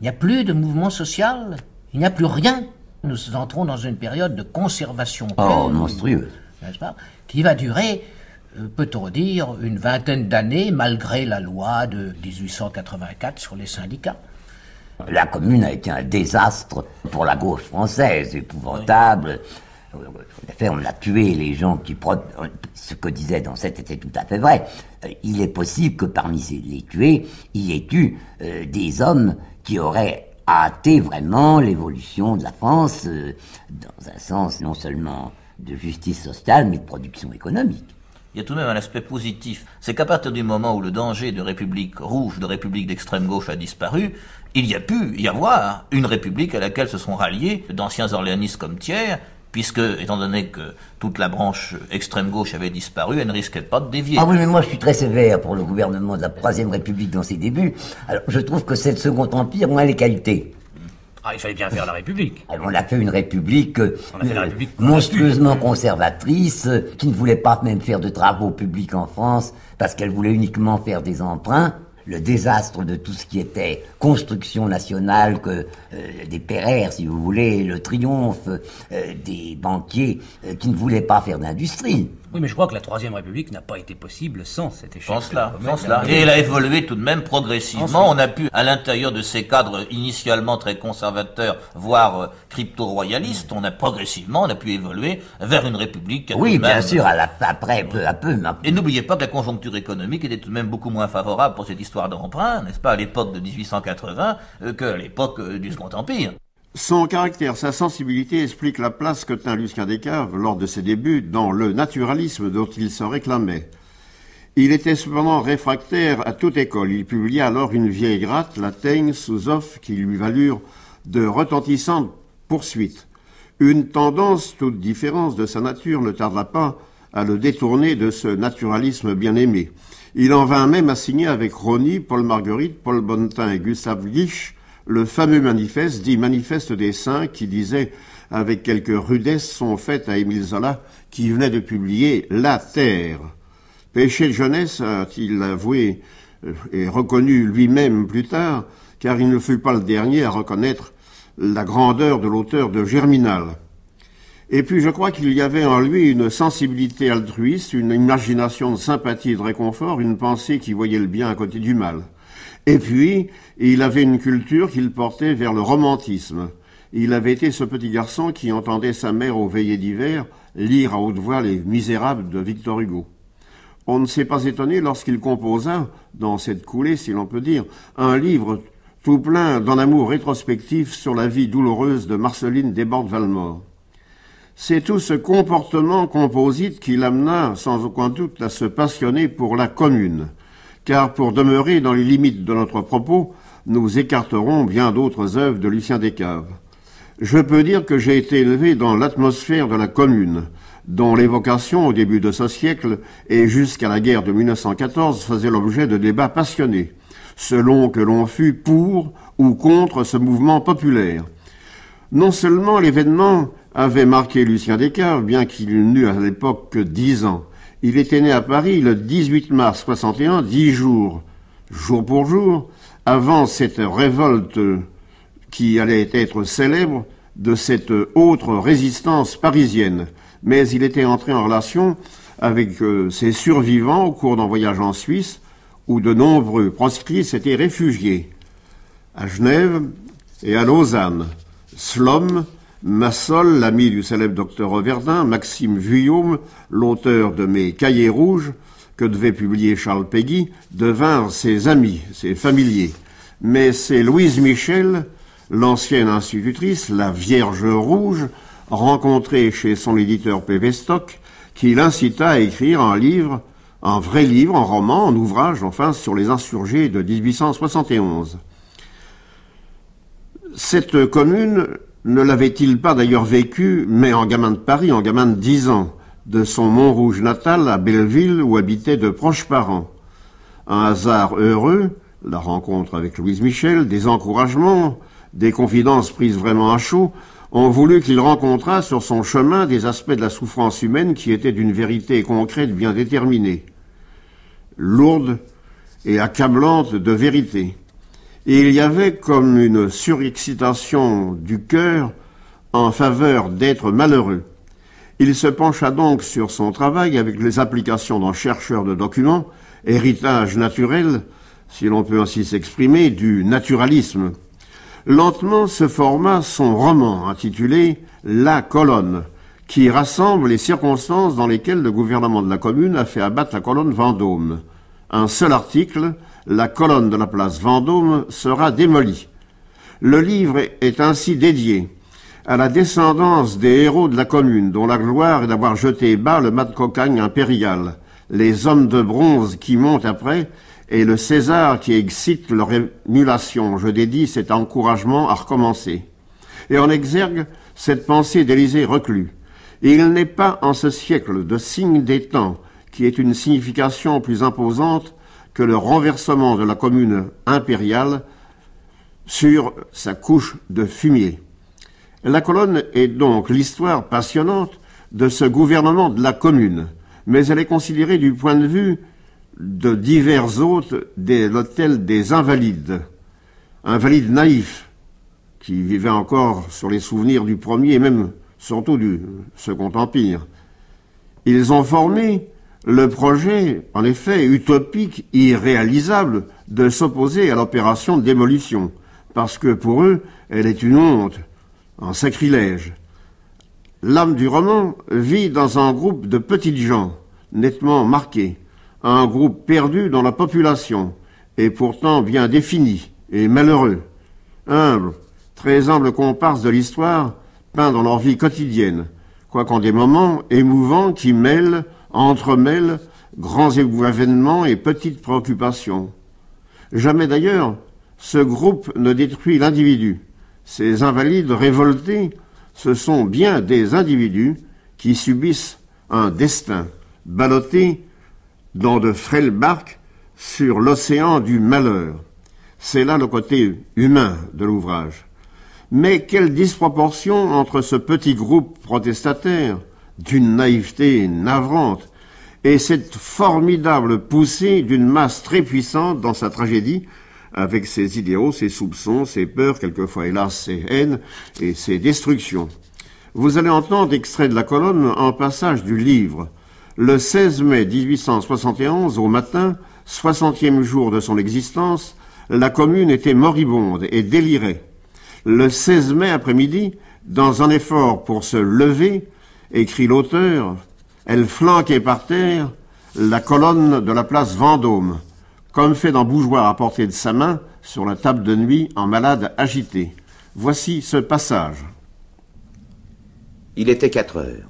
Il n'y a plus de mouvement social, il n'y a plus rien. Nous entrons dans une période de conservation. Oh, monstrueuse. Qui va durer, euh, peut-on dire, une vingtaine d'années, malgré la loi de 1884 sur les syndicats. La commune a été un désastre pour la gauche française, épouvantable. En effet, on a tué les gens qui... Ce que disait cette était tout à fait vrai. Euh, il est possible que parmi les tués, il y ait eu euh, des hommes qui auraient hâté vraiment l'évolution de la France euh, dans un sens non seulement de justice sociale, mais de production économique il y a tout de même un aspect positif. C'est qu'à partir du moment où le danger de république rouge, de république d'extrême gauche a disparu, il y a pu y avoir une république à laquelle se sont ralliés d'anciens orléanistes comme Thiers, puisque, étant donné que toute la branche extrême gauche avait disparu, elle ne risquait pas de dévier. Ah oui, mais moi je suis très sévère pour le gouvernement de la Troisième République dans ses débuts. Alors je trouve que cette le Second Empire moins les qualités. Ah, il fallait bien faire la République. on a fait une euh, République, monstrueusement conservatrice, qui ne voulait pas même faire de travaux publics en France, parce qu'elle voulait uniquement faire des emprunts. Le désastre de tout ce qui était construction nationale, que euh, des pères, si vous voulez, le triomphe euh, des banquiers qui ne voulaient pas faire d'industrie. Oui, mais je crois que la Troisième République n'a pas été possible sans cet échec. pense Et elle a évolué tout de même progressivement. On a pu, à l'intérieur de ces cadres initialement très conservateurs, voire euh, crypto-royalistes, on a progressivement, on a pu évoluer vers une République. Oui, bien sûr, à la, après, peu à peu. Et n'oubliez pas que la conjoncture économique était tout de même beaucoup moins favorable pour cette histoire d'emprunt, n'est-ce pas, à l'époque de 1880, euh, à l'époque euh, du Second Empire. Son caractère, sa sensibilité expliquent la place que tint Lucien Descaves lors de ses débuts dans le naturalisme dont il se réclamait. Il était cependant réfractaire à toute école. Il publia alors une vieille gratte, la teigne sous offre, qui lui valurent de retentissantes poursuites. Une tendance, toute différence de sa nature, ne tarda pas à le détourner de ce naturalisme bien-aimé. Il en vint même à signer avec Ronny, Paul Marguerite, Paul Bonnetin et Gustave Guiche le fameux manifeste, dit manifeste des saints, qui disait avec quelque rudesse son fait à Émile Zola, qui venait de publier La Terre. Péché de jeunesse, a-t-il avoué euh, et reconnu lui-même plus tard, car il ne fut pas le dernier à reconnaître la grandeur de l'auteur de Germinal. Et puis je crois qu'il y avait en lui une sensibilité altruiste, une imagination de sympathie et de réconfort, une pensée qui voyait le bien à côté du mal. Et puis, il avait une culture qu'il portait vers le romantisme. Il avait été ce petit garçon qui entendait sa mère aux veillées d'hiver lire à haute voix les Misérables de Victor Hugo. On ne s'est pas étonné lorsqu'il composa, dans cette coulée si l'on peut dire, un livre tout plein d'un amour rétrospectif sur la vie douloureuse de Marceline Desbordes-Valmore. C'est tout ce comportement composite qui l'amena sans aucun doute à se passionner pour la commune, car pour demeurer dans les limites de notre propos, nous écarterons bien d'autres œuvres de Lucien Descaves. Je peux dire que j'ai été élevé dans l'atmosphère de la commune, dont l'évocation au début de ce siècle et jusqu'à la guerre de 1914 faisait l'objet de débats passionnés, selon que l'on fût pour ou contre ce mouvement populaire. Non seulement l'événement avait marqué Lucien Descaves, bien qu'il n'eût à l'époque que dix ans, il était né à Paris le 18 mars 61, dix jours, jour pour jour, avant cette révolte qui allait être célèbre de cette autre résistance parisienne. Mais il était entré en relation avec euh, ses survivants au cours d'un voyage en Suisse où de nombreux proscrits s'étaient réfugiés à Genève et à Lausanne. Slom, Massol, l'ami du célèbre docteur Verdun, Maxime Vuillaume, l'auteur de mes cahiers rouges, que devait publier Charles Péguy, devinrent ses amis, ses familiers. Mais c'est Louise Michel, l'ancienne institutrice, la Vierge Rouge, rencontrée chez son éditeur P.V. qui l'incita à écrire un livre, un vrai livre, un roman, un ouvrage, enfin, sur les insurgés de 1871. Cette commune ne l'avait-il pas d'ailleurs vécu, mais en gamin de Paris, en gamin de dix ans, de son Mont-Rouge natal à Belleville où habitaient de proches parents Un hasard heureux, la rencontre avec Louise Michel, des encouragements, des confidences prises vraiment à chaud, ont voulu qu'il rencontrât sur son chemin des aspects de la souffrance humaine qui étaient d'une vérité concrète bien déterminée, lourde et accablante de vérité il y avait comme une surexcitation du cœur en faveur d'être malheureux. Il se pencha donc sur son travail avec les applications d'un chercheur de documents, héritage naturel, si l'on peut ainsi s'exprimer, du naturalisme. Lentement se forma son roman intitulé La colonne, qui rassemble les circonstances dans lesquelles le gouvernement de la commune a fait abattre la colonne Vendôme. Un seul article, la colonne de la place Vendôme sera démolie. Le livre est ainsi dédié à la descendance des héros de la commune, dont la gloire est d'avoir jeté bas le mat de cocagne impérial, les hommes de bronze qui montent après, et le César qui excite leur émulation. Je dédie cet encouragement à recommencer. Et on exergue cette pensée d'Élysée reclus. il n'est pas en ce siècle de signe des temps qui est une signification plus imposante que le renversement de la commune impériale sur sa couche de fumier. La colonne est donc l'histoire passionnante de ce gouvernement de la commune, mais elle est considérée du point de vue de divers hôtes de l'hôtel des Invalides. Invalides naïfs, qui vivaient encore sur les souvenirs du premier et même surtout du Second Empire. Ils ont formé le projet, en effet, utopique irréalisable de s'opposer à l'opération de démolition, parce que pour eux, elle est une honte, un sacrilège. L'âme du roman vit dans un groupe de petites gens, nettement marqués, un groupe perdu dans la population, et pourtant bien défini et malheureux, Humbles, très humble comparse de l'histoire, peints dans leur vie quotidienne, quoiqu'en des moments émouvants qui mêlent entremêlent grands événements et petites préoccupations. Jamais d'ailleurs ce groupe ne détruit l'individu. Ces invalides révoltés, ce sont bien des individus qui subissent un destin, ballottés dans de frêles barques sur l'océan du malheur. C'est là le côté humain de l'ouvrage. Mais quelle disproportion entre ce petit groupe protestataire d'une naïveté navrante, et cette formidable poussée d'une masse très puissante dans sa tragédie, avec ses idéaux, ses soupçons, ses peurs, quelquefois hélas ses haines et ses destructions. Vous allez entendre, extrait de la colonne, un passage du livre. Le 16 mai 1871, au matin, soixantième jour de son existence, la commune était moribonde et délirée. Le 16 mai après-midi, dans un effort pour se lever, écrit l'auteur, elle flanquait par terre la colonne de la place Vendôme, comme fait d'un Bougeoir à portée de sa main sur la table de nuit en malade agité. Voici ce passage. Il était quatre heures.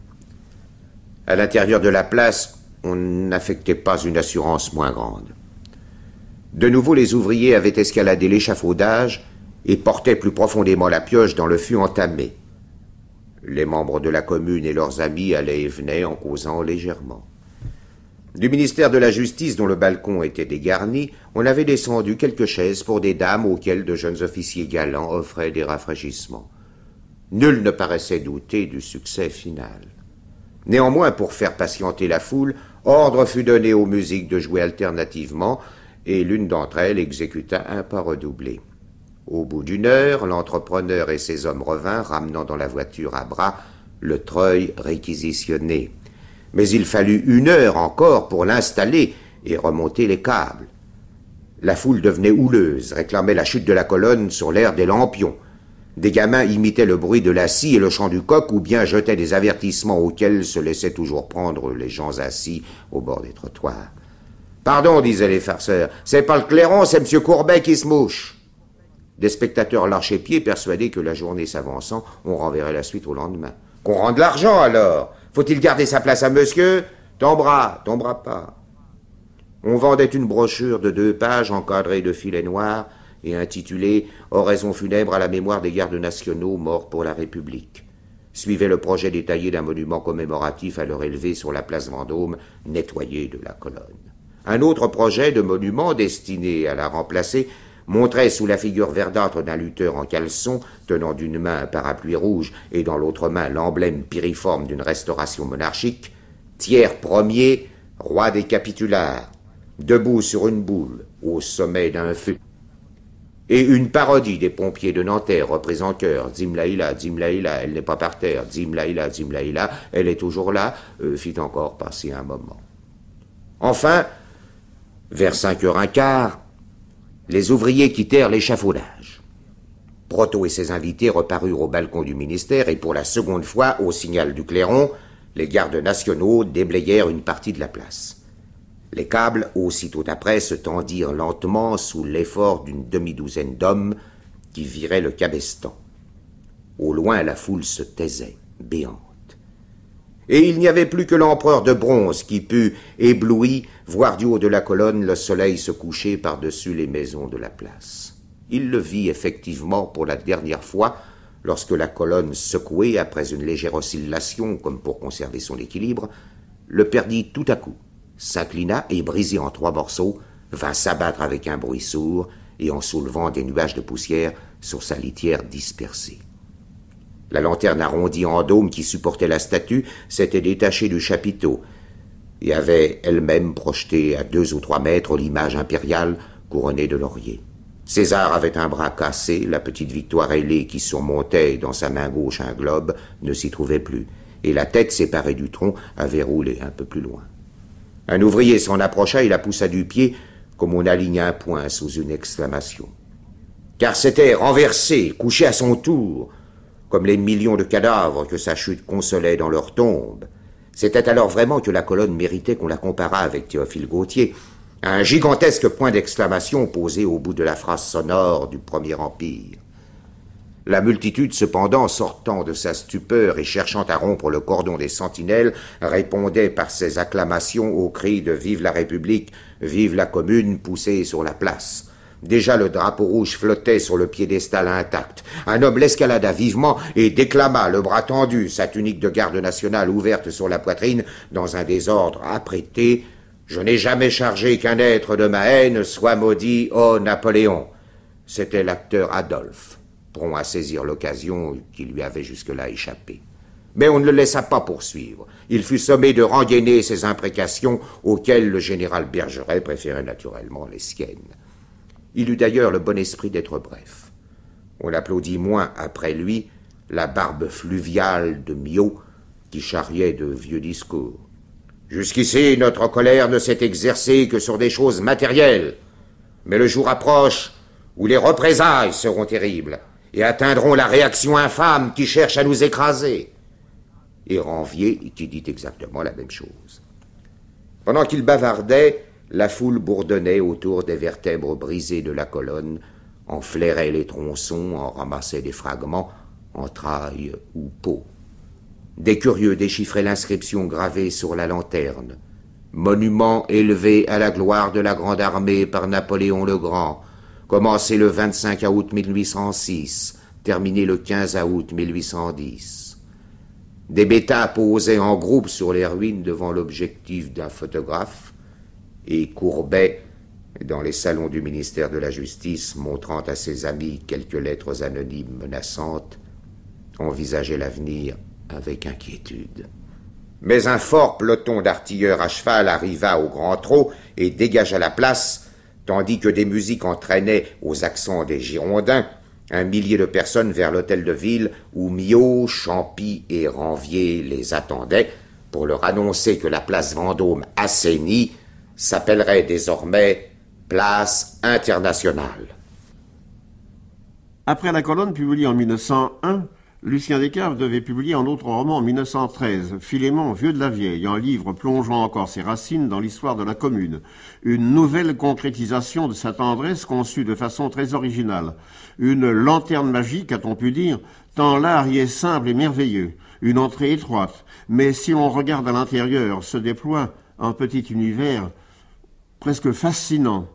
À l'intérieur de la place, on n'affectait pas une assurance moins grande. De nouveau, les ouvriers avaient escaladé l'échafaudage et portaient plus profondément la pioche dans le fût entamé. Les membres de la commune et leurs amis allaient et venaient en causant légèrement. Du ministère de la Justice, dont le balcon était dégarni, on avait descendu quelques chaises pour des dames auxquelles de jeunes officiers galants offraient des rafraîchissements. Nul ne paraissait douter du succès final. Néanmoins, pour faire patienter la foule, ordre fut donné aux musiques de jouer alternativement, et l'une d'entre elles exécuta un pas redoublé. Au bout d'une heure, l'entrepreneur et ses hommes revinrent, ramenant dans la voiture à bras le treuil réquisitionné. Mais il fallut une heure encore pour l'installer et remonter les câbles. La foule devenait houleuse, réclamait la chute de la colonne sur l'air des lampions. Des gamins imitaient le bruit de la scie et le chant du coq ou bien jetaient des avertissements auxquels se laissaient toujours prendre les gens assis au bord des trottoirs. Pardon, disaient les farceurs, c'est pas le clairon, c'est M. Courbet qui se mouche. Des spectateurs l'archépier pieds, persuadés que la journée s'avançant, on renverrait la suite au lendemain. Qu'on rende l'argent alors Faut-il garder sa place à monsieur Tombera, bras, pas. On vendait une brochure de deux pages encadrée de filets noirs et intitulée Oraison funèbre à la mémoire des gardes nationaux morts pour la République. Suivait le projet détaillé d'un monument commémoratif à leur élevé sur la place Vendôme, nettoyée de la colonne. Un autre projet de monument destiné à la remplacer montrait sous la figure verdâtre d'un lutteur en caleçon, tenant d'une main un parapluie rouge et dans l'autre main l'emblème piriforme d'une restauration monarchique, Thiers Ier, roi des capitulaires, debout sur une boule, au sommet d'un feu. Et une parodie des pompiers de Nanterre reprise en chœur. Dimlaïla, Laïla, elle n'est pas par terre. Zimlaïla Laïla, elle est toujours là, euh, fit encore passer un moment. Enfin, vers cinq heures un quart, les ouvriers quittèrent l'échafaudage. Proto et ses invités reparurent au balcon du ministère et pour la seconde fois, au signal du clairon, les gardes nationaux déblayèrent une partie de la place. Les câbles, aussitôt après, se tendirent lentement sous l'effort d'une demi-douzaine d'hommes qui viraient le cabestan. Au loin, la foule se taisait, béante et il n'y avait plus que l'empereur de bronze qui put, ébloui, voir du haut de la colonne le soleil se coucher par-dessus les maisons de la place. Il le vit effectivement pour la dernière fois lorsque la colonne secouée après une légère oscillation comme pour conserver son équilibre, le perdit tout à coup, s'inclina et brisé en trois morceaux, vint s'abattre avec un bruit sourd et en soulevant des nuages de poussière sur sa litière dispersée. La lanterne arrondie en dôme qui supportait la statue s'était détachée du chapiteau et avait elle-même projeté à deux ou trois mètres l'image impériale couronnée de lauriers. César avait un bras cassé, la petite victoire ailée qui surmontait dans sa main gauche un globe ne s'y trouvait plus, et la tête séparée du tronc avait roulé un peu plus loin. Un ouvrier s'en approcha et la poussa du pied, comme on aligne un point sous une exclamation. Car c'était renversé, couché à son tour, comme les millions de cadavres que sa chute consolait dans leurs tombes. C'était alors vraiment que la colonne méritait qu'on la comparât avec Théophile Gautier, un gigantesque point d'exclamation posé au bout de la phrase sonore du Premier Empire. La multitude, cependant, sortant de sa stupeur et cherchant à rompre le cordon des sentinelles, répondait par ses acclamations aux cris de Vive la République, Vive la Commune poussés sur la place. Déjà le drapeau rouge flottait sur le piédestal intact. Un homme l'escalada vivement et déclama, le bras tendu, sa tunique de garde nationale ouverte sur la poitrine, dans un désordre apprêté. Je n'ai jamais chargé qu'un être de ma haine soit maudit, ô Napoléon. C'était l'acteur Adolphe, prompt à saisir l'occasion qui lui avait jusque-là échappé. Mais on ne le laissa pas poursuivre. Il fut sommé de rengainer ses imprécations auxquelles le général Bergeret préférait naturellement les siennes. Il eut d'ailleurs le bon esprit d'être bref. On l'applaudit moins après lui la barbe fluviale de Mio qui charriait de vieux discours. Jusqu'ici, notre colère ne s'est exercée que sur des choses matérielles. Mais le jour approche où les représailles seront terribles et atteindront la réaction infâme qui cherche à nous écraser. Et Ranvier qui dit exactement la même chose. Pendant qu'il bavardait, la foule bourdonnait autour des vertèbres brisées de la colonne, en flairait les tronçons, en ramassait des fragments, entrailles ou peaux. Des curieux déchiffraient l'inscription gravée sur la lanterne. Monument élevé à la gloire de la Grande Armée par Napoléon le Grand, commencé le 25 août 1806, terminé le 15 août 1810. Des bêtas posaient en groupe sur les ruines devant l'objectif d'un photographe, et Courbet, dans les salons du ministère de la Justice, montrant à ses amis quelques lettres anonymes menaçantes, envisageait l'avenir avec inquiétude. Mais un fort peloton d'artilleurs à cheval arriva au grand trot et dégagea la place, tandis que des musiques entraînaient, aux accents des Girondins, un millier de personnes vers l'hôtel de ville où Miot, Champy et Ranvier les attendaient pour leur annoncer que la place Vendôme assainie s'appellerait désormais Place internationale. Après La colonne publiée en 1901, Lucien Descaves devait publier un autre roman en 1913, Philémon, vieux de la vieille, un livre plongeant encore ses racines dans l'histoire de la commune. Une nouvelle concrétisation de sa tendresse conçue de façon très originale. Une lanterne magique, a-t-on pu dire, tant l'art y est simple et merveilleux. Une entrée étroite. Mais si l'on regarde à l'intérieur, se déploie un petit univers presque fascinant.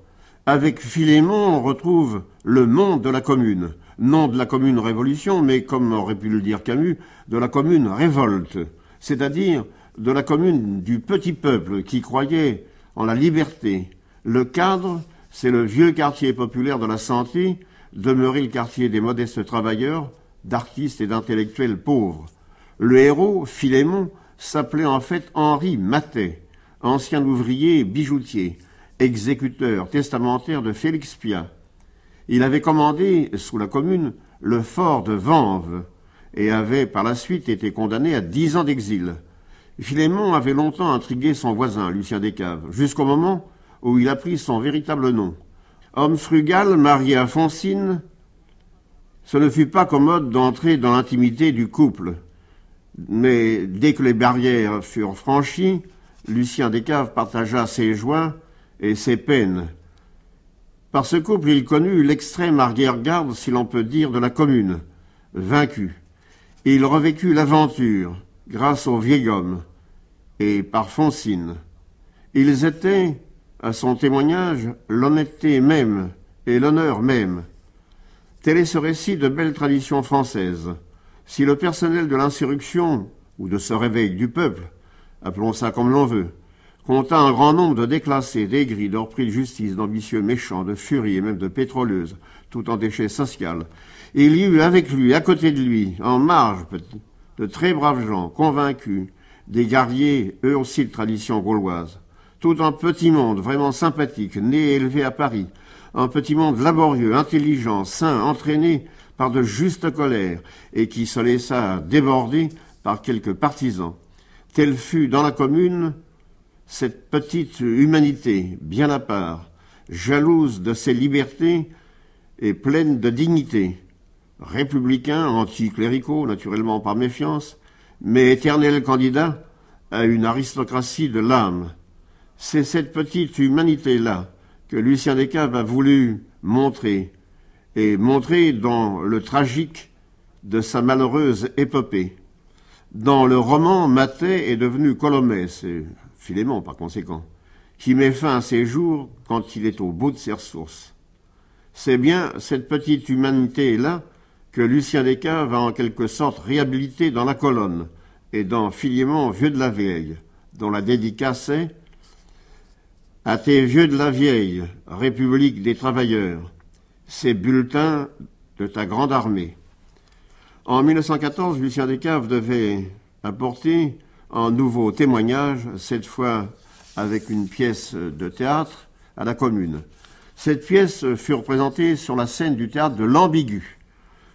Avec Philémon, on retrouve le monde de la commune. Non de la commune révolution, mais comme aurait pu le dire Camus, de la commune révolte. C'est-à-dire de la commune du petit peuple qui croyait en la liberté. Le cadre, c'est le vieux quartier populaire de la Santé, demeuré le quartier des modestes travailleurs, d'artistes et d'intellectuels pauvres. Le héros, Philémon, s'appelait en fait Henri Matet, ancien ouvrier bijoutier exécuteur testamentaire de Félix Pia. Il avait commandé, sous la commune, le fort de Vanves et avait par la suite été condamné à dix ans d'exil. Philémon avait longtemps intrigué son voisin, Lucien Descaves, jusqu'au moment où il a pris son véritable nom. Homme frugal, marié à Foncine, ce ne fut pas commode d'entrer dans l'intimité du couple. Mais dès que les barrières furent franchies, Lucien Descaves partagea ses joies et ses peines. Par ce couple, il connut l'extrême arrière-garde, si l'on peut dire, de la commune, vaincu. Il revécut l'aventure grâce au vieil homme et par Foncine. Ils étaient, à son témoignage, l'honnêteté même et l'honneur même. Tel est ce récit de belle tradition française. Si le personnel de l'insurrection ou de ce réveil du peuple, appelons ça comme l'on veut, compta un grand nombre de déclassés, d'aigris, d'orpris de justice, d'ambitieux méchants, de furies et même de pétroleuses, tout en déchets sociaux. Et il y eut avec lui, à côté de lui, en marge, de très braves gens, convaincus, des guerriers, eux aussi de tradition gauloise. Tout un petit monde vraiment sympathique, né et élevé à Paris. Un petit monde laborieux, intelligent, sain, entraîné par de justes colères et qui se laissa déborder par quelques partisans. Tel fut dans la commune cette petite humanité, bien à part, jalouse de ses libertés et pleine de dignité, républicain, anticléricaux, naturellement par méfiance, mais éternel candidat à une aristocratie de l'âme. C'est cette petite humanité-là que Lucien Descaves a voulu montrer, et montrer dans le tragique de sa malheureuse épopée. Dans le roman, Maté est devenu Colomé, Philémon par conséquent, qui met fin à ses jours quand il est au bout de ses ressources. C'est bien cette petite humanité-là que Lucien Descartes va en quelque sorte réhabiliter dans la colonne et dans Philémon Vieux de la Vieille, dont la dédicace est À tes vieux de la Vieille, République des travailleurs, ces bulletins de ta grande armée. En 1914, Lucien Descartes devait apporter un nouveau témoignage, cette fois avec une pièce de théâtre à la commune. Cette pièce fut représentée sur la scène du théâtre de l'Ambigu.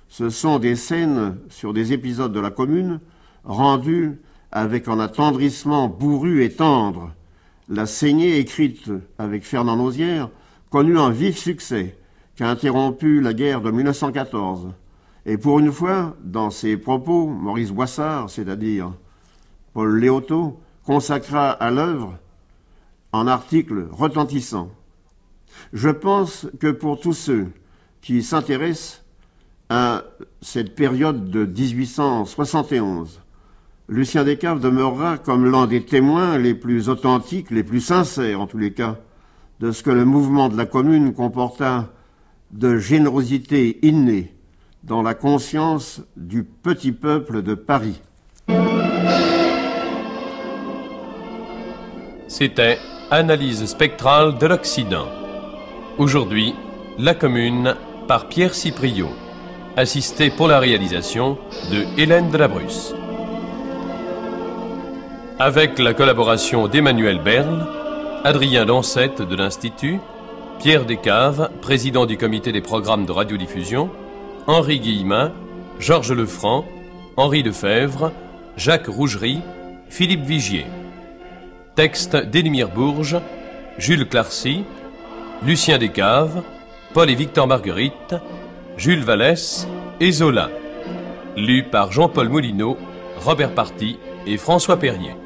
Ce sont des scènes sur des épisodes de la commune rendues avec un attendrissement bourru et tendre. La saignée écrite avec Fernand Nozière connut un vif succès qui a interrompu la guerre de 1914. Et pour une fois, dans ses propos, Maurice Boissard, c'est-à-dire Paul Léoto consacra à l'œuvre un article retentissant. « Je pense que pour tous ceux qui s'intéressent à cette période de 1871, Lucien Descaves demeurera comme l'un des témoins les plus authentiques, les plus sincères en tous les cas, de ce que le mouvement de la commune comporta de générosité innée dans la conscience du petit peuple de Paris. C'était Analyse spectrale de l'Occident. Aujourd'hui, La Commune par Pierre Cipriot, assisté pour la réalisation de Hélène Delabrusse. Avec la collaboration d'Emmanuel Berle, Adrien Lancette de l'Institut, Pierre Descaves, président du comité des programmes de radiodiffusion, Henri Guillemin, Georges Lefranc, Henri Lefebvre, Jacques Rougerie, Philippe Vigier. Texte d'Élimir Bourges, Jules Clarcy, Lucien Descaves, Paul et Victor Marguerite, Jules Vallès et Zola. Lu par Jean-Paul Moulineau, Robert Parti et François Perrier.